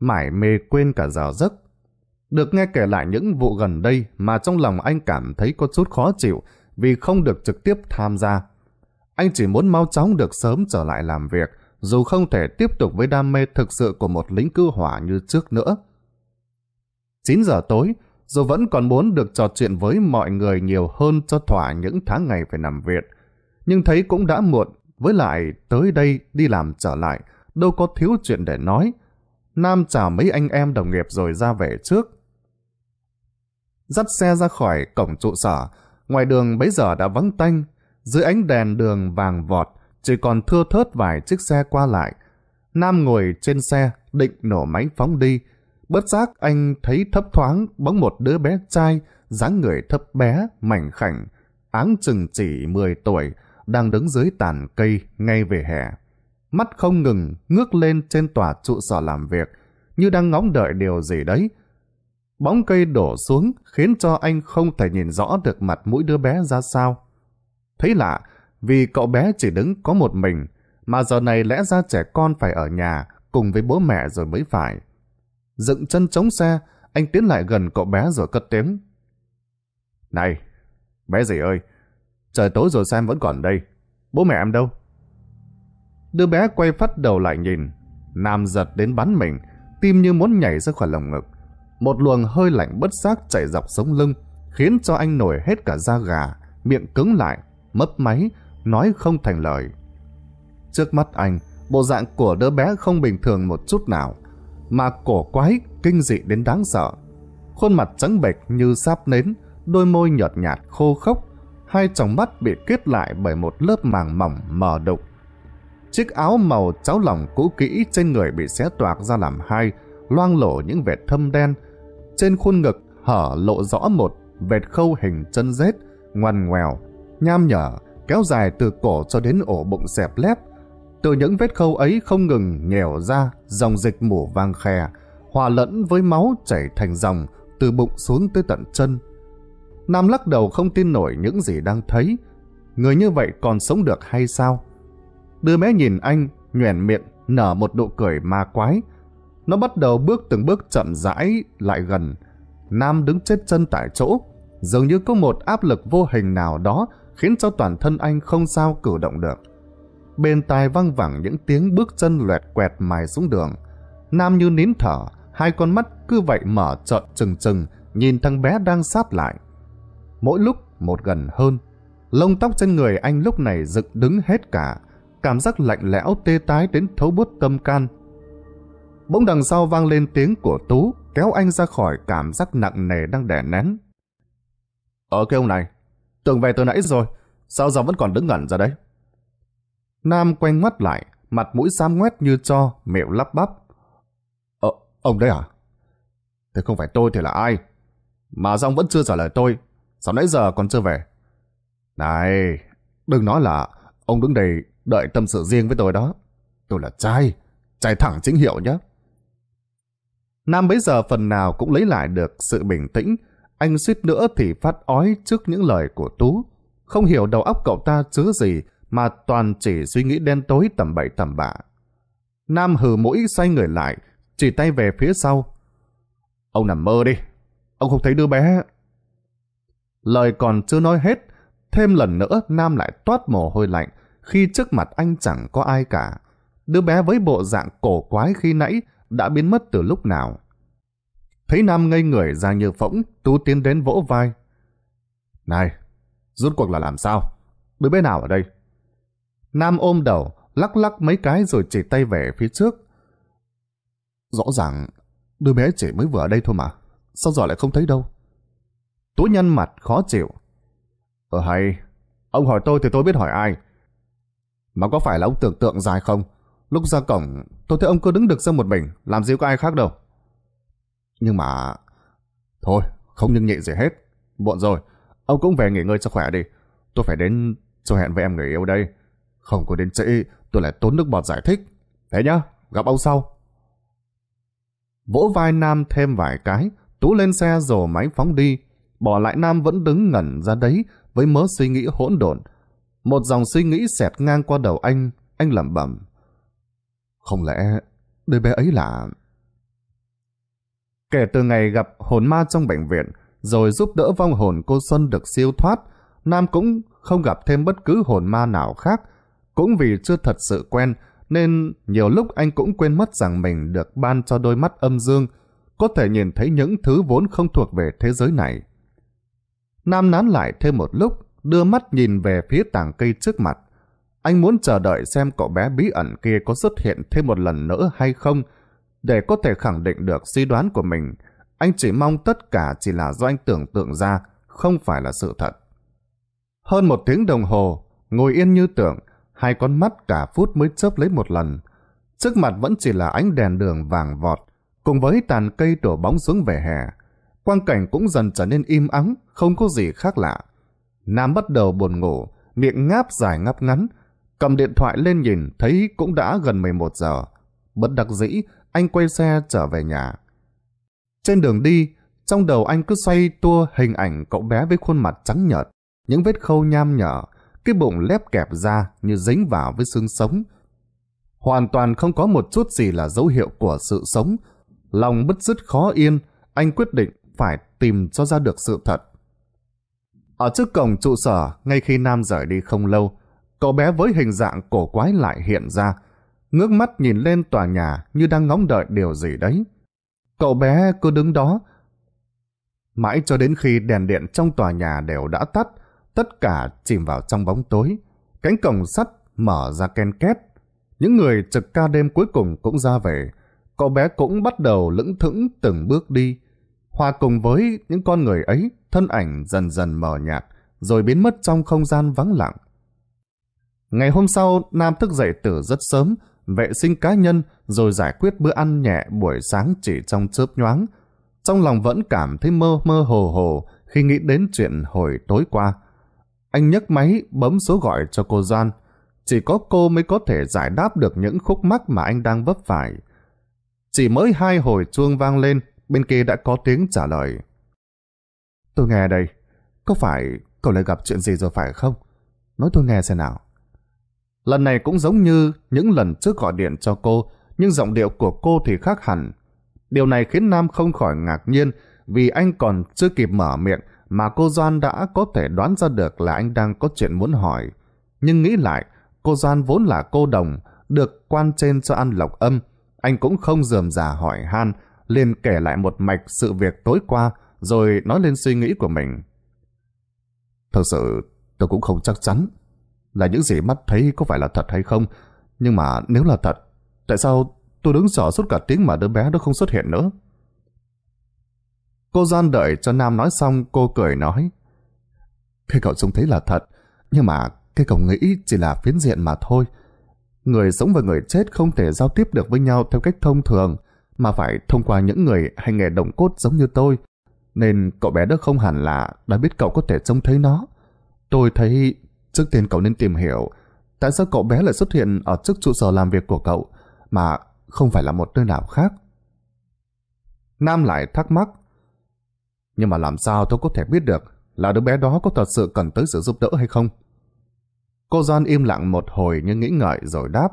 mải mê quên cả giờ giấc. Được nghe kể lại những vụ gần đây mà trong lòng anh cảm thấy có chút khó chịu vì không được trực tiếp tham gia. Anh chỉ muốn mau chóng được sớm trở lại làm việc, dù không thể tiếp tục với đam mê thực sự của một lính cứu hỏa như trước nữa. 9 giờ tối, dù vẫn còn muốn được trò chuyện với mọi người nhiều hơn cho thỏa những tháng ngày phải nằm viện. Nhưng thấy cũng đã muộn, với lại tới đây đi làm trở lại, đâu có thiếu chuyện để nói. Nam chào mấy anh em đồng nghiệp rồi ra về trước. Dắt xe ra khỏi cổng trụ sở, ngoài đường bấy giờ đã vắng tanh, dưới ánh đèn đường vàng vọt, chỉ còn thưa thớt vài chiếc xe qua lại. Nam ngồi trên xe, định nổ máy phóng đi. Bất giác anh thấy thấp thoáng bóng một đứa bé trai, dáng người thấp bé, mảnh khảnh, áng chừng chỉ 10 tuổi, đang đứng dưới tàn cây ngay về hè. Mắt không ngừng, ngước lên trên tòa trụ sở làm việc, như đang ngóng đợi điều gì đấy. Bóng cây đổ xuống khiến cho anh không thể nhìn rõ được mặt mũi đứa bé ra sao. Thấy lạ, vì cậu bé chỉ đứng có một mình, mà giờ này lẽ ra trẻ con phải ở nhà cùng với bố mẹ rồi mới phải. Dựng chân chống xe, anh tiến lại gần cậu bé rồi cất tiếng. Này, bé gì ơi, trời tối rồi Sam vẫn còn đây, bố mẹ em đâu? Đứa bé quay phát đầu lại nhìn, Nam giật đến bắn mình, tim như muốn nhảy ra khỏi lồng ngực. Một luồng hơi lạnh bất giác chảy dọc sống lưng, khiến cho anh nổi hết cả da gà, miệng cứng lại, mấp máy, nói không thành lời. Trước mắt anh, bộ dạng của đứa bé không bình thường một chút nào, mà cổ quái, kinh dị đến đáng sợ. Khuôn mặt trắng bệch như sáp nến, đôi môi nhợt nhạt khô khốc, hai tròng mắt bị kết lại bởi một lớp màng mỏng mờ đục. Chiếc áo màu cháo lỏng cũ kỹ trên người bị xé toạc ra làm hai, loang lổ những vệt thâm đen. Trên khuôn ngực hở lộ rõ một vệt khâu hình chân rết, ngoằn ngoèo, nham nhở, kéo dài từ cổ cho đến ổ bụng xẹp lép. Từ những vết khâu ấy không ngừng nghèo ra, dòng dịch mổ vang khè, hòa lẫn với máu chảy thành dòng từ bụng xuống tới tận chân. Nam lắc đầu không tin nổi những gì đang thấy. Người như vậy còn sống được hay sao? đưa mé nhìn anh, nhoẻn miệng, nở một nụ cười ma quái. Nó bắt đầu bước từng bước chậm rãi lại gần. Nam đứng chết chân tại chỗ, dường như có một áp lực vô hình nào đó khiến cho toàn thân anh không sao cử động được. Bên tai văng vẳng những tiếng bước chân loẹt quẹt mài xuống đường. Nam như nín thở, hai con mắt cứ vậy mở trợn trừng trừng, nhìn thằng bé đang sát lại. Mỗi lúc một gần hơn, lông tóc trên người anh lúc này rực đứng hết cả, cảm giác lạnh lẽo tê tái đến thấu bút tâm can. Bỗng đằng sau vang lên tiếng của Tú, kéo anh ra khỏi cảm giác nặng nề đang đè nén. Ở cái ông này, Tưởng về từ nãy rồi, sao giờ vẫn còn đứng ngẩn ra đấy? Nam quay ngoắt lại, mặt mũi xám ngoét như cho, miệng lắp bắp. Ờ, ông đấy à? Thế không phải tôi thì là ai? Mà sao vẫn chưa trả lời tôi? Sao nãy giờ còn chưa về? Này, đừng nói là ông đứng đây đợi tâm sự riêng với tôi đó. Tôi là trai, trai thẳng chính hiệu nhé. Nam bấy giờ phần nào cũng lấy lại được sự bình tĩnh, anh suýt nữa thì phát ói trước những lời của Tú. Không hiểu đầu óc cậu ta chứa gì mà toàn chỉ suy nghĩ đen tối tầm bậy tầm bạ. Nam hừ mũi xoay người lại, chỉ tay về phía sau. Ông nằm mơ đi, ông không thấy đứa bé. Lời còn chưa nói hết, thêm lần nữa Nam lại toát mồ hôi lạnh khi trước mặt anh chẳng có ai cả. Đứa bé với bộ dạng cổ quái khi nãy đã biến mất từ lúc nào. Thấy Nam ngây người ra như phỗng, Tú tiến đến vỗ vai. Này, rút cuộc là làm sao? Đứa bé nào ở đây? Nam ôm đầu, lắc lắc mấy cái rồi chỉ tay về phía trước. Rõ ràng, đứa bé chỉ mới vừa ở đây thôi mà. Sao giờ lại không thấy đâu? Tú nhân mặt khó chịu. Ờ hay, ông hỏi tôi thì tôi biết hỏi ai. Mà có phải là ông tưởng tượng dài không? Lúc ra cổng, tôi thấy ông cứ đứng được ra một mình, làm gì có ai khác đâu. Nhưng mà... Thôi, không nhưng nhị gì hết. Muộn rồi, ông cũng về nghỉ ngơi cho khỏe đi. Tôi phải đến cho hẹn với em người yêu đây. Không có đến trễ, tôi lại tốn nước bọt giải thích. Thế nhá, gặp ông sau. Vỗ vai Nam thêm vài cái, Tú lên xe rồi máy phóng đi. Bỏ lại Nam vẫn đứng ngẩn ra đấy với mớ suy nghĩ hỗn độn. Một dòng suy nghĩ xẹt ngang qua đầu anh, anh lẩm bẩm. Không lẽ đứa bé ấy là... Kể từ ngày gặp hồn ma trong bệnh viện, rồi giúp đỡ vong hồn cô Xuân được siêu thoát, Nam cũng không gặp thêm bất cứ hồn ma nào khác. Cũng vì chưa thật sự quen, nên nhiều lúc anh cũng quên mất rằng mình được ban cho đôi mắt âm dương, có thể nhìn thấy những thứ vốn không thuộc về thế giới này. Nam nán lại thêm một lúc, đưa mắt nhìn về phía tảng cây trước mặt. Anh muốn chờ đợi xem cậu bé bí ẩn kia có xuất hiện thêm một lần nữa hay không, để có thể khẳng định được suy đoán của mình, anh chỉ mong tất cả chỉ là do anh tưởng tượng ra, không phải là sự thật. Hơn một tiếng đồng hồ, ngồi yên như tưởng, hai con mắt cả phút mới chớp lấy một lần. Trước mặt vẫn chỉ là ánh đèn đường vàng vọt, cùng với tàn cây đổ bóng xuống về hè. Quang cảnh cũng dần trở nên im ắng, không có gì khác lạ. Nam bắt đầu buồn ngủ, miệng ngáp dài ngáp ngắn, cầm điện thoại lên nhìn thấy cũng đã gần 11 giờ. Bất đặc dĩ, anh quay xe trở về nhà. Trên đường đi, trong đầu anh cứ xoay tua hình ảnh cậu bé với khuôn mặt trắng nhợt, những vết khâu nham nhở, cái bụng lép kẹp ra như dính vào với xương sống. Hoàn toàn không có một chút gì là dấu hiệu của sự sống. Lòng bất dứt khó yên, anh quyết định phải tìm cho ra được sự thật. Ở trước cổng trụ sở, ngay khi Nam rời đi không lâu, cậu bé với hình dạng cổ quái lại hiện ra, ngước mắt nhìn lên tòa nhà như đang ngóng đợi điều gì đấy. Cậu bé cứ đứng đó. Mãi cho đến khi đèn điện trong tòa nhà đều đã tắt, tất cả chìm vào trong bóng tối. Cánh cổng sắt mở ra ken két. Những người trực ca đêm cuối cùng cũng ra về. Cậu bé cũng bắt đầu lững thững từng bước đi. Hòa cùng với những con người ấy, thân ảnh dần dần mờ nhạt, rồi biến mất trong không gian vắng lặng. Ngày hôm sau, Nam thức dậy từ rất sớm, vệ sinh cá nhân rồi giải quyết bữa ăn nhẹ buổi sáng chỉ trong chớp nhoáng. Trong lòng vẫn cảm thấy mơ mơ hồ hồ khi nghĩ đến chuyện hồi tối qua. Anh nhấc máy bấm số gọi cho cô Doan. Chỉ có cô mới có thể giải đáp được những khúc mắc mà anh đang vấp phải. Chỉ mới hai hồi chuông vang lên, bên kia đã có tiếng trả lời. Tôi nghe đây, có phải cậu lại gặp chuyện gì rồi phải không? Nói tôi nghe xem nào. Lần này cũng giống như những lần trước gọi điện cho cô, nhưng giọng điệu của cô thì khác hẳn. Điều này khiến Nam không khỏi ngạc nhiên vì anh còn chưa kịp mở miệng mà cô Doan đã có thể đoán ra được là anh đang có chuyện muốn hỏi. Nhưng nghĩ lại, cô Doan vốn là cô đồng, được quan trên cho ăn lộc âm. Anh cũng không dườm già hỏi han, liền kể lại một mạch sự việc tối qua, rồi nói lên suy nghĩ của mình. Thật sự, tôi cũng không chắc chắn là những gì mắt thấy có phải là thật hay không. Nhưng mà nếu là thật, tại sao tôi đứng dở suốt cả tiếng mà đứa bé đó không xuất hiện nữa? Cô gian đợi cho Nam nói xong cô cười nói. Khi cậu trông thấy là thật, nhưng mà cái cậu nghĩ chỉ là phiến diện mà thôi. Người sống và người chết không thể giao tiếp được với nhau theo cách thông thường, mà phải thông qua những người hay nghề đồng cốt giống như tôi. Nên cậu bé đó không hẳn là đã biết cậu có thể trông thấy nó. Tôi thấy Trước tiên cậu nên tìm hiểu tại sao cậu bé lại xuất hiện ở trước trụ sở làm việc của cậu mà không phải là một nơi nào khác. Nam lại thắc mắc Nhưng mà làm sao tôi có thể biết được là đứa bé đó có thật sự cần tới sự giúp đỡ hay không? Cô John im lặng một hồi nhưng nghĩ ngợi rồi đáp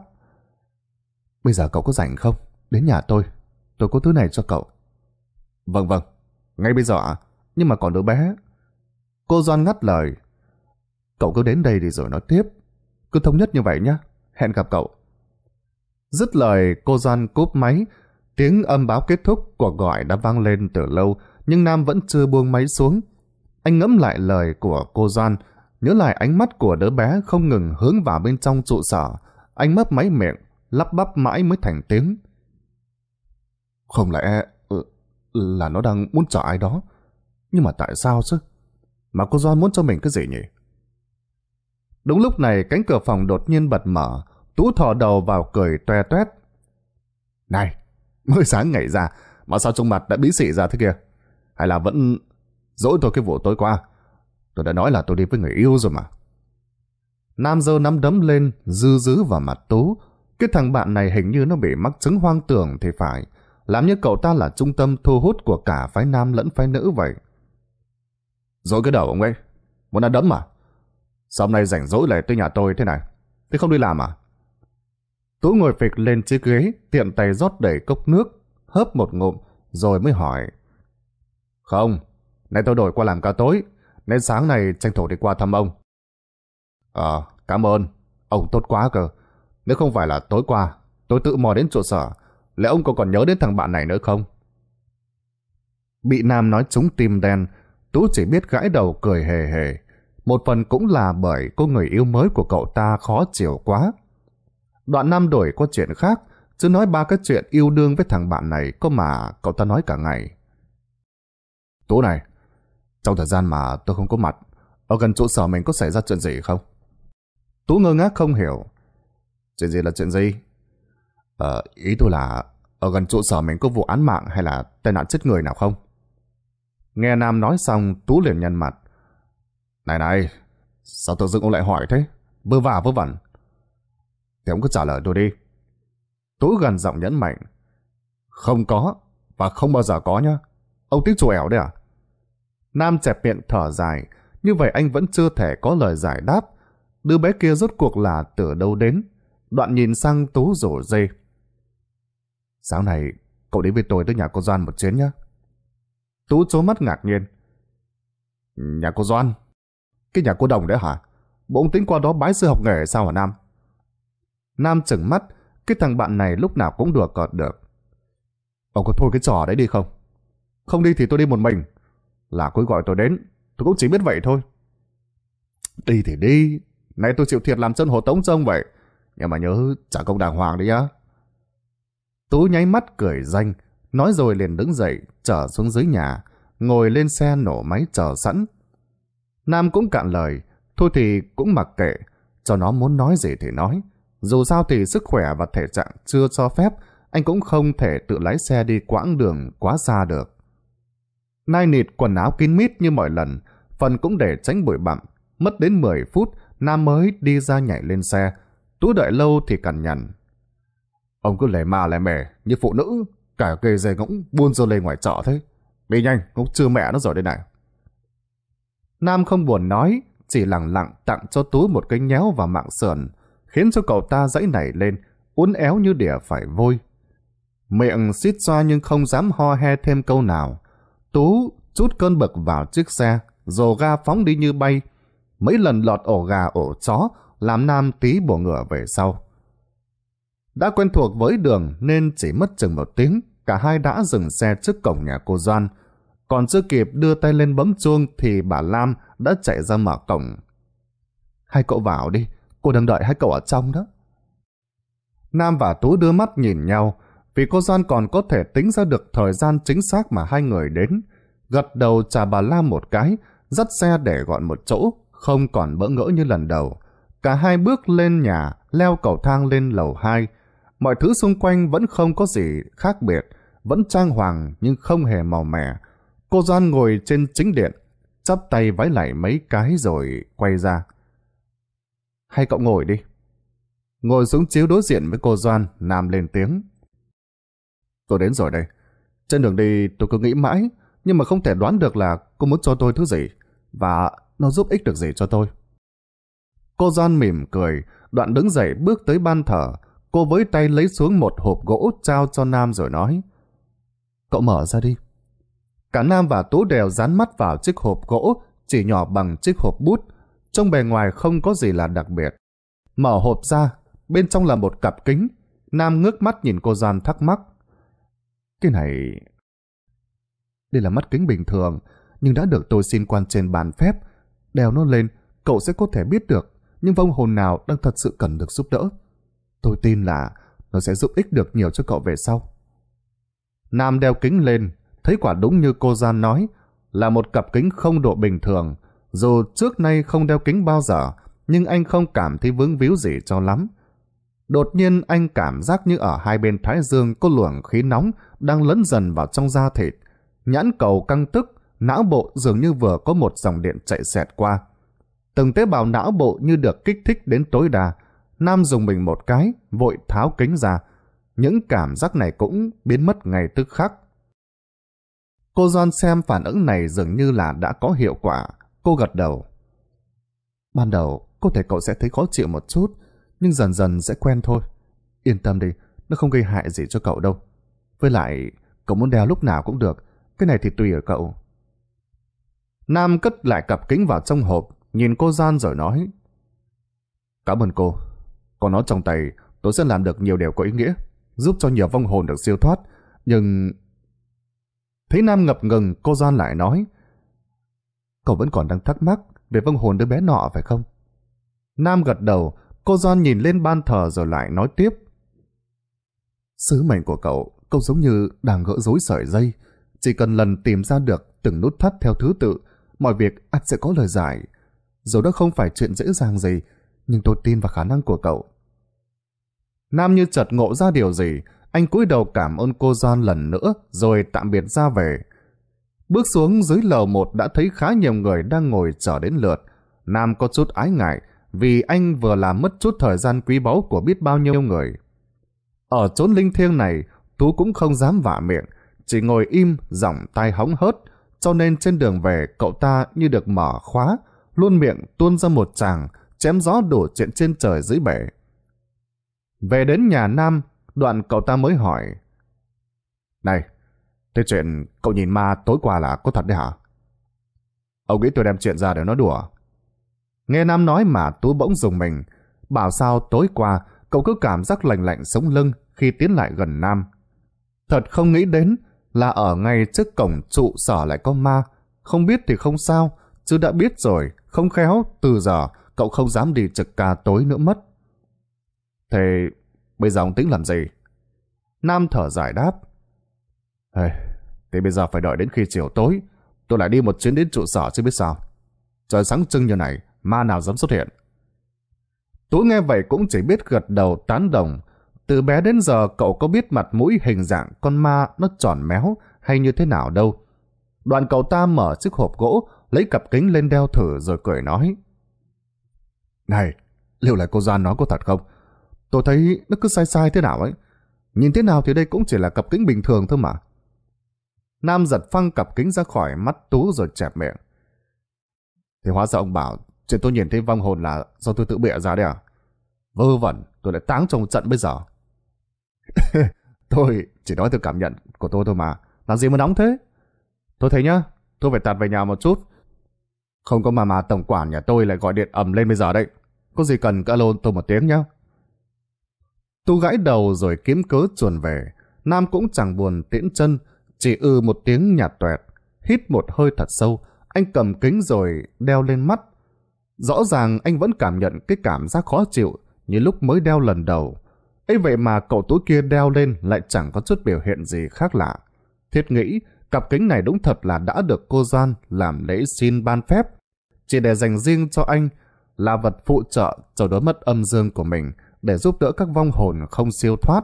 Bây giờ cậu có rảnh không? Đến nhà tôi, tôi có thứ này cho cậu. Vâng vâng, ngay bây giờ ạ, nhưng mà còn đứa bé. Cô John ngắt lời, Cậu cứ đến đây đi rồi nói tiếp. Cứ thống nhất như vậy nhé. Hẹn gặp cậu. Dứt lời, cô Doan cúp máy. Tiếng âm báo kết thúc, của gọi đã vang lên từ lâu, nhưng Nam vẫn chưa buông máy xuống. Anh ngẫm lại lời của cô Doan, nhớ lại ánh mắt của đứa bé không ngừng hướng vào bên trong trụ sở. Anh mấp máy miệng, lắp bắp mãi mới thành tiếng. Không lẽ ừ, là nó đang muốn chở ai đó? Nhưng mà tại sao chứ? Mà cô Doan muốn cho mình cái gì nhỉ? Đúng lúc này cánh cửa phòng đột nhiên bật mở, Tú thò đầu vào cười toe toét. Này, mới sáng ngày ra, mà sao trông mặt đã bí xị ra thế kia? Hay là vẫn dỗi tôi cái vụ tối qua? Tôi đã nói là tôi đi với người yêu rồi mà. Nam dơ nắm đấm lên, dư dứ vào mặt Tú. Cái thằng bạn này hình như nó bị mắc chứng hoang tưởng thì phải. Làm như cậu ta là trung tâm thu hút của cả phái nam lẫn phái nữ vậy. Rồi cái đầu ông ấy, muốn ăn đấm mà. Sao hôm nay rảnh rỗi lại tới nhà tôi thế này? Thế không đi làm à? Tú ngồi phịch lên chiếc ghế, tiện tay rót đầy cốc nước, hớp một ngụm, rồi mới hỏi. Không, nay tôi đổi qua làm ca tối, nên sáng này tranh thủ đi qua thăm ông. Ờ, cảm ơn, ông tốt quá cơ. Nếu không phải là tối qua, tôi tự mò đến trụ sở, lẽ ông có còn nhớ đến thằng bạn này nữa không? Bị Nam nói trúng tim đen, Tú chỉ biết gãi đầu cười hề hề một phần cũng là bởi cô người yêu mới của cậu ta khó chịu quá. Đoạn Nam đổi qua chuyện khác, chứ nói ba cái chuyện yêu đương với thằng bạn này có mà cậu ta nói cả ngày. Tú này, trong thời gian mà tôi không có mặt, ở gần trụ sở mình có xảy ra chuyện gì không? Tú ngơ ngác không hiểu. Chuyện gì là chuyện gì? Ờ, ý tôi là ở gần trụ sở mình có vụ án mạng hay là tai nạn chết người nào không? Nghe Nam nói xong, Tú liền nhăn mặt. Này này, sao tự dưng ông lại hỏi thế? Vơ vả vơ vẩn. Thì ông cứ trả lời tôi đi. Tú gần giọng nhấn mạnh. Không có, và không bao giờ có nhá. Ông tính chủ ẻo đấy à? Nam chẹp miệng thở dài, như vậy anh vẫn chưa thể có lời giải đáp. Đứa bé kia rốt cuộc là từ đâu đến? Đoạn nhìn sang Tú rổ dây. Sáng nay, cậu đến với tôi tới nhà cô Doan một chuyến nhá Tú trố mắt ngạc nhiên. Nhà cô Doan? Cái nhà cô Đồng đấy hả? Bỗng tính qua đó bái sư học nghề sao hả Nam? Nam chừng mắt, cái thằng bạn này lúc nào cũng đùa cợt được. Ông có thôi cái trò đấy đi không? Không đi thì tôi đi một mình. Là cô gọi tôi đến, tôi cũng chỉ biết vậy thôi. Đi thì đi, nay tôi chịu thiệt làm chân hồ tống trông vậy. Nhưng mà nhớ trả công đàng hoàng đi nhá. Tú nháy mắt cười danh, nói rồi liền đứng dậy, trở xuống dưới nhà, ngồi lên xe nổ máy chờ sẵn, Nam cũng cạn lời, thôi thì cũng mặc kệ, cho nó muốn nói gì thì nói. Dù sao thì sức khỏe và thể trạng chưa cho phép, anh cũng không thể tự lái xe đi quãng đường quá xa được. Nai nịt quần áo kín mít như mọi lần, phần cũng để tránh bụi bặm. Mất đến 10 phút, Nam mới đi ra nhảy lên xe. Tú đợi lâu thì cằn nhằn. Ông cứ lè ma lè mè như phụ nữ, cả cây dây ngỗng buôn dơ lên ngoài chợ thế. Đi nhanh, ngốc chưa mẹ nó rồi đây này. Nam không buồn nói, chỉ lặng lặng tặng cho Tú một cái nhéo vào mạng sườn, khiến cho cậu ta dãy nảy lên, uốn éo như đỉa phải vôi. Miệng xít xoa nhưng không dám ho he thêm câu nào. Tú chút cơn bực vào chiếc xe, dồ ga phóng đi như bay. Mấy lần lọt ổ gà ổ chó, làm Nam tí bổ ngựa về sau. Đã quen thuộc với đường nên chỉ mất chừng một tiếng, cả hai đã dừng xe trước cổng nhà cô Doan còn chưa kịp đưa tay lên bấm chuông thì bà Lam đã chạy ra mở cổng. Hai cậu vào đi, cô đang đợi hai cậu ở trong đó. Nam và Tú đưa mắt nhìn nhau, vì cô Doan còn có thể tính ra được thời gian chính xác mà hai người đến. Gật đầu trả bà Lam một cái, dắt xe để gọn một chỗ, không còn bỡ ngỡ như lần đầu. Cả hai bước lên nhà, leo cầu thang lên lầu 2. Mọi thứ xung quanh vẫn không có gì khác biệt, vẫn trang hoàng nhưng không hề màu mè Cô Doan ngồi trên chính điện, chắp tay vái lại mấy cái rồi quay ra. Hay cậu ngồi đi. Ngồi xuống chiếu đối diện với cô Doan, Nam lên tiếng. Tôi đến rồi đây. Trên đường đi tôi cứ nghĩ mãi, nhưng mà không thể đoán được là cô muốn cho tôi thứ gì, và nó giúp ích được gì cho tôi. Cô Doan mỉm cười, đoạn đứng dậy bước tới ban thờ, cô với tay lấy xuống một hộp gỗ trao cho Nam rồi nói. Cậu mở ra đi. Cả Nam và Tú đều dán mắt vào chiếc hộp gỗ, chỉ nhỏ bằng chiếc hộp bút. Trong bề ngoài không có gì là đặc biệt. Mở hộp ra, bên trong là một cặp kính. Nam ngước mắt nhìn cô Gian thắc mắc. Cái này... Đây là mắt kính bình thường, nhưng đã được tôi xin quan trên bàn phép. Đeo nó lên, cậu sẽ có thể biết được những vong hồn nào đang thật sự cần được giúp đỡ. Tôi tin là nó sẽ giúp ích được nhiều cho cậu về sau. Nam đeo kính lên, thấy quả đúng như cô Gian nói, là một cặp kính không độ bình thường. Dù trước nay không đeo kính bao giờ, nhưng anh không cảm thấy vướng víu gì cho lắm. Đột nhiên anh cảm giác như ở hai bên thái dương có luồng khí nóng đang lấn dần vào trong da thịt. Nhãn cầu căng tức, não bộ dường như vừa có một dòng điện chạy xẹt qua. Từng tế bào não bộ như được kích thích đến tối đa. Nam dùng mình một cái, vội tháo kính ra. Những cảm giác này cũng biến mất ngay tức khắc. Cô Doan xem phản ứng này dường như là đã có hiệu quả. Cô gật đầu. Ban đầu, có thể cậu sẽ thấy khó chịu một chút, nhưng dần dần sẽ quen thôi. Yên tâm đi, nó không gây hại gì cho cậu đâu. Với lại, cậu muốn đeo lúc nào cũng được, cái này thì tùy ở cậu. Nam cất lại cặp kính vào trong hộp, nhìn cô Gian rồi nói. Cảm ơn cô, có nó trong tay, tôi sẽ làm được nhiều điều có ý nghĩa, giúp cho nhiều vong hồn được siêu thoát, nhưng Thấy Nam ngập ngừng, cô John lại nói. Cậu vẫn còn đang thắc mắc về vong hồn đứa bé nọ phải không? Nam gật đầu, cô John nhìn lên ban thờ rồi lại nói tiếp. Sứ mệnh của cậu, cậu giống như đang gỡ rối sợi dây. Chỉ cần lần tìm ra được từng nút thắt theo thứ tự, mọi việc ắt sẽ có lời giải. Dù đó không phải chuyện dễ dàng gì, nhưng tôi tin vào khả năng của cậu. Nam như chợt ngộ ra điều gì, anh cúi đầu cảm ơn cô John lần nữa, rồi tạm biệt ra về. Bước xuống dưới lầu một đã thấy khá nhiều người đang ngồi chờ đến lượt. Nam có chút ái ngại, vì anh vừa làm mất chút thời gian quý báu của biết bao nhiêu người. Ở chốn linh thiêng này, Tú cũng không dám vả miệng, chỉ ngồi im, giọng tai hóng hớt, cho nên trên đường về cậu ta như được mở khóa, luôn miệng tuôn ra một chàng, chém gió đổ chuyện trên trời dưới bể. Về đến nhà Nam, Đoạn cậu ta mới hỏi. Này, thế chuyện cậu nhìn ma tối qua là có thật đấy hả? Ông nghĩ tôi đem chuyện ra để nói đùa. Nghe Nam nói mà Tú bỗng dùng mình. Bảo sao tối qua cậu cứ cảm giác lạnh lạnh sống lưng khi tiến lại gần Nam. Thật không nghĩ đến là ở ngay trước cổng trụ sở lại có ma. Không biết thì không sao, chứ đã biết rồi, không khéo, từ giờ cậu không dám đi trực ca tối nữa mất. Thế Bây giờ ông tính làm gì? Nam thở dài đáp. Hey, thì bây giờ phải đợi đến khi chiều tối, tôi lại đi một chuyến đến trụ sở chứ biết sao. Trời sáng trưng như này, ma nào dám xuất hiện. Tú nghe vậy cũng chỉ biết gật đầu tán đồng. Từ bé đến giờ cậu có biết mặt mũi hình dạng con ma nó tròn méo hay như thế nào đâu. Đoàn cậu ta mở chiếc hộp gỗ, lấy cặp kính lên đeo thử rồi cười nói. Này, liệu là cô Doan nói có thật không? Tôi thấy nó cứ sai sai thế nào ấy. Nhìn thế nào thì đây cũng chỉ là cặp kính bình thường thôi mà. Nam giật phăng cặp kính ra khỏi mắt Tú rồi chẹp miệng. Thì hóa ra ông bảo chuyện tôi nhìn thấy vong hồn là do tôi tự bịa ra đấy à? Vơ vẩn, tôi lại táng trong trận bây giờ. tôi chỉ nói từ cảm nhận của tôi thôi mà. Làm gì mà nóng thế? Tôi thấy nhá, tôi phải tạt về nhà một chút. Không có mà mà tổng quản nhà tôi lại gọi điện ầm lên bây giờ đấy. Có gì cần cứ alo tôi một tiếng nhá. Tu gãi đầu rồi kiếm cớ chuồn về. Nam cũng chẳng buồn tiễn chân, chỉ ư ừ một tiếng nhạt tuẹt. Hít một hơi thật sâu, anh cầm kính rồi đeo lên mắt. Rõ ràng anh vẫn cảm nhận cái cảm giác khó chịu như lúc mới đeo lần đầu. ấy vậy mà cậu tú kia đeo lên lại chẳng có chút biểu hiện gì khác lạ. Thiết nghĩ, cặp kính này đúng thật là đã được cô Gian làm lễ xin ban phép. Chỉ để dành riêng cho anh là vật phụ trợ cho đối mất âm dương của mình để giúp đỡ các vong hồn không siêu thoát.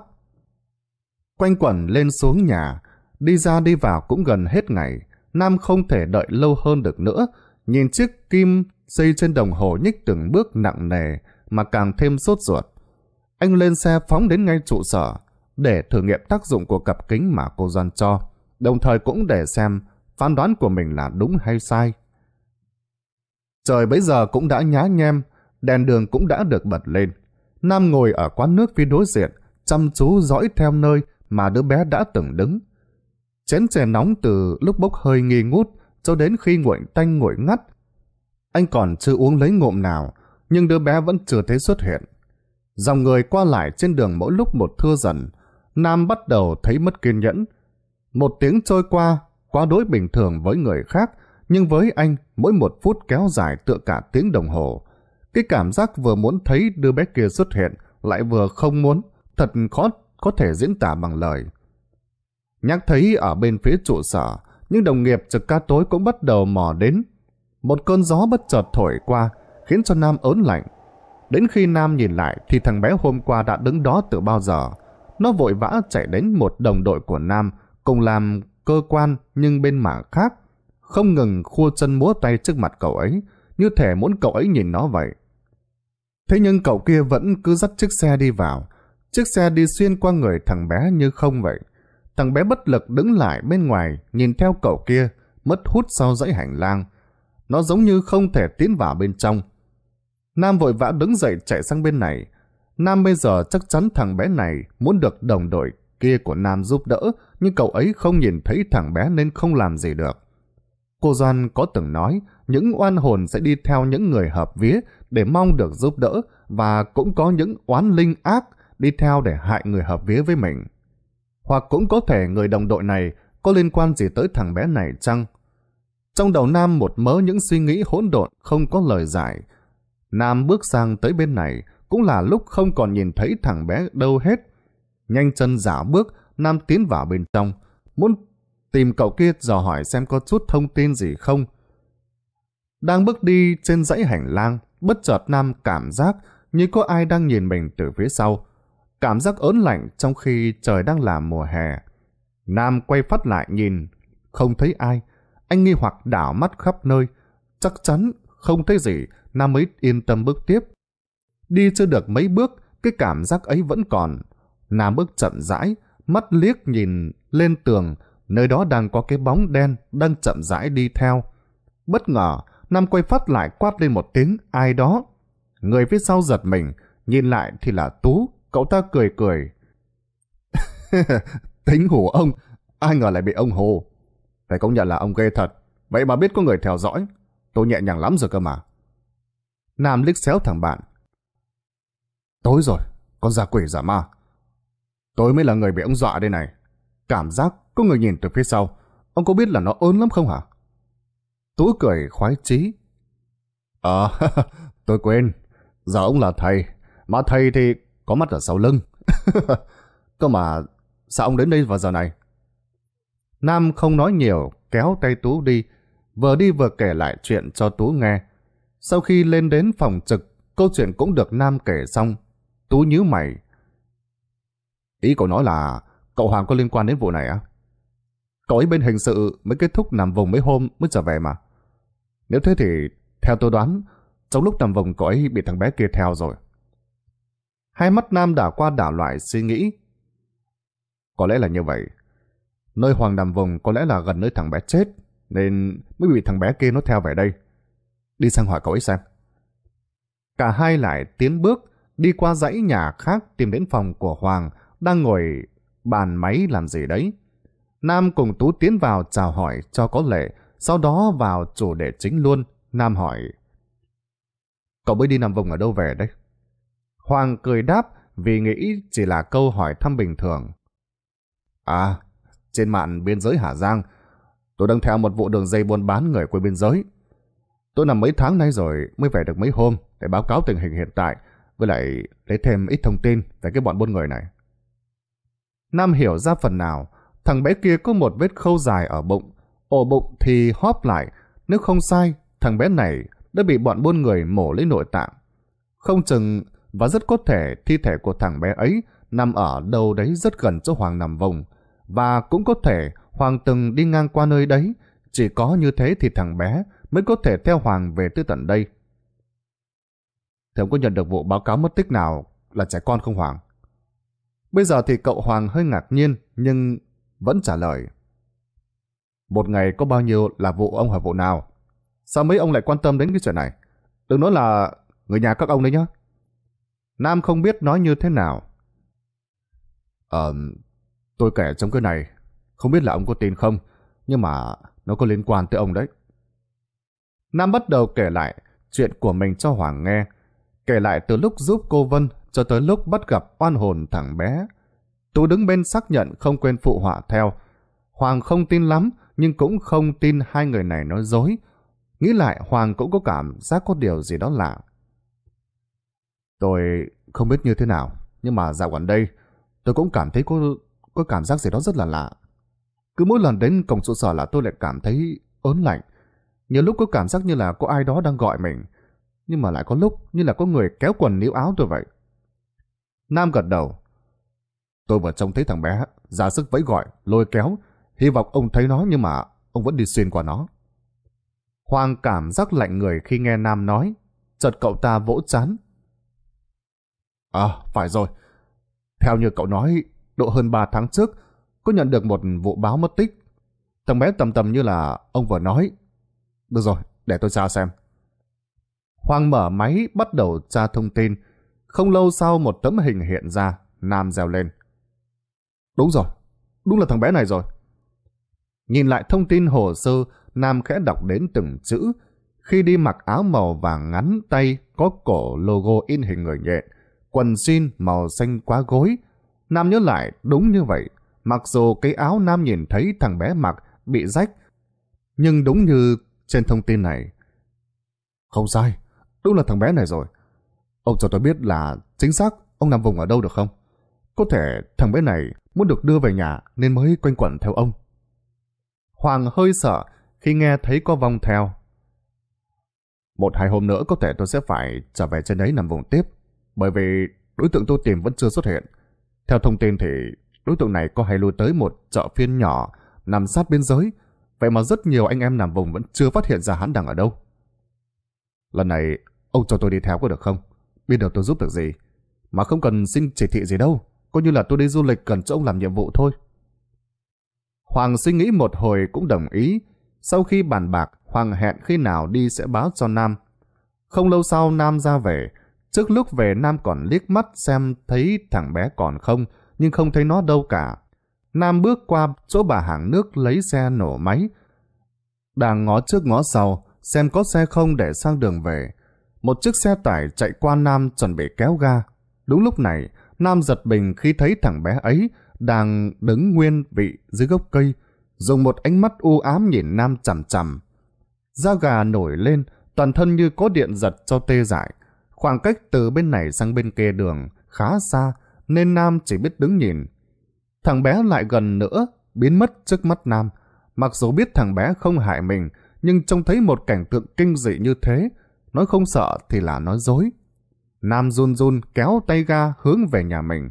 Quanh quẩn lên xuống nhà, đi ra đi vào cũng gần hết ngày, Nam không thể đợi lâu hơn được nữa, nhìn chiếc kim xây trên đồng hồ nhích từng bước nặng nề mà càng thêm sốt ruột. Anh lên xe phóng đến ngay trụ sở để thử nghiệm tác dụng của cặp kính mà cô Doan cho, đồng thời cũng để xem phán đoán của mình là đúng hay sai. Trời bấy giờ cũng đã nhá nhem, đèn đường cũng đã được bật lên. Nam ngồi ở quán nước phía đối diện, chăm chú dõi theo nơi mà đứa bé đã từng đứng. Chén chè nóng từ lúc bốc hơi nghi ngút cho đến khi nguội tanh nguội ngắt. Anh còn chưa uống lấy ngụm nào, nhưng đứa bé vẫn chưa thấy xuất hiện. Dòng người qua lại trên đường mỗi lúc một thưa dần, Nam bắt đầu thấy mất kiên nhẫn. Một tiếng trôi qua, quá đối bình thường với người khác, nhưng với anh, mỗi một phút kéo dài tựa cả tiếng đồng hồ. Cái cảm giác vừa muốn thấy đứa bé kia xuất hiện, lại vừa không muốn, thật khó có thể diễn tả bằng lời. Nhắc thấy ở bên phía trụ sở, những đồng nghiệp trực ca tối cũng bắt đầu mò đến. Một cơn gió bất chợt thổi qua, khiến cho Nam ớn lạnh. Đến khi Nam nhìn lại thì thằng bé hôm qua đã đứng đó từ bao giờ. Nó vội vã chạy đến một đồng đội của Nam cùng làm cơ quan nhưng bên mảng khác. Không ngừng khua chân múa tay trước mặt cậu ấy, như thể muốn cậu ấy nhìn nó vậy. Thế nhưng cậu kia vẫn cứ dắt chiếc xe đi vào. Chiếc xe đi xuyên qua người thằng bé như không vậy. Thằng bé bất lực đứng lại bên ngoài, nhìn theo cậu kia, mất hút sau dãy hành lang. Nó giống như không thể tiến vào bên trong. Nam vội vã đứng dậy chạy sang bên này. Nam bây giờ chắc chắn thằng bé này muốn được đồng đội kia của Nam giúp đỡ, nhưng cậu ấy không nhìn thấy thằng bé nên không làm gì được. Cô Doan có từng nói, những oan hồn sẽ đi theo những người hợp vía để mong được giúp đỡ và cũng có những oán linh ác đi theo để hại người hợp vía với mình. Hoặc cũng có thể người đồng đội này có liên quan gì tới thằng bé này chăng? Trong đầu Nam một mớ những suy nghĩ hỗn độn không có lời giải. Nam bước sang tới bên này cũng là lúc không còn nhìn thấy thằng bé đâu hết. Nhanh chân giả bước, Nam tiến vào bên trong, muốn tìm cậu kia dò hỏi xem có chút thông tin gì không. Đang bước đi trên dãy hành lang, bất chợt Nam cảm giác như có ai đang nhìn mình từ phía sau. Cảm giác ớn lạnh trong khi trời đang là mùa hè. Nam quay phát lại nhìn, không thấy ai. Anh nghi hoặc đảo mắt khắp nơi. Chắc chắn không thấy gì, Nam mới yên tâm bước tiếp. Đi chưa được mấy bước, cái cảm giác ấy vẫn còn. Nam bước chậm rãi, mắt liếc nhìn lên tường, nơi đó đang có cái bóng đen đang chậm rãi đi theo. Bất ngờ, Nam quay phát lại quát lên một tiếng ai đó. Người phía sau giật mình, nhìn lại thì là Tú, cậu ta cười cười. Tính hủ ông, ai ngờ lại bị ông hồ. Phải công nhận là ông ghê thật, vậy mà biết có người theo dõi. Tôi nhẹ nhàng lắm rồi cơ mà. Nam lích xéo thằng bạn. Tối rồi, con giả quỷ giả ma. Tối mới là người bị ông dọa đây này. Cảm giác có người nhìn từ phía sau. Ông có biết là nó ớn lắm không hả? Tú cười khoái chí. à, tôi quên. Giờ ông là thầy, mà thầy thì có mắt ở sau lưng. Cơ mà, sao ông đến đây vào giờ này? Nam không nói nhiều, kéo tay Tú đi, vừa đi vừa kể lại chuyện cho Tú nghe. Sau khi lên đến phòng trực, câu chuyện cũng được Nam kể xong. Tú nhíu mày. Ý cậu nói là cậu Hoàng có liên quan đến vụ này á? À? cậu bên hình sự mới kết thúc nằm vùng mấy hôm mới trở về mà. Nếu thế thì, theo tôi đoán, trong lúc nằm vùng cậu ấy bị thằng bé kia theo rồi. Hai mắt Nam đảo qua đảo loại suy nghĩ. Có lẽ là như vậy. Nơi Hoàng nằm vùng có lẽ là gần nơi thằng bé chết, nên mới bị thằng bé kia nó theo về đây. Đi sang hỏi cậu ấy xem. Cả hai lại tiến bước, đi qua dãy nhà khác tìm đến phòng của Hoàng, đang ngồi bàn máy làm gì đấy. Nam cùng Tú tiến vào chào hỏi cho có lệ, sau đó vào chủ đề chính luôn. Nam hỏi, Cậu mới đi nằm vùng ở đâu về đấy? Hoàng cười đáp vì nghĩ chỉ là câu hỏi thăm bình thường. À, trên mạng biên giới Hà Giang, tôi đang theo một vụ đường dây buôn bán người qua biên giới. Tôi nằm mấy tháng nay rồi mới về được mấy hôm để báo cáo tình hình hiện tại, với lại lấy thêm ít thông tin về cái bọn buôn người này. Nam hiểu ra phần nào, thằng bé kia có một vết khâu dài ở bụng, ổ bụng thì hóp lại, nếu không sai, thằng bé này đã bị bọn buôn người mổ lấy nội tạng. Không chừng và rất có thể thi thể của thằng bé ấy nằm ở đâu đấy rất gần chỗ Hoàng nằm vùng, và cũng có thể Hoàng từng đi ngang qua nơi đấy, chỉ có như thế thì thằng bé mới có thể theo Hoàng về tới tận đây. Thế ông có nhận được vụ báo cáo mất tích nào là trẻ con không Hoàng? Bây giờ thì cậu Hoàng hơi ngạc nhiên, nhưng vẫn trả lời. Một ngày có bao nhiêu là vụ ông hỏi vụ nào? Sao mấy ông lại quan tâm đến cái chuyện này? Đừng nói là người nhà các ông đấy nhá. Nam không biết nói như thế nào. Ờ, tôi kể trong cái này, không biết là ông có tin không, nhưng mà nó có liên quan tới ông đấy. Nam bắt đầu kể lại chuyện của mình cho Hoàng nghe, kể lại từ lúc giúp cô Vân cho tới lúc bắt gặp oan hồn thằng bé, Tú đứng bên xác nhận không quên phụ họa theo. Hoàng không tin lắm, nhưng cũng không tin hai người này nói dối. Nghĩ lại Hoàng cũng có cảm giác có điều gì đó lạ. Tôi không biết như thế nào, nhưng mà dạo gần đây tôi cũng cảm thấy có, có cảm giác gì đó rất là lạ. Cứ mỗi lần đến cổng trụ sở là tôi lại cảm thấy ớn lạnh. Nhiều lúc có cảm giác như là có ai đó đang gọi mình, nhưng mà lại có lúc như là có người kéo quần níu áo tôi vậy. Nam gật đầu, Tôi vừa trông thấy thằng bé, ra sức vẫy gọi, lôi kéo, hy vọng ông thấy nó nhưng mà ông vẫn đi xuyên qua nó. Hoàng cảm giác lạnh người khi nghe Nam nói, chợt cậu ta vỗ chán. À, phải rồi. Theo như cậu nói, độ hơn 3 tháng trước, có nhận được một vụ báo mất tích. Thằng bé tầm tầm như là ông vừa nói. Được rồi, để tôi tra xem. Hoàng mở máy bắt đầu tra thông tin. Không lâu sau một tấm hình hiện ra, Nam reo lên. Đúng rồi, đúng là thằng bé này rồi. Nhìn lại thông tin hồ sơ, Nam khẽ đọc đến từng chữ. Khi đi mặc áo màu vàng ngắn tay, có cổ logo in hình người nhện, quần jean màu xanh quá gối. Nam nhớ lại đúng như vậy, mặc dù cái áo Nam nhìn thấy thằng bé mặc bị rách, nhưng đúng như trên thông tin này. Không sai, đúng là thằng bé này rồi. Ông cho tôi biết là chính xác ông nằm vùng ở đâu được không? Có thể thằng bé này muốn được đưa về nhà nên mới quanh quẩn theo ông. Hoàng hơi sợ khi nghe thấy có vong theo. Một hai hôm nữa có thể tôi sẽ phải trở về trên đấy làm vùng tiếp, bởi vì đối tượng tôi tìm vẫn chưa xuất hiện. Theo thông tin thì đối tượng này có hay lui tới một chợ phiên nhỏ nằm sát biên giới, vậy mà rất nhiều anh em làm vùng vẫn chưa phát hiện ra hắn đang ở đâu. Lần này, ông cho tôi đi theo có được không? Biết được tôi giúp được gì? Mà không cần xin chỉ thị gì đâu. Coi như là tôi đi du lịch cần cho ông làm nhiệm vụ thôi. Hoàng suy nghĩ một hồi cũng đồng ý. Sau khi bàn bạc, Hoàng hẹn khi nào đi sẽ báo cho Nam. Không lâu sau Nam ra về. Trước lúc về Nam còn liếc mắt xem thấy thằng bé còn không, nhưng không thấy nó đâu cả. Nam bước qua chỗ bà hàng nước lấy xe nổ máy. Đang ngó trước ngó sau, xem có xe không để sang đường về. Một chiếc xe tải chạy qua Nam chuẩn bị kéo ga. Đúng lúc này, Nam giật mình khi thấy thằng bé ấy đang đứng nguyên vị dưới gốc cây, dùng một ánh mắt u ám nhìn Nam chằm chằm. Da gà nổi lên, toàn thân như có điện giật cho tê dại. Khoảng cách từ bên này sang bên kia đường khá xa, nên Nam chỉ biết đứng nhìn. Thằng bé lại gần nữa, biến mất trước mắt Nam. Mặc dù biết thằng bé không hại mình, nhưng trông thấy một cảnh tượng kinh dị như thế, nói không sợ thì là nói dối. Nam run run kéo tay ga hướng về nhà mình.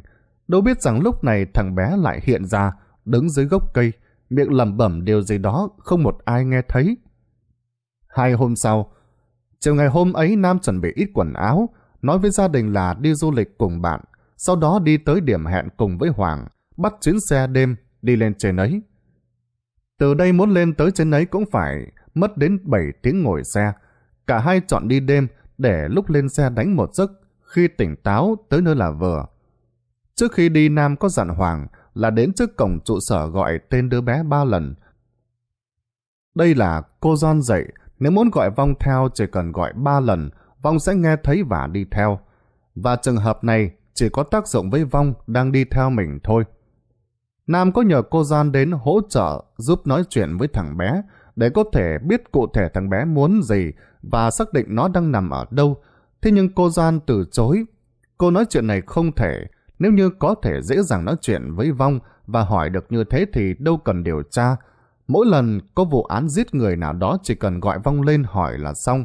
Đâu biết rằng lúc này thằng bé lại hiện ra, đứng dưới gốc cây, miệng lẩm bẩm điều gì đó không một ai nghe thấy. Hai hôm sau, chiều ngày hôm ấy Nam chuẩn bị ít quần áo, nói với gia đình là đi du lịch cùng bạn, sau đó đi tới điểm hẹn cùng với Hoàng, bắt chuyến xe đêm, đi lên trên ấy. Từ đây muốn lên tới trên ấy cũng phải mất đến 7 tiếng ngồi xe. Cả hai chọn đi đêm để lúc lên xe đánh một giấc khi tỉnh táo tới nơi là vừa. Trước khi đi Nam có dặn Hoàng là đến trước cổng trụ sở gọi tên đứa bé ba lần. Đây là cô John dạy, nếu muốn gọi Vong theo chỉ cần gọi ba lần, Vong sẽ nghe thấy và đi theo. Và trường hợp này chỉ có tác dụng với Vong đang đi theo mình thôi. Nam có nhờ cô John đến hỗ trợ giúp nói chuyện với thằng bé để có thể biết cụ thể thằng bé muốn gì và xác định nó đang nằm ở đâu Thế nhưng cô Gian từ chối. Cô nói chuyện này không thể, nếu như có thể dễ dàng nói chuyện với Vong và hỏi được như thế thì đâu cần điều tra. Mỗi lần có vụ án giết người nào đó chỉ cần gọi Vong lên hỏi là xong.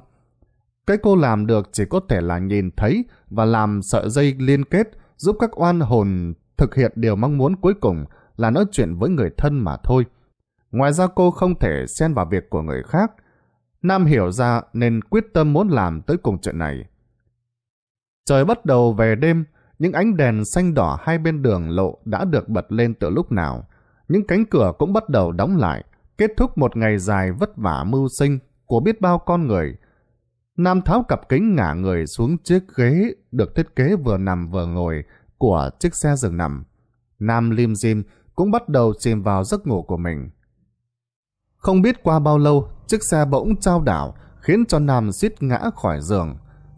Cái cô làm được chỉ có thể là nhìn thấy và làm sợi dây liên kết giúp các oan hồn thực hiện điều mong muốn cuối cùng là nói chuyện với người thân mà thôi. Ngoài ra cô không thể xen vào việc của người khác. Nam hiểu ra nên quyết tâm muốn làm tới cùng chuyện này. Trời bắt đầu về đêm, những ánh đèn xanh đỏ hai bên đường lộ đã được bật lên từ lúc nào. Những cánh cửa cũng bắt đầu đóng lại, kết thúc một ngày dài vất vả mưu sinh của biết bao con người. Nam tháo cặp kính ngả người xuống chiếc ghế được thiết kế vừa nằm vừa ngồi của chiếc xe giường nằm. Nam lim dim cũng bắt đầu chìm vào giấc ngủ của mình. Không biết qua bao lâu, chiếc xe bỗng trao đảo khiến cho Nam suýt ngã khỏi giường.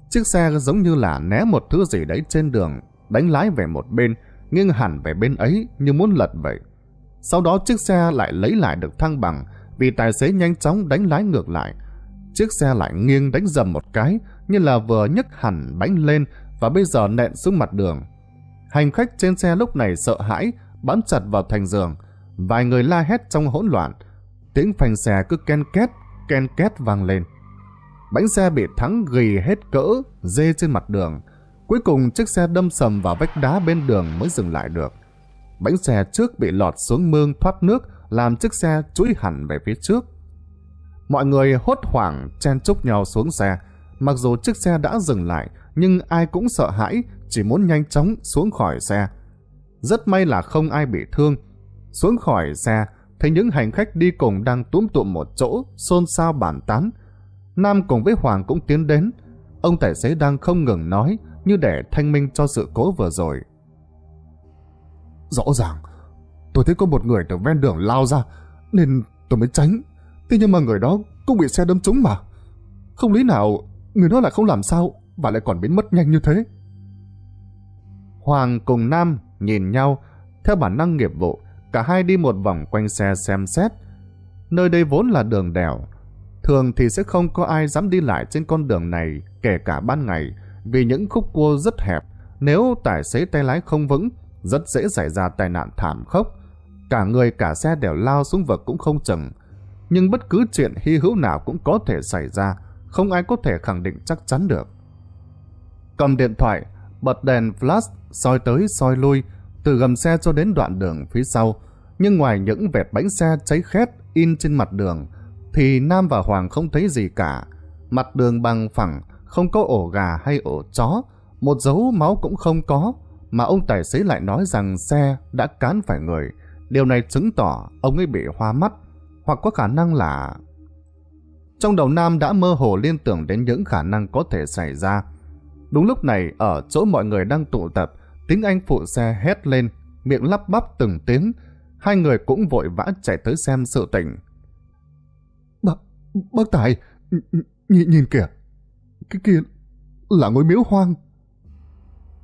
Chiếc xe giống như là né một thứ gì đấy trên đường, đánh lái về một bên, nghiêng hẳn về bên ấy như muốn lật vậy. Sau đó chiếc xe lại lấy lại được thăng bằng vì tài xế nhanh chóng đánh lái ngược lại. Chiếc xe lại nghiêng đánh dầm một cái như là vừa nhấc hẳn bánh lên và bây giờ nện xuống mặt đường. Hành khách trên xe lúc này sợ hãi, bám chặt vào thành giường. Vài người la hét trong hỗn loạn. Tiếng phanh xe cứ ken két, ken két vang lên. Bánh xe bị Thắng ghi hết cỡ, dê trên mặt đường. Cuối cùng chiếc xe đâm sầm vào vách đá bên đường mới dừng lại được. Bánh xe trước bị lọt xuống mương thoát nước, làm chiếc xe chúi hẳn về phía trước. Mọi người hốt hoảng chen chúc nhau xuống xe. Mặc dù chiếc xe đã dừng lại, nhưng ai cũng sợ hãi, chỉ muốn nhanh chóng xuống khỏi xe. Rất may là không ai bị thương. Xuống khỏi xe, thấy những hành khách đi cùng đang túm tụm một chỗ, xôn xao bàn tán, Nam cùng với Hoàng cũng tiến đến. Ông tài xế đang không ngừng nói như để thanh minh cho sự cố vừa rồi. Rõ ràng, tôi thấy có một người từ ven đường lao ra, nên tôi mới tránh. Thế nhưng mà người đó cũng bị xe đâm trúng mà. Không lý nào, người đó lại không làm sao và lại còn biến mất nhanh như thế. Hoàng cùng Nam nhìn nhau, theo bản năng nghiệp vụ, cả hai đi một vòng quanh xe xem xét. Nơi đây vốn là đường đèo, Thường thì sẽ không có ai dám đi lại trên con đường này, kể cả ban ngày, vì những khúc cua rất hẹp, nếu tài xế tay lái không vững, rất dễ xảy ra tai nạn thảm khốc. Cả người cả xe đều lao xuống vực cũng không chừng. Nhưng bất cứ chuyện hy hữu nào cũng có thể xảy ra, không ai có thể khẳng định chắc chắn được. Cầm điện thoại, bật đèn flash, soi tới soi lui, từ gầm xe cho đến đoạn đường phía sau. Nhưng ngoài những vệt bánh xe cháy khét in trên mặt đường, thì Nam và Hoàng không thấy gì cả. Mặt đường bằng phẳng, không có ổ gà hay ổ chó, một dấu máu cũng không có, mà ông tài xế lại nói rằng xe đã cán phải người. Điều này chứng tỏ ông ấy bị hoa mắt, hoặc có khả năng là... Trong đầu Nam đã mơ hồ liên tưởng đến những khả năng có thể xảy ra. Đúng lúc này, ở chỗ mọi người đang tụ tập, tiếng anh phụ xe hét lên, miệng lắp bắp từng tiếng. Hai người cũng vội vã chạy tới xem sự tình. Bác Tài, nhìn, nhìn kìa, cái kia là ngôi miếu hoang.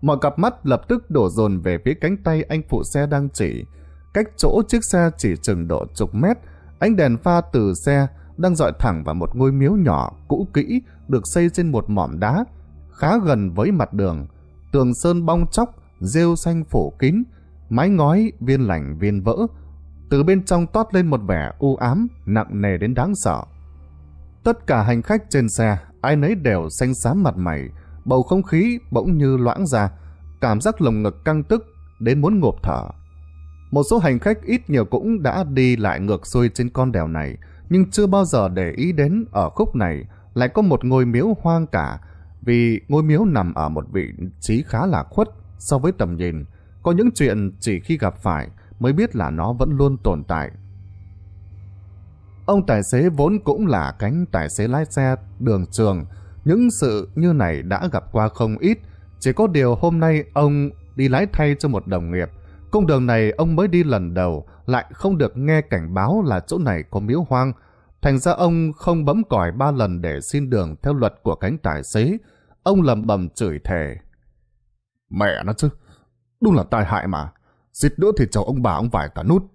Mọi cặp mắt lập tức đổ dồn về phía cánh tay anh phụ xe đang chỉ. Cách chỗ chiếc xe chỉ chừng độ chục mét, ánh đèn pha từ xe đang dọi thẳng vào một ngôi miếu nhỏ, cũ kỹ, được xây trên một mỏm đá, khá gần với mặt đường. Tường sơn bong chóc, rêu xanh phủ kín, mái ngói viên lành viên vỡ. Từ bên trong toát lên một vẻ u ám, nặng nề đến đáng sợ. Tất cả hành khách trên xe, ai nấy đều xanh xám mặt mày, bầu không khí bỗng như loãng ra, cảm giác lồng ngực căng tức đến muốn ngộp thở. Một số hành khách ít nhiều cũng đã đi lại ngược xuôi trên con đèo này, nhưng chưa bao giờ để ý đến ở khúc này lại có một ngôi miếu hoang cả, vì ngôi miếu nằm ở một vị trí khá là khuất so với tầm nhìn. Có những chuyện chỉ khi gặp phải mới biết là nó vẫn luôn tồn tại Ông tài xế vốn cũng là cánh tài xế lái xe, đường trường. Những sự như này đã gặp qua không ít. Chỉ có điều hôm nay ông đi lái thay cho một đồng nghiệp. Cung đường này ông mới đi lần đầu, lại không được nghe cảnh báo là chỗ này có miếu hoang. Thành ra ông không bấm còi ba lần để xin đường theo luật của cánh tài xế. Ông lầm bầm chửi thề. Mẹ nó chứ, đúng là tai hại mà. Xịt nữa thì chầu ông bà ông vải cả nút.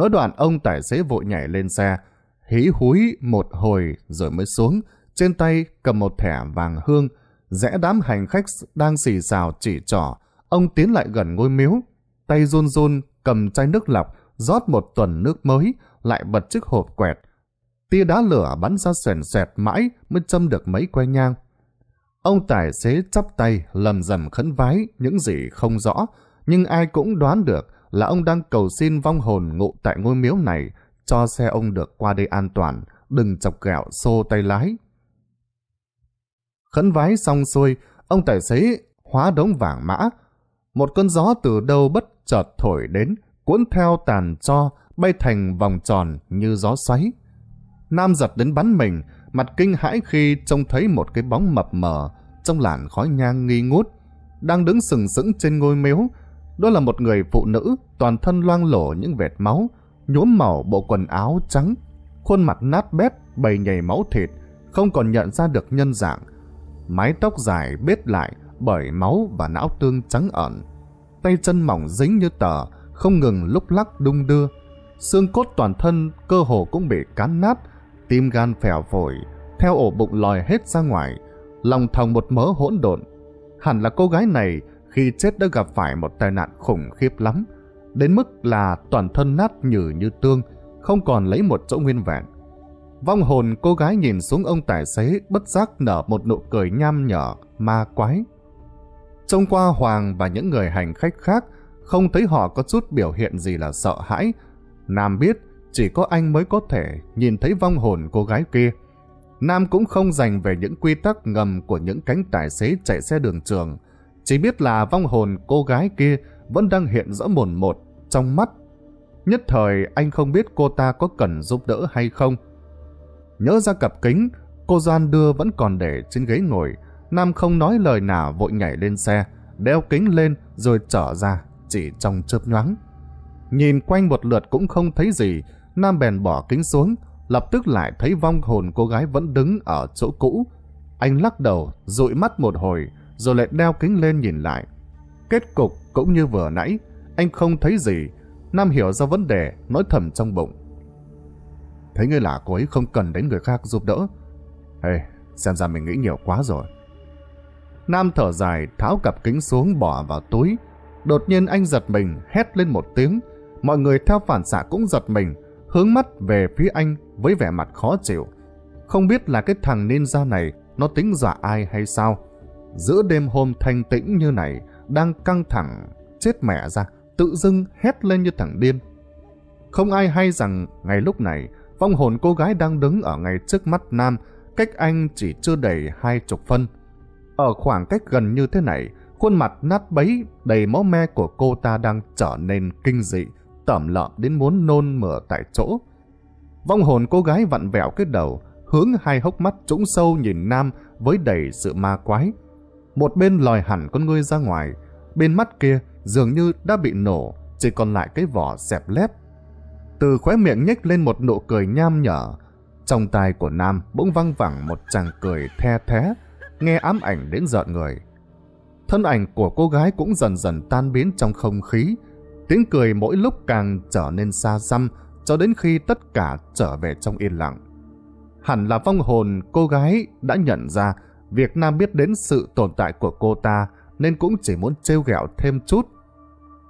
Nói đoạn ông tài xế vội nhảy lên xe, hí húi một hồi rồi mới xuống, trên tay cầm một thẻ vàng hương, rẽ đám hành khách đang xì xào chỉ trỏ. Ông tiến lại gần ngôi miếu, tay run run cầm chai nước lọc, rót một tuần nước mới, lại bật chiếc hộp quẹt. Tia đá lửa bắn ra sền xoẹt mãi mới châm được mấy que nhang. Ông tài xế chắp tay lầm rầm khấn vái những gì không rõ, nhưng ai cũng đoán được là ông đang cầu xin vong hồn ngộ tại ngôi miếu này cho xe ông được qua đây an toàn, đừng chọc gạo xô tay lái. Khấn vái xong xuôi, ông tài xế hóa đống vàng mã. Một cơn gió từ đâu bất chợt thổi đến, cuốn theo tàn cho, bay thành vòng tròn như gió xoáy. Nam giật đến bắn mình, mặt kinh hãi khi trông thấy một cái bóng mập mờ trong làn khói nhang nghi ngút, đang đứng sừng sững trên ngôi miếu đó là một người phụ nữ toàn thân loang lổ những vệt máu, nhuốm màu bộ quần áo trắng, khuôn mặt nát bét, bầy nhầy máu thịt, không còn nhận ra được nhân dạng. Mái tóc dài bết lại bởi máu và não tương trắng ẩn. Tay chân mỏng dính như tờ, không ngừng lúc lắc đung đưa. Xương cốt toàn thân cơ hồ cũng bị cán nát, tim gan phèo phổi, theo ổ bụng lòi hết ra ngoài, lòng thòng một mớ hỗn độn. Hẳn là cô gái này khi chết đã gặp phải một tai nạn khủng khiếp lắm, đến mức là toàn thân nát nhừ như tương, không còn lấy một chỗ nguyên vẹn. Vong hồn cô gái nhìn xuống ông tài xế bất giác nở một nụ cười nham nhở, ma quái. Trông qua Hoàng và những người hành khách khác, không thấy họ có chút biểu hiện gì là sợ hãi. Nam biết chỉ có anh mới có thể nhìn thấy vong hồn cô gái kia. Nam cũng không dành về những quy tắc ngầm của những cánh tài xế chạy xe đường trường, chỉ biết là vong hồn cô gái kia vẫn đang hiện rõ mồn một trong mắt. Nhất thời anh không biết cô ta có cần giúp đỡ hay không. Nhớ ra cặp kính, cô Doan đưa vẫn còn để trên ghế ngồi. Nam không nói lời nào vội nhảy lên xe, đeo kính lên rồi trở ra, chỉ trong chớp nhoáng. Nhìn quanh một lượt cũng không thấy gì, Nam bèn bỏ kính xuống, lập tức lại thấy vong hồn cô gái vẫn đứng ở chỗ cũ. Anh lắc đầu, dụi mắt một hồi, rồi lại đeo kính lên nhìn lại. Kết cục cũng như vừa nãy, anh không thấy gì, Nam hiểu ra vấn đề, nói thầm trong bụng. Thấy người lạ cô ấy không cần đến người khác giúp đỡ. Hey, xem ra mình nghĩ nhiều quá rồi. Nam thở dài, tháo cặp kính xuống bỏ vào túi. Đột nhiên anh giật mình, hét lên một tiếng. Mọi người theo phản xạ cũng giật mình, hướng mắt về phía anh với vẻ mặt khó chịu. Không biết là cái thằng ninja này nó tính dọa ai hay sao? giữa đêm hôm thanh tĩnh như này, đang căng thẳng, chết mẹ ra, tự dưng hét lên như thằng điên. Không ai hay rằng, ngay lúc này, vong hồn cô gái đang đứng ở ngay trước mắt Nam, cách anh chỉ chưa đầy hai chục phân. Ở khoảng cách gần như thế này, khuôn mặt nát bấy, đầy máu me của cô ta đang trở nên kinh dị, tẩm lợm đến muốn nôn mửa tại chỗ. Vong hồn cô gái vặn vẹo cái đầu, hướng hai hốc mắt trũng sâu nhìn Nam với đầy sự ma quái. Một bên lòi hẳn con ngươi ra ngoài, bên mắt kia dường như đã bị nổ, chỉ còn lại cái vỏ dẹp lép. Từ khóe miệng nhếch lên một nụ cười nham nhở, trong tai của Nam bỗng văng vẳng một chàng cười the thế, nghe ám ảnh đến giận người. Thân ảnh của cô gái cũng dần dần tan biến trong không khí, tiếng cười mỗi lúc càng trở nên xa xăm cho đến khi tất cả trở về trong yên lặng. Hẳn là vong hồn cô gái đã nhận ra Việt Nam biết đến sự tồn tại của cô ta nên cũng chỉ muốn trêu ghẹo thêm chút.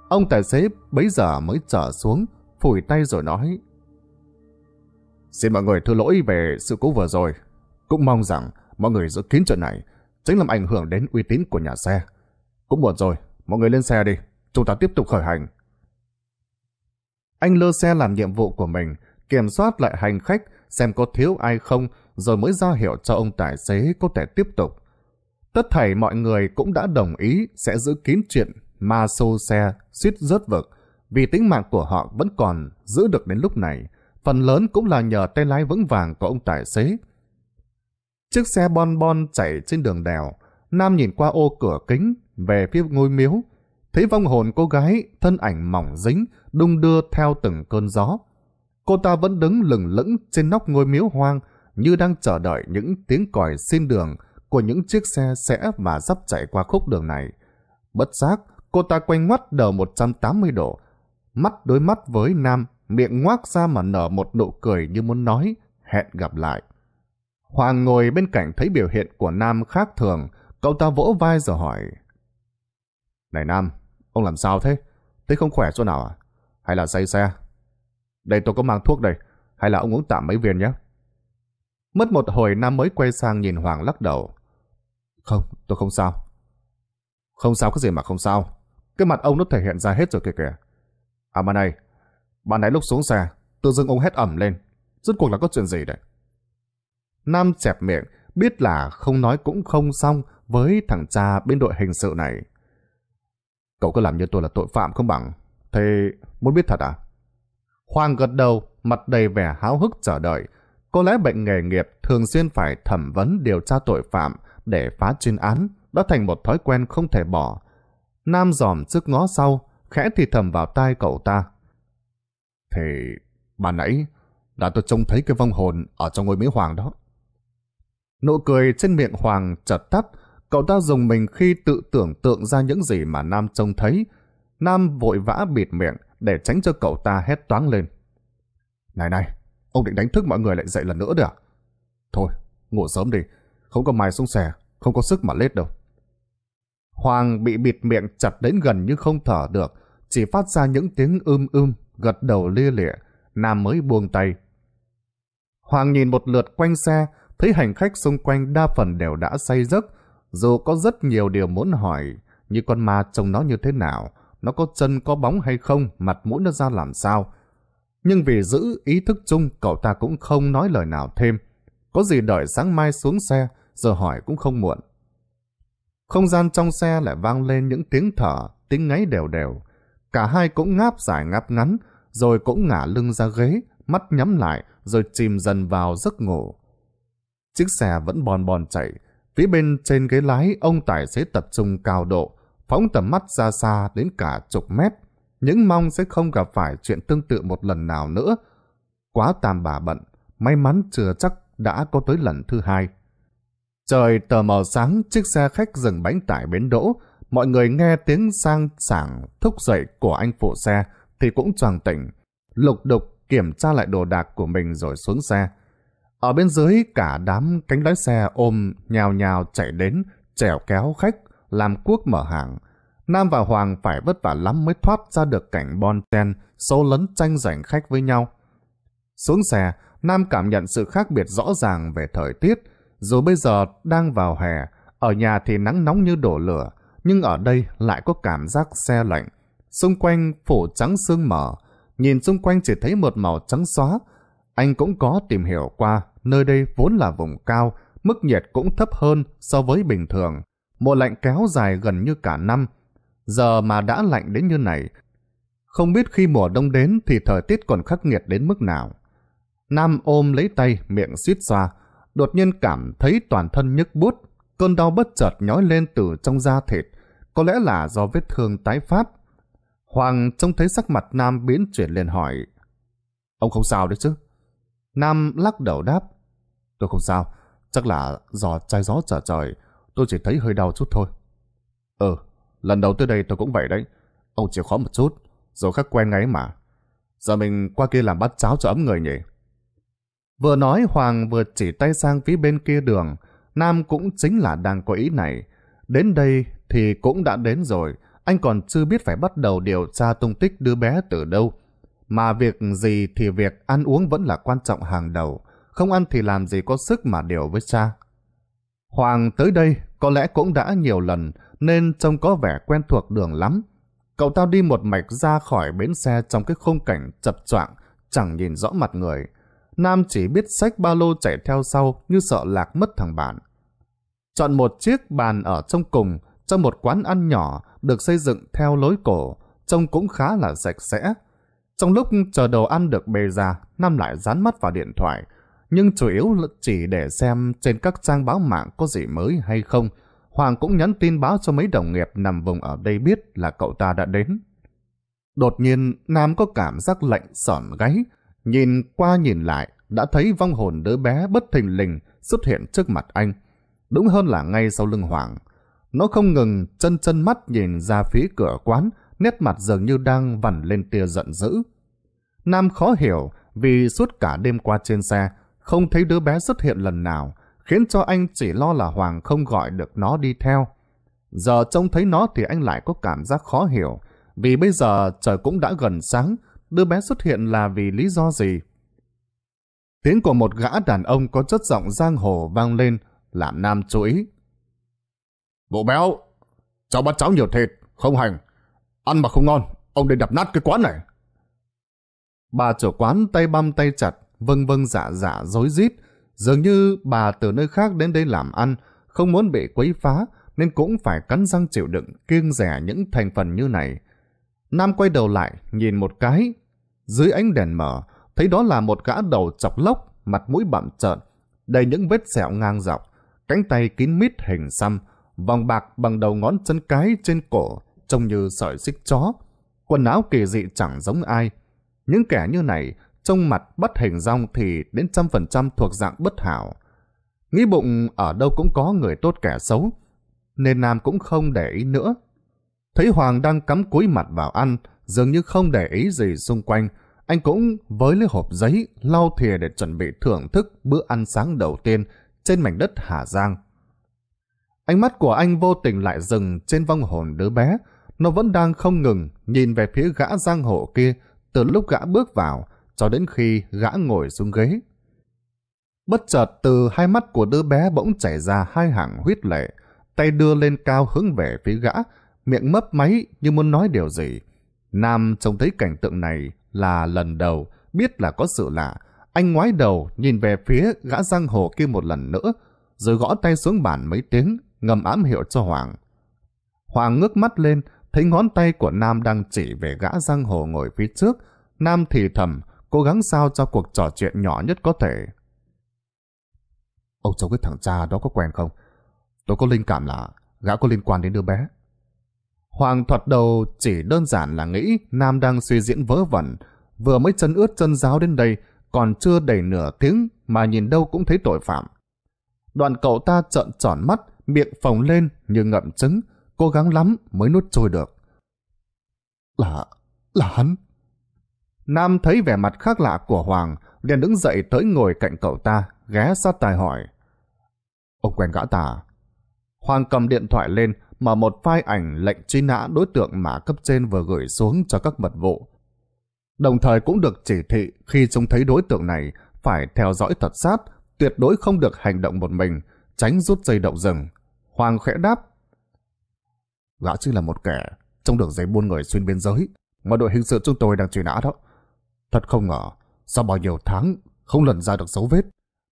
Ông tài xế bấy giờ mới trở xuống, phủi tay rồi nói. Xin mọi người thưa lỗi về sự cố vừa rồi. Cũng mong rằng mọi người giữ kín chuyện này, tránh làm ảnh hưởng đến uy tín của nhà xe. Cũng buồn rồi, mọi người lên xe đi, chúng ta tiếp tục khởi hành. Anh lơ xe làm nhiệm vụ của mình, kiểm soát lại hành khách xem có thiếu ai không rồi mới ra hiệu cho ông tài xế có thể tiếp tục. Tất thảy mọi người cũng đã đồng ý sẽ giữ kín chuyện ma xô xe suýt rớt vực vì tính mạng của họ vẫn còn giữ được đến lúc này. Phần lớn cũng là nhờ tay lái vững vàng của ông tài xế. Chiếc xe bon bon chạy trên đường đèo. Nam nhìn qua ô cửa kính về phía ngôi miếu. Thấy vong hồn cô gái, thân ảnh mỏng dính, đung đưa theo từng cơn gió. Cô ta vẫn đứng lửng lững trên nóc ngôi miếu hoang như đang chờ đợi những tiếng còi xin đường của những chiếc xe sẽ và sắp chạy qua khúc đường này. Bất giác, cô ta quay ngoắt đầu 180 độ, mắt đối mắt với Nam, miệng ngoác ra mà nở một nụ cười như muốn nói, hẹn gặp lại. Hoàng ngồi bên cạnh thấy biểu hiện của Nam khác thường, cậu ta vỗ vai rồi hỏi. Này Nam, ông làm sao thế? Thế không khỏe chỗ nào à? Hay là say xe? Đây tôi có mang thuốc đây, hay là ông uống tạm mấy viên nhé? Mất một hồi Nam mới quay sang nhìn Hoàng lắc đầu. Không, tôi không sao. Không sao cái gì mà không sao. Cái mặt ông nó thể hiện ra hết rồi kìa kìa. À mà này, bạn ấy lúc xuống xe, tự dưng ông hét ẩm lên. Rốt cuộc là có chuyện gì đấy? Nam chẹp miệng, biết là không nói cũng không xong với thằng cha bên đội hình sự này. Cậu cứ làm như tôi là tội phạm không bằng. Thế muốn biết thật à? Hoàng gật đầu, mặt đầy vẻ háo hức chờ đợi, có lẽ bệnh nghề nghiệp thường xuyên phải thẩm vấn điều tra tội phạm để phá chuyên án đã thành một thói quen không thể bỏ. Nam dòm trước ngó sau, khẽ thì thầm vào tai cậu ta. Thì bà nãy đã tôi trông thấy cái vong hồn ở trong ngôi Mỹ Hoàng đó. Nụ cười trên miệng Hoàng chợt tắt, cậu ta dùng mình khi tự tưởng tượng ra những gì mà Nam trông thấy. Nam vội vã bịt miệng để tránh cho cậu ta hét toáng lên. Này này, Ông định đánh thức mọi người lại dậy lần nữa được à? Thôi, ngủ sớm đi. Không có mài xuống xè, không có sức mà lết đâu. Hoàng bị bịt miệng chặt đến gần như không thở được, chỉ phát ra những tiếng ưm ưm, gật đầu lia lịa, Nam mới buông tay. Hoàng nhìn một lượt quanh xe, thấy hành khách xung quanh đa phần đều đã say giấc, dù có rất nhiều điều muốn hỏi, như con ma trông nó như thế nào, nó có chân có bóng hay không, mặt mũi nó ra làm sao, nhưng vì giữ ý thức chung cậu ta cũng không nói lời nào thêm. Có gì đợi sáng mai xuống xe, giờ hỏi cũng không muộn. Không gian trong xe lại vang lên những tiếng thở, tiếng ngáy đều đều. Cả hai cũng ngáp dài ngáp ngắn, rồi cũng ngả lưng ra ghế, mắt nhắm lại, rồi chìm dần vào giấc ngủ. Chiếc xe vẫn bòn bòn chạy, phía bên trên ghế lái ông tài xế tập trung cao độ, phóng tầm mắt ra xa đến cả chục mét những mong sẽ không gặp phải chuyện tương tự một lần nào nữa. Quá tàm bà bận, may mắn chưa chắc đã có tới lần thứ hai. Trời tờ mờ sáng, chiếc xe khách dừng bánh tải bến đỗ, mọi người nghe tiếng sang sảng thúc dậy của anh phụ xe thì cũng choàng tỉnh, lục đục kiểm tra lại đồ đạc của mình rồi xuống xe. Ở bên dưới cả đám cánh lái xe ôm nhào nhào chạy đến, trèo kéo khách, làm cuốc mở hàng. Nam và Hoàng phải vất vả lắm mới thoát ra được cảnh bon chen, số lấn tranh giành khách với nhau. Xuống xe, Nam cảm nhận sự khác biệt rõ ràng về thời tiết. Dù bây giờ đang vào hè, ở nhà thì nắng nóng như đổ lửa, nhưng ở đây lại có cảm giác xe lạnh. Xung quanh phủ trắng sương mờ, nhìn xung quanh chỉ thấy một màu trắng xóa. Anh cũng có tìm hiểu qua, nơi đây vốn là vùng cao, mức nhiệt cũng thấp hơn so với bình thường. Mùa lạnh kéo dài gần như cả năm, giờ mà đã lạnh đến như này. Không biết khi mùa đông đến thì thời tiết còn khắc nghiệt đến mức nào. Nam ôm lấy tay, miệng suýt xoa, đột nhiên cảm thấy toàn thân nhức bút, cơn đau bất chợt nhói lên từ trong da thịt, có lẽ là do vết thương tái phát. Hoàng trông thấy sắc mặt Nam biến chuyển liền hỏi, Ông không sao đấy chứ? Nam lắc đầu đáp, Tôi không sao, chắc là giò chai gió trở trời, tôi chỉ thấy hơi đau chút thôi. Ừ, Lần đầu tới đây tôi cũng vậy đấy. Ông chịu khó một chút, rồi khắc quen ngay mà. Giờ mình qua kia làm bát cháo cho ấm người nhỉ. Vừa nói Hoàng vừa chỉ tay sang phía bên kia đường. Nam cũng chính là đang có ý này. Đến đây thì cũng đã đến rồi. Anh còn chưa biết phải bắt đầu điều tra tung tích đứa bé từ đâu. Mà việc gì thì việc ăn uống vẫn là quan trọng hàng đầu. Không ăn thì làm gì có sức mà điều với cha. Hoàng tới đây có lẽ cũng đã nhiều lần, nên trông có vẻ quen thuộc đường lắm. Cậu tao đi một mạch ra khỏi bến xe trong cái khung cảnh chập choạng, chẳng nhìn rõ mặt người. Nam chỉ biết sách ba lô chạy theo sau như sợ lạc mất thằng bạn. Chọn một chiếc bàn ở trong cùng, trong một quán ăn nhỏ được xây dựng theo lối cổ, trông cũng khá là sạch sẽ. Trong lúc chờ đồ ăn được bề ra, Nam lại dán mắt vào điện thoại, nhưng chủ yếu chỉ để xem trên các trang báo mạng có gì mới hay không, Hoàng cũng nhắn tin báo cho mấy đồng nghiệp nằm vùng ở đây biết là cậu ta đã đến. Đột nhiên, Nam có cảm giác lạnh sởn gáy. Nhìn qua nhìn lại, đã thấy vong hồn đứa bé bất thình lình xuất hiện trước mặt anh. Đúng hơn là ngay sau lưng Hoàng. Nó không ngừng chân chân mắt nhìn ra phía cửa quán, nét mặt dường như đang vằn lên tia giận dữ. Nam khó hiểu vì suốt cả đêm qua trên xe, không thấy đứa bé xuất hiện lần nào, khiến cho anh chỉ lo là Hoàng không gọi được nó đi theo. Giờ trông thấy nó thì anh lại có cảm giác khó hiểu, vì bây giờ trời cũng đã gần sáng, đứa bé xuất hiện là vì lý do gì? Tiếng của một gã đàn ông có chất giọng giang hồ vang lên, làm Nam chú ý. Bộ béo, cháu bắt cháu nhiều thịt, không hành. Ăn mà không ngon, ông đi đập nát cái quán này. Bà chủ quán tay băm tay chặt, vâng vâng giả dạ giả dạ dối rít Dường như bà từ nơi khác đến đây làm ăn, không muốn bị quấy phá, nên cũng phải cắn răng chịu đựng, kiêng rẻ những thành phần như này. Nam quay đầu lại, nhìn một cái. Dưới ánh đèn mở, thấy đó là một gã đầu chọc lốc, mặt mũi bặm trợn, đầy những vết sẹo ngang dọc, cánh tay kín mít hình xăm, vòng bạc bằng đầu ngón chân cái trên cổ, trông như sợi xích chó. Quần áo kỳ dị chẳng giống ai. Những kẻ như này trông mặt bất hình rong thì đến trăm phần trăm thuộc dạng bất hảo. Nghĩ bụng ở đâu cũng có người tốt kẻ xấu, nên Nam cũng không để ý nữa. Thấy Hoàng đang cắm cúi mặt vào ăn, dường như không để ý gì xung quanh, anh cũng với lấy hộp giấy, lau thìa để chuẩn bị thưởng thức bữa ăn sáng đầu tiên trên mảnh đất Hà Giang. Ánh mắt của anh vô tình lại dừng trên vong hồn đứa bé, nó vẫn đang không ngừng nhìn về phía gã giang hộ kia từ lúc gã bước vào, cho đến khi gã ngồi xuống ghế. Bất chợt từ hai mắt của đứa bé bỗng chảy ra hai hàng huyết lệ, tay đưa lên cao hướng về phía gã, miệng mấp máy như muốn nói điều gì. Nam trông thấy cảnh tượng này là lần đầu, biết là có sự lạ. Anh ngoái đầu nhìn về phía gã giang hồ kia một lần nữa, rồi gõ tay xuống bàn mấy tiếng, ngầm ám hiệu cho Hoàng. Hoàng ngước mắt lên, thấy ngón tay của Nam đang chỉ về gã giang hồ ngồi phía trước. Nam thì thầm, cố gắng sao cho cuộc trò chuyện nhỏ nhất có thể. Ông cháu cái thằng cha đó có quen không? Tôi có linh cảm là gã có liên quan đến đứa bé. Hoàng thoạt đầu chỉ đơn giản là nghĩ Nam đang suy diễn vớ vẩn, vừa mới chân ướt chân giáo đến đây, còn chưa đầy nửa tiếng mà nhìn đâu cũng thấy tội phạm. đoạn cậu ta trợn tròn mắt, miệng phồng lên như ngậm trứng, cố gắng lắm mới nuốt trôi được. Là... là hắn. Nam thấy vẻ mặt khác lạ của Hoàng, liền đứng dậy tới ngồi cạnh cậu ta, ghé sát tai hỏi. Ông quen gã ta Hoàng cầm điện thoại lên, mở một file ảnh lệnh truy nã đối tượng mà cấp trên vừa gửi xuống cho các mật vụ. Đồng thời cũng được chỉ thị khi chúng thấy đối tượng này phải theo dõi thật sát, tuyệt đối không được hành động một mình, tránh rút dây động rừng. Hoàng khẽ đáp. Gã chỉ là một kẻ, trong được dây buôn người xuyên biên giới, mà đội hình sự chúng tôi đang truy nã đó. Thật không ngờ, sau bao nhiêu tháng không lần ra được dấu vết,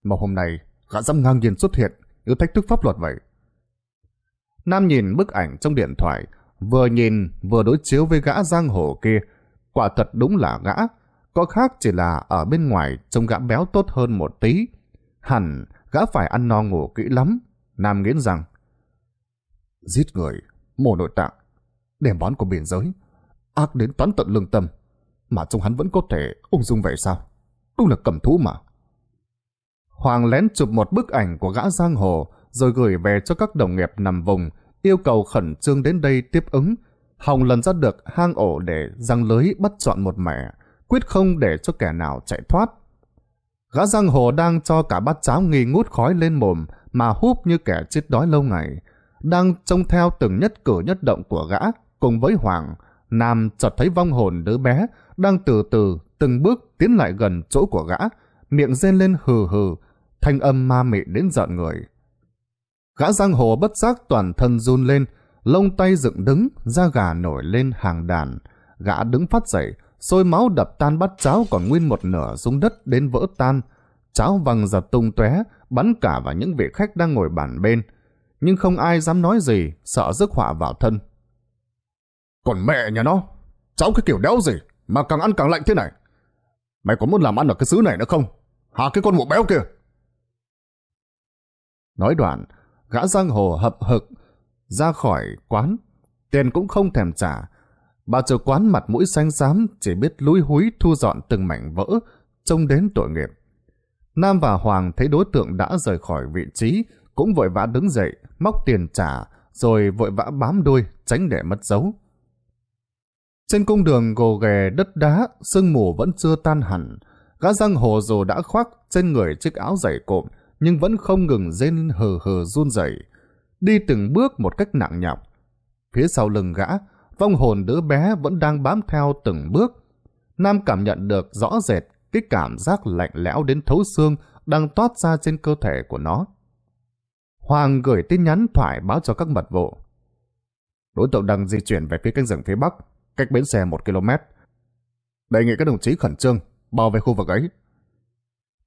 mà hôm nay gã dám ngang nhiên xuất hiện như thách thức pháp luật vậy. Nam nhìn bức ảnh trong điện thoại, vừa nhìn vừa đối chiếu với gã giang hồ kia. Quả thật đúng là gã, có khác chỉ là ở bên ngoài trông gã béo tốt hơn một tí. Hẳn gã phải ăn no ngủ kỹ lắm. Nam nghĩ rằng, giết người, mổ nội tạng, đèm bón của biển giới, ác đến toán tận lương tâm mà trông hắn vẫn có thể ung dung vậy sao? Đúng là cầm thú mà. Hoàng lén chụp một bức ảnh của gã giang hồ rồi gửi về cho các đồng nghiệp nằm vùng, yêu cầu khẩn trương đến đây tiếp ứng. Hồng lần ra được hang ổ để răng lưới bắt chọn một mẹ, quyết không để cho kẻ nào chạy thoát. Gã giang hồ đang cho cả bát cháo nghi ngút khói lên mồm mà húp như kẻ chết đói lâu ngày, đang trông theo từng nhất cử nhất động của gã cùng với Hoàng, Nam chợt thấy vong hồn đứa bé đang từ từ từng bước tiến lại gần chỗ của gã, miệng rên lên hừ hừ, thanh âm ma mị đến giận người. Gã giang hồ bất giác toàn thân run lên, lông tay dựng đứng, da gà nổi lên hàng đàn. Gã đứng phát dậy, sôi máu đập tan bát cháo còn nguyên một nửa xuống đất đến vỡ tan. Cháo văng giật tung tóe, bắn cả vào những vị khách đang ngồi bàn bên. Nhưng không ai dám nói gì, sợ rước họa vào thân. Còn mẹ nhà nó, cháu cái kiểu đéo gì mà càng ăn càng lạnh thế này. Mày có muốn làm ăn ở cái xứ này nữa không? Hả cái con mụ béo kia? Nói đoạn, gã giang hồ hậm hực, ra khỏi quán, tiền cũng không thèm trả. Bà chủ quán mặt mũi xanh xám chỉ biết lúi húi thu dọn từng mảnh vỡ, trông đến tội nghiệp. Nam và Hoàng thấy đối tượng đã rời khỏi vị trí, cũng vội vã đứng dậy, móc tiền trả, rồi vội vã bám đuôi, tránh để mất dấu. Trên cung đường gồ ghề đất đá, sương mù vẫn chưa tan hẳn. Gã giang hồ dù đã khoác trên người chiếc áo dày cộm, nhưng vẫn không ngừng rên hờ hờ run rẩy Đi từng bước một cách nặng nhọc. Phía sau lưng gã, vong hồn đứa bé vẫn đang bám theo từng bước. Nam cảm nhận được rõ rệt cái cảm giác lạnh lẽo đến thấu xương đang toát ra trên cơ thể của nó. Hoàng gửi tin nhắn thoại báo cho các mật vụ. Đối tượng đang di chuyển về phía cánh rừng phía Bắc, cách bến xe 1 km. Đề nghị các đồng chí khẩn trương, bảo vệ khu vực ấy.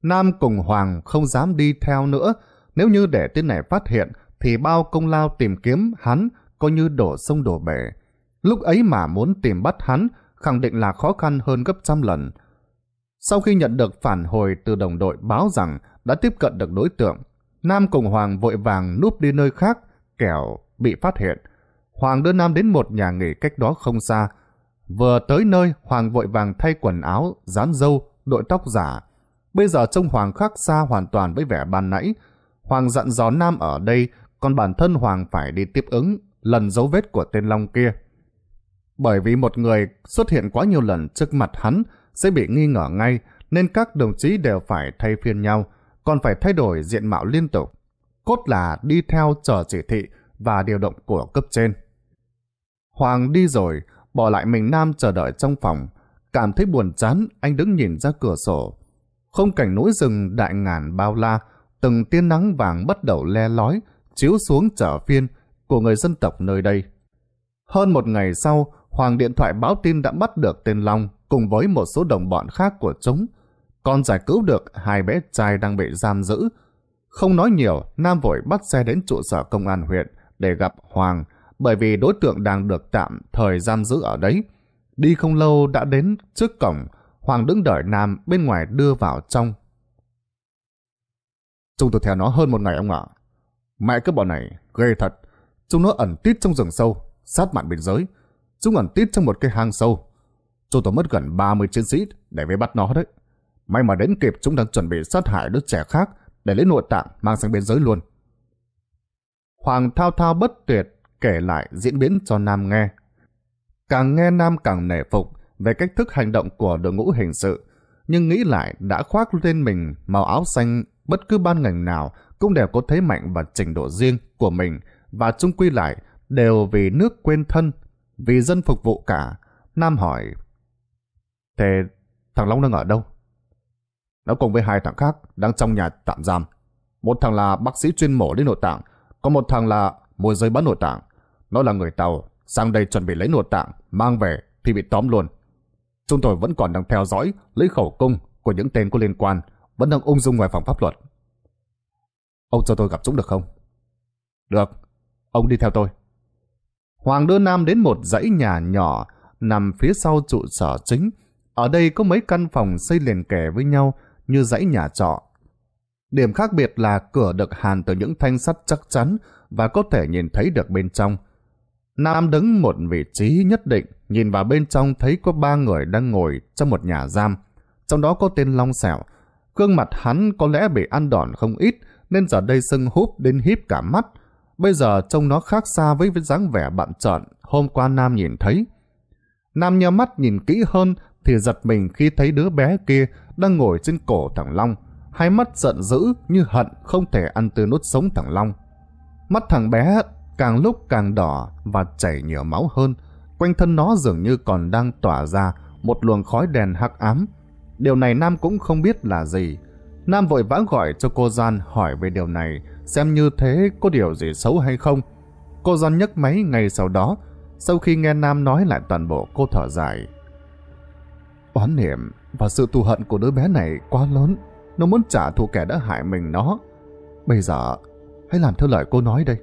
Nam cùng Hoàng không dám đi theo nữa, nếu như để tên này phát hiện thì bao công lao tìm kiếm hắn coi như đổ sông đổ bể. Lúc ấy mà muốn tìm bắt hắn khẳng định là khó khăn hơn gấp trăm lần. Sau khi nhận được phản hồi từ đồng đội báo rằng đã tiếp cận được đối tượng, Nam cùng Hoàng vội vàng núp đi nơi khác, kẻo bị phát hiện. Hoàng đưa Nam đến một nhà nghỉ cách đó không xa, Vừa tới nơi, Hoàng vội vàng thay quần áo, dán dâu, đội tóc giả. Bây giờ trông Hoàng khác xa hoàn toàn với vẻ ban nãy. Hoàng dặn dò Nam ở đây, còn bản thân Hoàng phải đi tiếp ứng, lần dấu vết của tên Long kia. Bởi vì một người xuất hiện quá nhiều lần trước mặt hắn sẽ bị nghi ngờ ngay, nên các đồng chí đều phải thay phiên nhau, còn phải thay đổi diện mạo liên tục. Cốt là đi theo chờ chỉ thị và điều động của cấp trên. Hoàng đi rồi, bỏ lại mình Nam chờ đợi trong phòng. Cảm thấy buồn chán, anh đứng nhìn ra cửa sổ. Không cảnh núi rừng đại ngàn bao la, từng tia nắng vàng bắt đầu le lói, chiếu xuống trở phiên của người dân tộc nơi đây. Hơn một ngày sau, Hoàng điện thoại báo tin đã bắt được tên Long cùng với một số đồng bọn khác của chúng. Còn giải cứu được hai bé trai đang bị giam giữ. Không nói nhiều, Nam vội bắt xe đến trụ sở công an huyện để gặp Hoàng bởi vì đối tượng đang được tạm thời giam giữ ở đấy. Đi không lâu đã đến trước cổng, Hoàng đứng đợi Nam bên ngoài đưa vào trong. Chúng tôi theo nó hơn một ngày ông ạ. Mẹ cứ bọn này, ghê thật. Chúng nó ẩn tít trong rừng sâu, sát mạn biên giới. Chúng ẩn tít trong một cái hang sâu. Chúng tôi mất gần 30 chiến sĩ để vây bắt nó đấy. May mà đến kịp chúng đang chuẩn bị sát hại đứa trẻ khác để lấy nội tạng mang sang biên giới luôn. Hoàng thao thao bất tuyệt kể lại diễn biến cho Nam nghe. Càng nghe Nam càng nể phục về cách thức hành động của đội ngũ hình sự, nhưng nghĩ lại đã khoác lên mình màu áo xanh bất cứ ban ngành nào cũng đều có thế mạnh và trình độ riêng của mình và chung quy lại đều vì nước quên thân, vì dân phục vụ cả. Nam hỏi, Thế thằng Long đang ở đâu? Nó cùng với hai thằng khác đang trong nhà tạm giam. Một thằng là bác sĩ chuyên mổ đến nội tạng, còn một thằng là môi giới bán nội tạng. Nó là người Tàu, sang đây chuẩn bị lấy nội tạng, mang về thì bị tóm luôn. Chúng tôi vẫn còn đang theo dõi, lấy khẩu cung của những tên có liên quan, vẫn đang ung dung ngoài phòng pháp luật. Ông cho tôi gặp chúng được không? Được, ông đi theo tôi. Hoàng đưa Nam đến một dãy nhà nhỏ nằm phía sau trụ sở chính. Ở đây có mấy căn phòng xây liền kề với nhau như dãy nhà trọ. Điểm khác biệt là cửa được hàn từ những thanh sắt chắc chắn và có thể nhìn thấy được bên trong. Nam đứng một vị trí nhất định, nhìn vào bên trong thấy có ba người đang ngồi trong một nhà giam. Trong đó có tên Long Sẹo. Cương mặt hắn có lẽ bị ăn đòn không ít, nên giờ đây sưng húp đến híp cả mắt. Bây giờ trông nó khác xa với cái dáng vẻ bạn trợn hôm qua Nam nhìn thấy. Nam nheo mắt nhìn kỹ hơn thì giật mình khi thấy đứa bé kia đang ngồi trên cổ thằng Long. Hai mắt giận dữ như hận không thể ăn từ nốt sống thằng Long. Mắt thằng bé càng lúc càng đỏ và chảy nhiều máu hơn. Quanh thân nó dường như còn đang tỏa ra một luồng khói đèn hắc ám. Điều này Nam cũng không biết là gì. Nam vội vã gọi cho cô Gian hỏi về điều này, xem như thế có điều gì xấu hay không. Cô Gian nhấc máy ngay sau đó, sau khi nghe Nam nói lại toàn bộ cô thở dài. Oán niệm và sự thù hận của đứa bé này quá lớn, nó muốn trả thù kẻ đã hại mình nó. Bây giờ, hãy làm theo lời cô nói đây.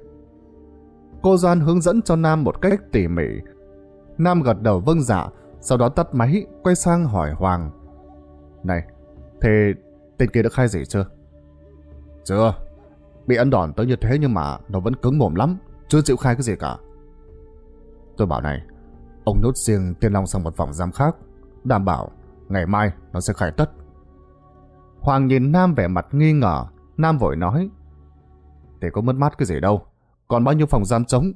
Cô Doan hướng dẫn cho Nam một cách tỉ mỉ. Nam gật đầu vâng dạ, sau đó tắt máy, quay sang hỏi Hoàng. Này, thế tên kia đã khai gì chưa? Chưa, bị ăn đòn tới như thế nhưng mà nó vẫn cứng mồm lắm, chưa chịu khai cái gì cả. Tôi bảo này, ông nhốt riêng Tiên Long sang một phòng giam khác, đảm bảo ngày mai nó sẽ khai tất. Hoàng nhìn Nam vẻ mặt nghi ngờ, Nam vội nói. Thì có mất mát cái gì đâu, còn bao nhiêu phòng giam trống?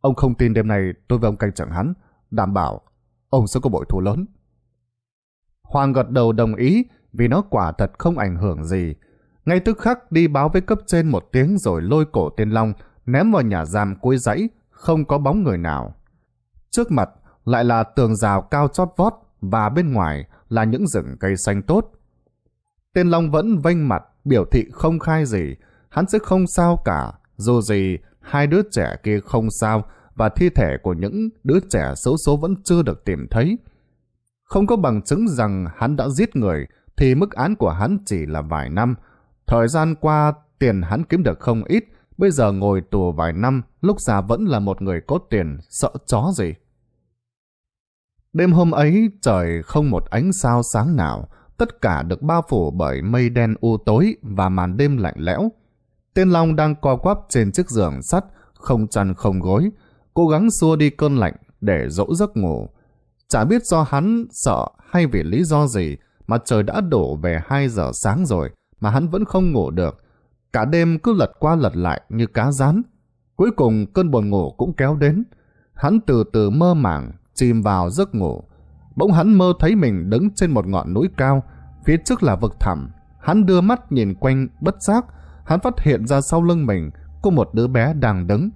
Ông không tin đêm nay tôi với ông canh chẳng hắn, đảm bảo ông sẽ có bội thù lớn. Hoàng gật đầu đồng ý vì nó quả thật không ảnh hưởng gì. Ngay tức khắc đi báo với cấp trên một tiếng rồi lôi cổ tên Long, ném vào nhà giam cuối dãy, không có bóng người nào. Trước mặt lại là tường rào cao chót vót và bên ngoài là những rừng cây xanh tốt. Tên Long vẫn vênh mặt, biểu thị không khai gì, hắn sẽ không sao cả, dù gì hai đứa trẻ kia không sao và thi thể của những đứa trẻ xấu số vẫn chưa được tìm thấy. Không có bằng chứng rằng hắn đã giết người thì mức án của hắn chỉ là vài năm. Thời gian qua tiền hắn kiếm được không ít, bây giờ ngồi tù vài năm, lúc già vẫn là một người có tiền, sợ chó gì. Đêm hôm ấy trời không một ánh sao sáng nào, tất cả được bao phủ bởi mây đen u tối và màn đêm lạnh lẽo. Tên Long đang co quắp trên chiếc giường sắt, không chăn không gối, cố gắng xua đi cơn lạnh để dỗ giấc ngủ. Chả biết do hắn sợ hay vì lý do gì mà trời đã đổ về 2 giờ sáng rồi mà hắn vẫn không ngủ được. Cả đêm cứ lật qua lật lại như cá rán. Cuối cùng cơn buồn ngủ cũng kéo đến. Hắn từ từ mơ màng, chìm vào giấc ngủ. Bỗng hắn mơ thấy mình đứng trên một ngọn núi cao, phía trước là vực thẳm. Hắn đưa mắt nhìn quanh bất giác, hắn phát hiện ra sau lưng mình có một đứa bé đang đứng.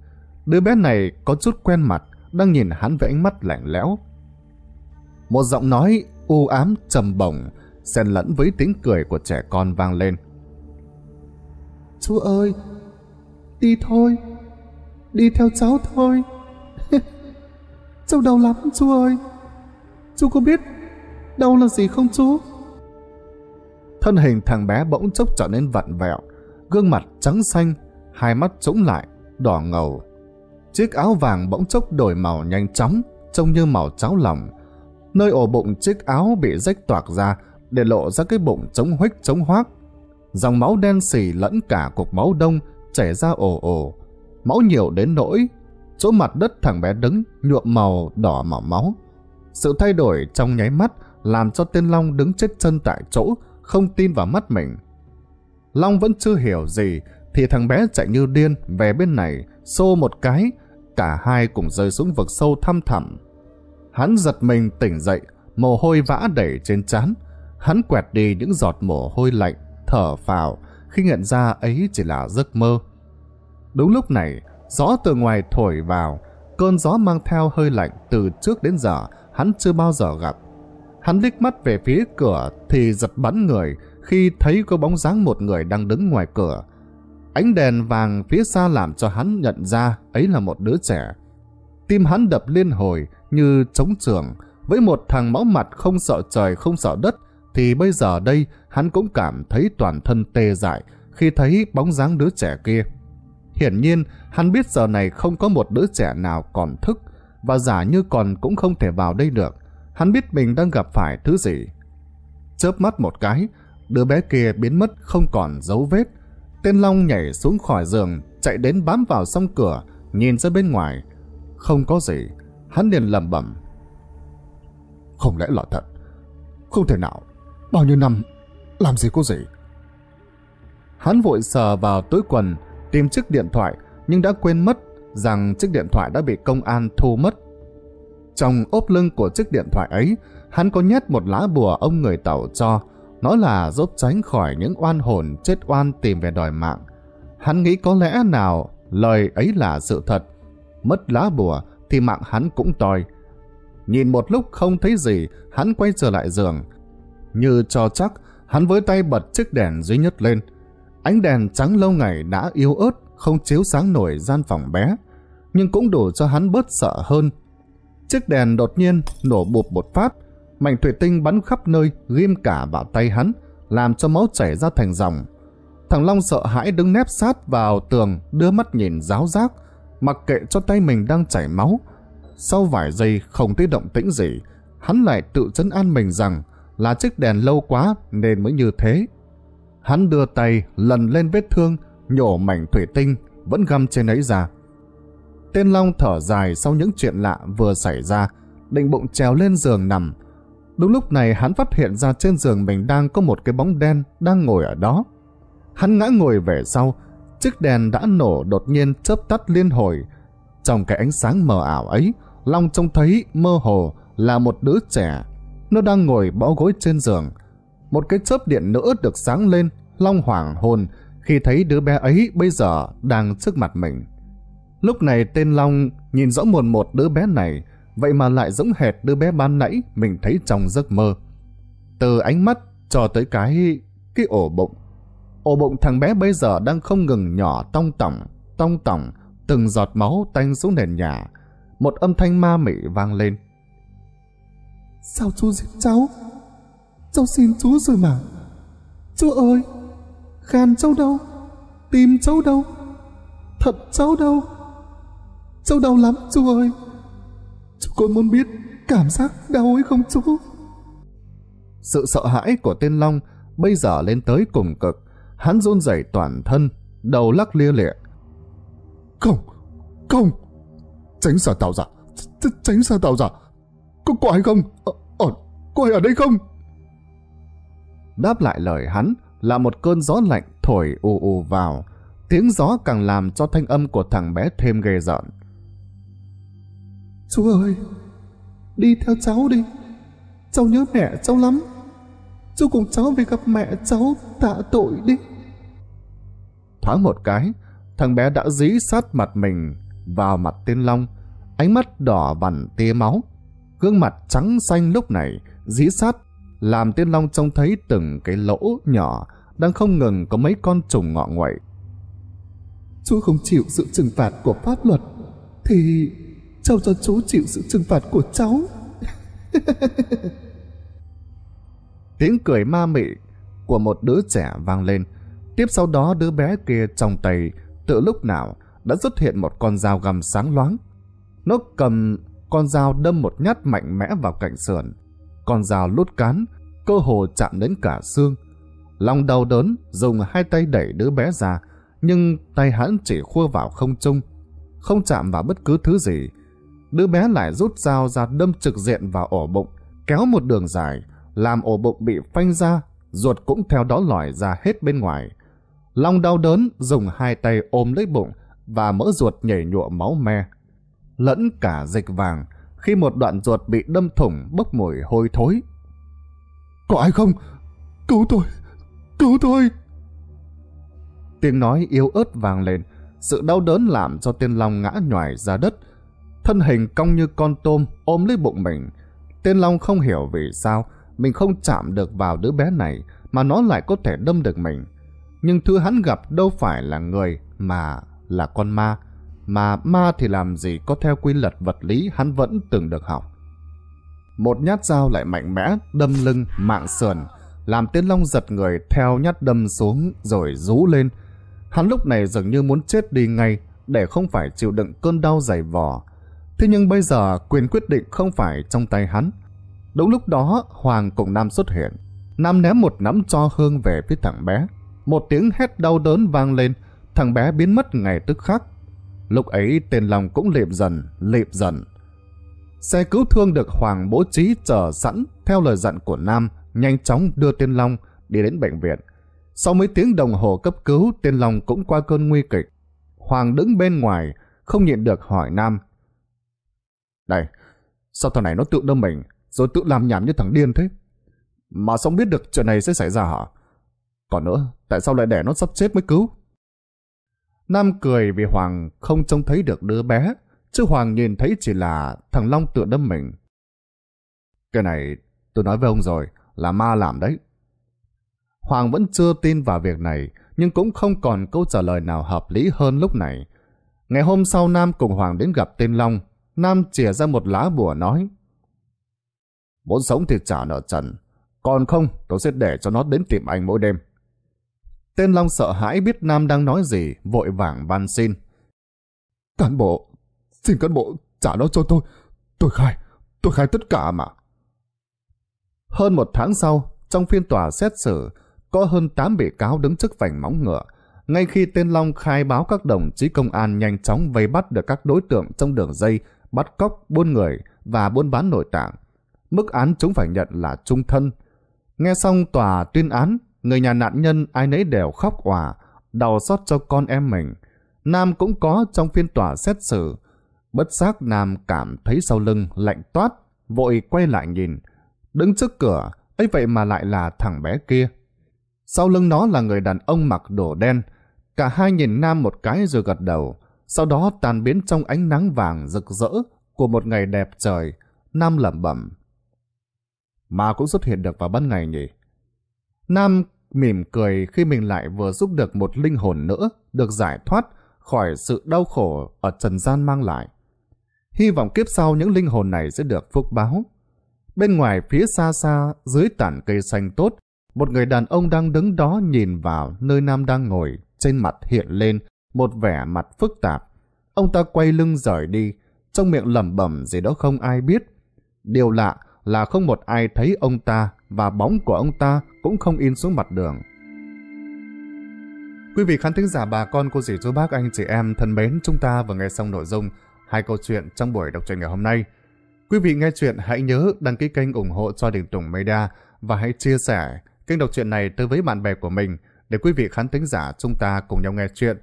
Đứa bé này có chút quen mặt, đang nhìn hắn với ánh mắt lạnh lẽo. Một giọng nói u ám trầm bổng, xen lẫn với tiếng cười của trẻ con vang lên. Chú ơi, đi thôi, đi theo cháu thôi. cháu đau lắm chú ơi. Chú có biết đau là gì không chú? Thân hình thằng bé bỗng chốc trở nên vặn vẹo, gương mặt trắng xanh, hai mắt trũng lại, đỏ ngầu. Chiếc áo vàng bỗng chốc đổi màu nhanh chóng, trông như màu cháo lòng. Nơi ổ bụng chiếc áo bị rách toạc ra, để lộ ra cái bụng trống huếch trống hoác. Dòng máu đen xì lẫn cả cục máu đông chảy ra ồ ồ. Máu nhiều đến nỗi, chỗ mặt đất thằng bé đứng nhuộm màu đỏ màu máu. Sự thay đổi trong nháy mắt làm cho tên Long đứng chết chân tại chỗ, không tin vào mắt mình. Long vẫn chưa hiểu gì, thì thằng bé chạy như điên về bên này, xô một cái, cả hai cùng rơi xuống vực sâu thăm thẳm. Hắn giật mình tỉnh dậy, mồ hôi vã đẩy trên trán. Hắn quẹt đi những giọt mồ hôi lạnh, thở phào, khi nhận ra ấy chỉ là giấc mơ. Đúng lúc này, gió từ ngoài thổi vào, cơn gió mang theo hơi lạnh từ trước đến giờ hắn chưa bao giờ gặp. Hắn liếc mắt về phía cửa thì giật bắn người, khi thấy có bóng dáng một người đang đứng ngoài cửa. Ánh đèn vàng phía xa làm cho hắn nhận ra ấy là một đứa trẻ. Tim hắn đập liên hồi như trống trường, với một thằng máu mặt không sợ trời không sợ đất, thì bây giờ đây hắn cũng cảm thấy toàn thân tê dại khi thấy bóng dáng đứa trẻ kia. Hiển nhiên, hắn biết giờ này không có một đứa trẻ nào còn thức, và giả như còn cũng không thể vào đây được. Hắn biết mình đang gặp phải thứ gì. Chớp mắt một cái, Đứa bé kia biến mất không còn dấu vết. Tên Long nhảy xuống khỏi giường, chạy đến bám vào song cửa, nhìn ra bên ngoài. Không có gì, hắn liền lầm bẩm. Không lẽ là thật? Không thể nào, bao nhiêu năm, làm gì có gì? Hắn vội sờ vào túi quần, tìm chiếc điện thoại, nhưng đã quên mất rằng chiếc điện thoại đã bị công an thu mất. Trong ốp lưng của chiếc điện thoại ấy, hắn có nhét một lá bùa ông người Tàu cho, Nói là giúp tránh khỏi những oan hồn chết oan tìm về đòi mạng. Hắn nghĩ có lẽ nào lời ấy là sự thật. Mất lá bùa thì mạng hắn cũng tòi. Nhìn một lúc không thấy gì, hắn quay trở lại giường. Như cho chắc, hắn với tay bật chiếc đèn duy nhất lên. Ánh đèn trắng lâu ngày đã yếu ớt, không chiếu sáng nổi gian phòng bé, nhưng cũng đủ cho hắn bớt sợ hơn. Chiếc đèn đột nhiên nổ bụp một phát, mảnh thủy tinh bắn khắp nơi, ghim cả vào tay hắn, làm cho máu chảy ra thành dòng. Thằng Long sợ hãi đứng nép sát vào tường, đưa mắt nhìn giáo giác, mặc kệ cho tay mình đang chảy máu. Sau vài giây không thấy động tĩnh gì, hắn lại tự chấn an mình rằng là chiếc đèn lâu quá nên mới như thế. Hắn đưa tay lần lên vết thương, nhổ mảnh thủy tinh, vẫn găm trên ấy ra. Tên Long thở dài sau những chuyện lạ vừa xảy ra, định bụng trèo lên giường nằm, Đúng lúc này hắn phát hiện ra trên giường mình đang có một cái bóng đen đang ngồi ở đó. Hắn ngã ngồi về sau, chiếc đèn đã nổ đột nhiên chớp tắt liên hồi. Trong cái ánh sáng mờ ảo ấy, Long trông thấy mơ hồ là một đứa trẻ. Nó đang ngồi bó gối trên giường. Một cái chớp điện nữa được sáng lên, Long hoảng hồn khi thấy đứa bé ấy bây giờ đang trước mặt mình. Lúc này tên Long nhìn rõ một một đứa bé này, vậy mà lại giống hệt đứa bé ban nãy mình thấy trong giấc mơ. Từ ánh mắt cho tới cái... cái ổ bụng. Ổ bụng thằng bé bây giờ đang không ngừng nhỏ tong tỏng, tong tỏng, từng giọt máu tanh xuống nền nhà. Một âm thanh ma mị vang lên. Sao chú giết cháu? Cháu xin chú rồi mà. Chú ơi, gan cháu đâu? tìm cháu đâu? thật cháu đâu? Cháu đau lắm chú ơi. Chú con muốn biết cảm giác đau ấy không chú? Sự sợ hãi của tên Long bây giờ lên tới cùng cực. Hắn run rẩy toàn thân, đầu lắc lia lịa. Không, không, tránh xa tao giả Tr tránh xa tao giả Có, có ai không? Ở, ở, có ai ở đây không? Đáp lại lời hắn là một cơn gió lạnh thổi ù ù vào. Tiếng gió càng làm cho thanh âm của thằng bé thêm ghê rợn. Chú ơi, đi theo cháu đi. Cháu nhớ mẹ cháu lắm. Chú cùng cháu về gặp mẹ cháu tạ tội đi. Thoáng một cái, thằng bé đã dí sát mặt mình vào mặt tiên long, ánh mắt đỏ vằn tia máu. Gương mặt trắng xanh lúc này dí sát làm tiên long trông thấy từng cái lỗ nhỏ đang không ngừng có mấy con trùng ngọ nguậy. Chú không chịu sự trừng phạt của pháp luật thì Cháu cho chú chịu sự trừng phạt của cháu. Tiếng cười ma mị của một đứa trẻ vang lên. Tiếp sau đó đứa bé kia trong tay tự lúc nào đã xuất hiện một con dao găm sáng loáng. Nó cầm con dao đâm một nhát mạnh mẽ vào cạnh sườn. Con dao lút cán, cơ hồ chạm đến cả xương. Long đau đớn, dùng hai tay đẩy đứa bé ra, nhưng tay hắn chỉ khua vào không trung, không chạm vào bất cứ thứ gì đứa bé lại rút dao ra đâm trực diện vào ổ bụng, kéo một đường dài, làm ổ bụng bị phanh ra, ruột cũng theo đó lòi ra hết bên ngoài. Long đau đớn dùng hai tay ôm lấy bụng và mỡ ruột nhảy nhụa máu me. Lẫn cả dịch vàng khi một đoạn ruột bị đâm thủng bốc mùi hôi thối. Có ai không? Cứu tôi! Cứu tôi! Tiếng nói yếu ớt vang lên, sự đau đớn làm cho tiên long ngã nhòi ra đất, thân hình cong như con tôm ôm lấy bụng mình. Tên Long không hiểu vì sao mình không chạm được vào đứa bé này mà nó lại có thể đâm được mình. Nhưng thứ hắn gặp đâu phải là người mà là con ma. Mà ma thì làm gì có theo quy luật vật lý hắn vẫn từng được học. Một nhát dao lại mạnh mẽ đâm lưng mạng sườn làm Tiến Long giật người theo nhát đâm xuống rồi rú lên. Hắn lúc này dường như muốn chết đi ngay để không phải chịu đựng cơn đau dày vò Thế nhưng bây giờ quyền quyết định không phải trong tay hắn. Đúng lúc đó Hoàng cùng Nam xuất hiện. Nam ném một nắm cho Hương về phía thằng bé. Một tiếng hét đau đớn vang lên, thằng bé biến mất ngày tức khắc. Lúc ấy tên lòng cũng liệm dần, liệm dần. Xe cứu thương được Hoàng bố trí chờ sẵn theo lời dặn của Nam nhanh chóng đưa Tiên Long đi đến bệnh viện. Sau mấy tiếng đồng hồ cấp cứu, Tiên Long cũng qua cơn nguy kịch. Hoàng đứng bên ngoài, không nhịn được hỏi Nam này, sao thằng này nó tự đâm mình, rồi tự làm nhảm như thằng điên thế? Mà sao biết được chuyện này sẽ xảy ra hả? Còn nữa, tại sao lại để nó sắp chết mới cứu? Nam cười vì Hoàng không trông thấy được đứa bé, chứ Hoàng nhìn thấy chỉ là thằng Long tự đâm mình. Cái này tôi nói với ông rồi, là ma làm đấy. Hoàng vẫn chưa tin vào việc này, nhưng cũng không còn câu trả lời nào hợp lý hơn lúc này. Ngày hôm sau Nam cùng Hoàng đến gặp tên Long, Nam chìa ra một lá bùa nói. Muốn sống thì trả nợ trần, còn không tôi sẽ để cho nó đến tìm anh mỗi đêm. Tên Long sợ hãi biết Nam đang nói gì, vội vàng van xin. Cán bộ, xin cán bộ trả nó cho tôi, tôi khai, tôi khai tất cả mà. Hơn một tháng sau, trong phiên tòa xét xử, có hơn 8 bị cáo đứng trước vành móng ngựa. Ngay khi tên Long khai báo các đồng chí công an nhanh chóng vây bắt được các đối tượng trong đường dây bắt cóc, buôn người và buôn bán nội tạng. Mức án chúng phải nhận là trung thân. Nghe xong tòa tuyên án, người nhà nạn nhân ai nấy đều khóc òa, đau xót cho con em mình. Nam cũng có trong phiên tòa xét xử. Bất giác Nam cảm thấy sau lưng lạnh toát, vội quay lại nhìn. Đứng trước cửa, ấy vậy mà lại là thằng bé kia. Sau lưng nó là người đàn ông mặc đồ đen. Cả hai nhìn Nam một cái rồi gật đầu sau đó tàn biến trong ánh nắng vàng rực rỡ của một ngày đẹp trời, Nam lẩm bẩm. Mà cũng xuất hiện được vào ban ngày nhỉ? Nam mỉm cười khi mình lại vừa giúp được một linh hồn nữa được giải thoát khỏi sự đau khổ ở trần gian mang lại. Hy vọng kiếp sau những linh hồn này sẽ được phúc báo. Bên ngoài phía xa xa, dưới tản cây xanh tốt, một người đàn ông đang đứng đó nhìn vào nơi Nam đang ngồi, trên mặt hiện lên một vẻ mặt phức tạp. Ông ta quay lưng rời đi, trong miệng lẩm bẩm gì đó không ai biết. Điều lạ là không một ai thấy ông ta và bóng của ông ta cũng không in xuống mặt đường. Quý vị khán thính giả bà con, cô dì chú bác, anh chị em thân mến, chúng ta vừa nghe xong nội dung hai câu chuyện trong buổi đọc truyện ngày hôm nay. Quý vị nghe chuyện hãy nhớ đăng ký kênh ủng hộ cho Đình Tùng Media và hãy chia sẻ kênh đọc truyện này tới với bạn bè của mình để quý vị khán thính giả chúng ta cùng nhau nghe chuyện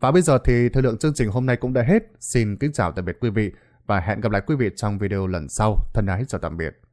và bây giờ thì thời lượng chương trình hôm nay cũng đã hết. Xin kính chào tạm biệt quý vị và hẹn gặp lại quý vị trong video lần sau. Thân ái chào tạm biệt.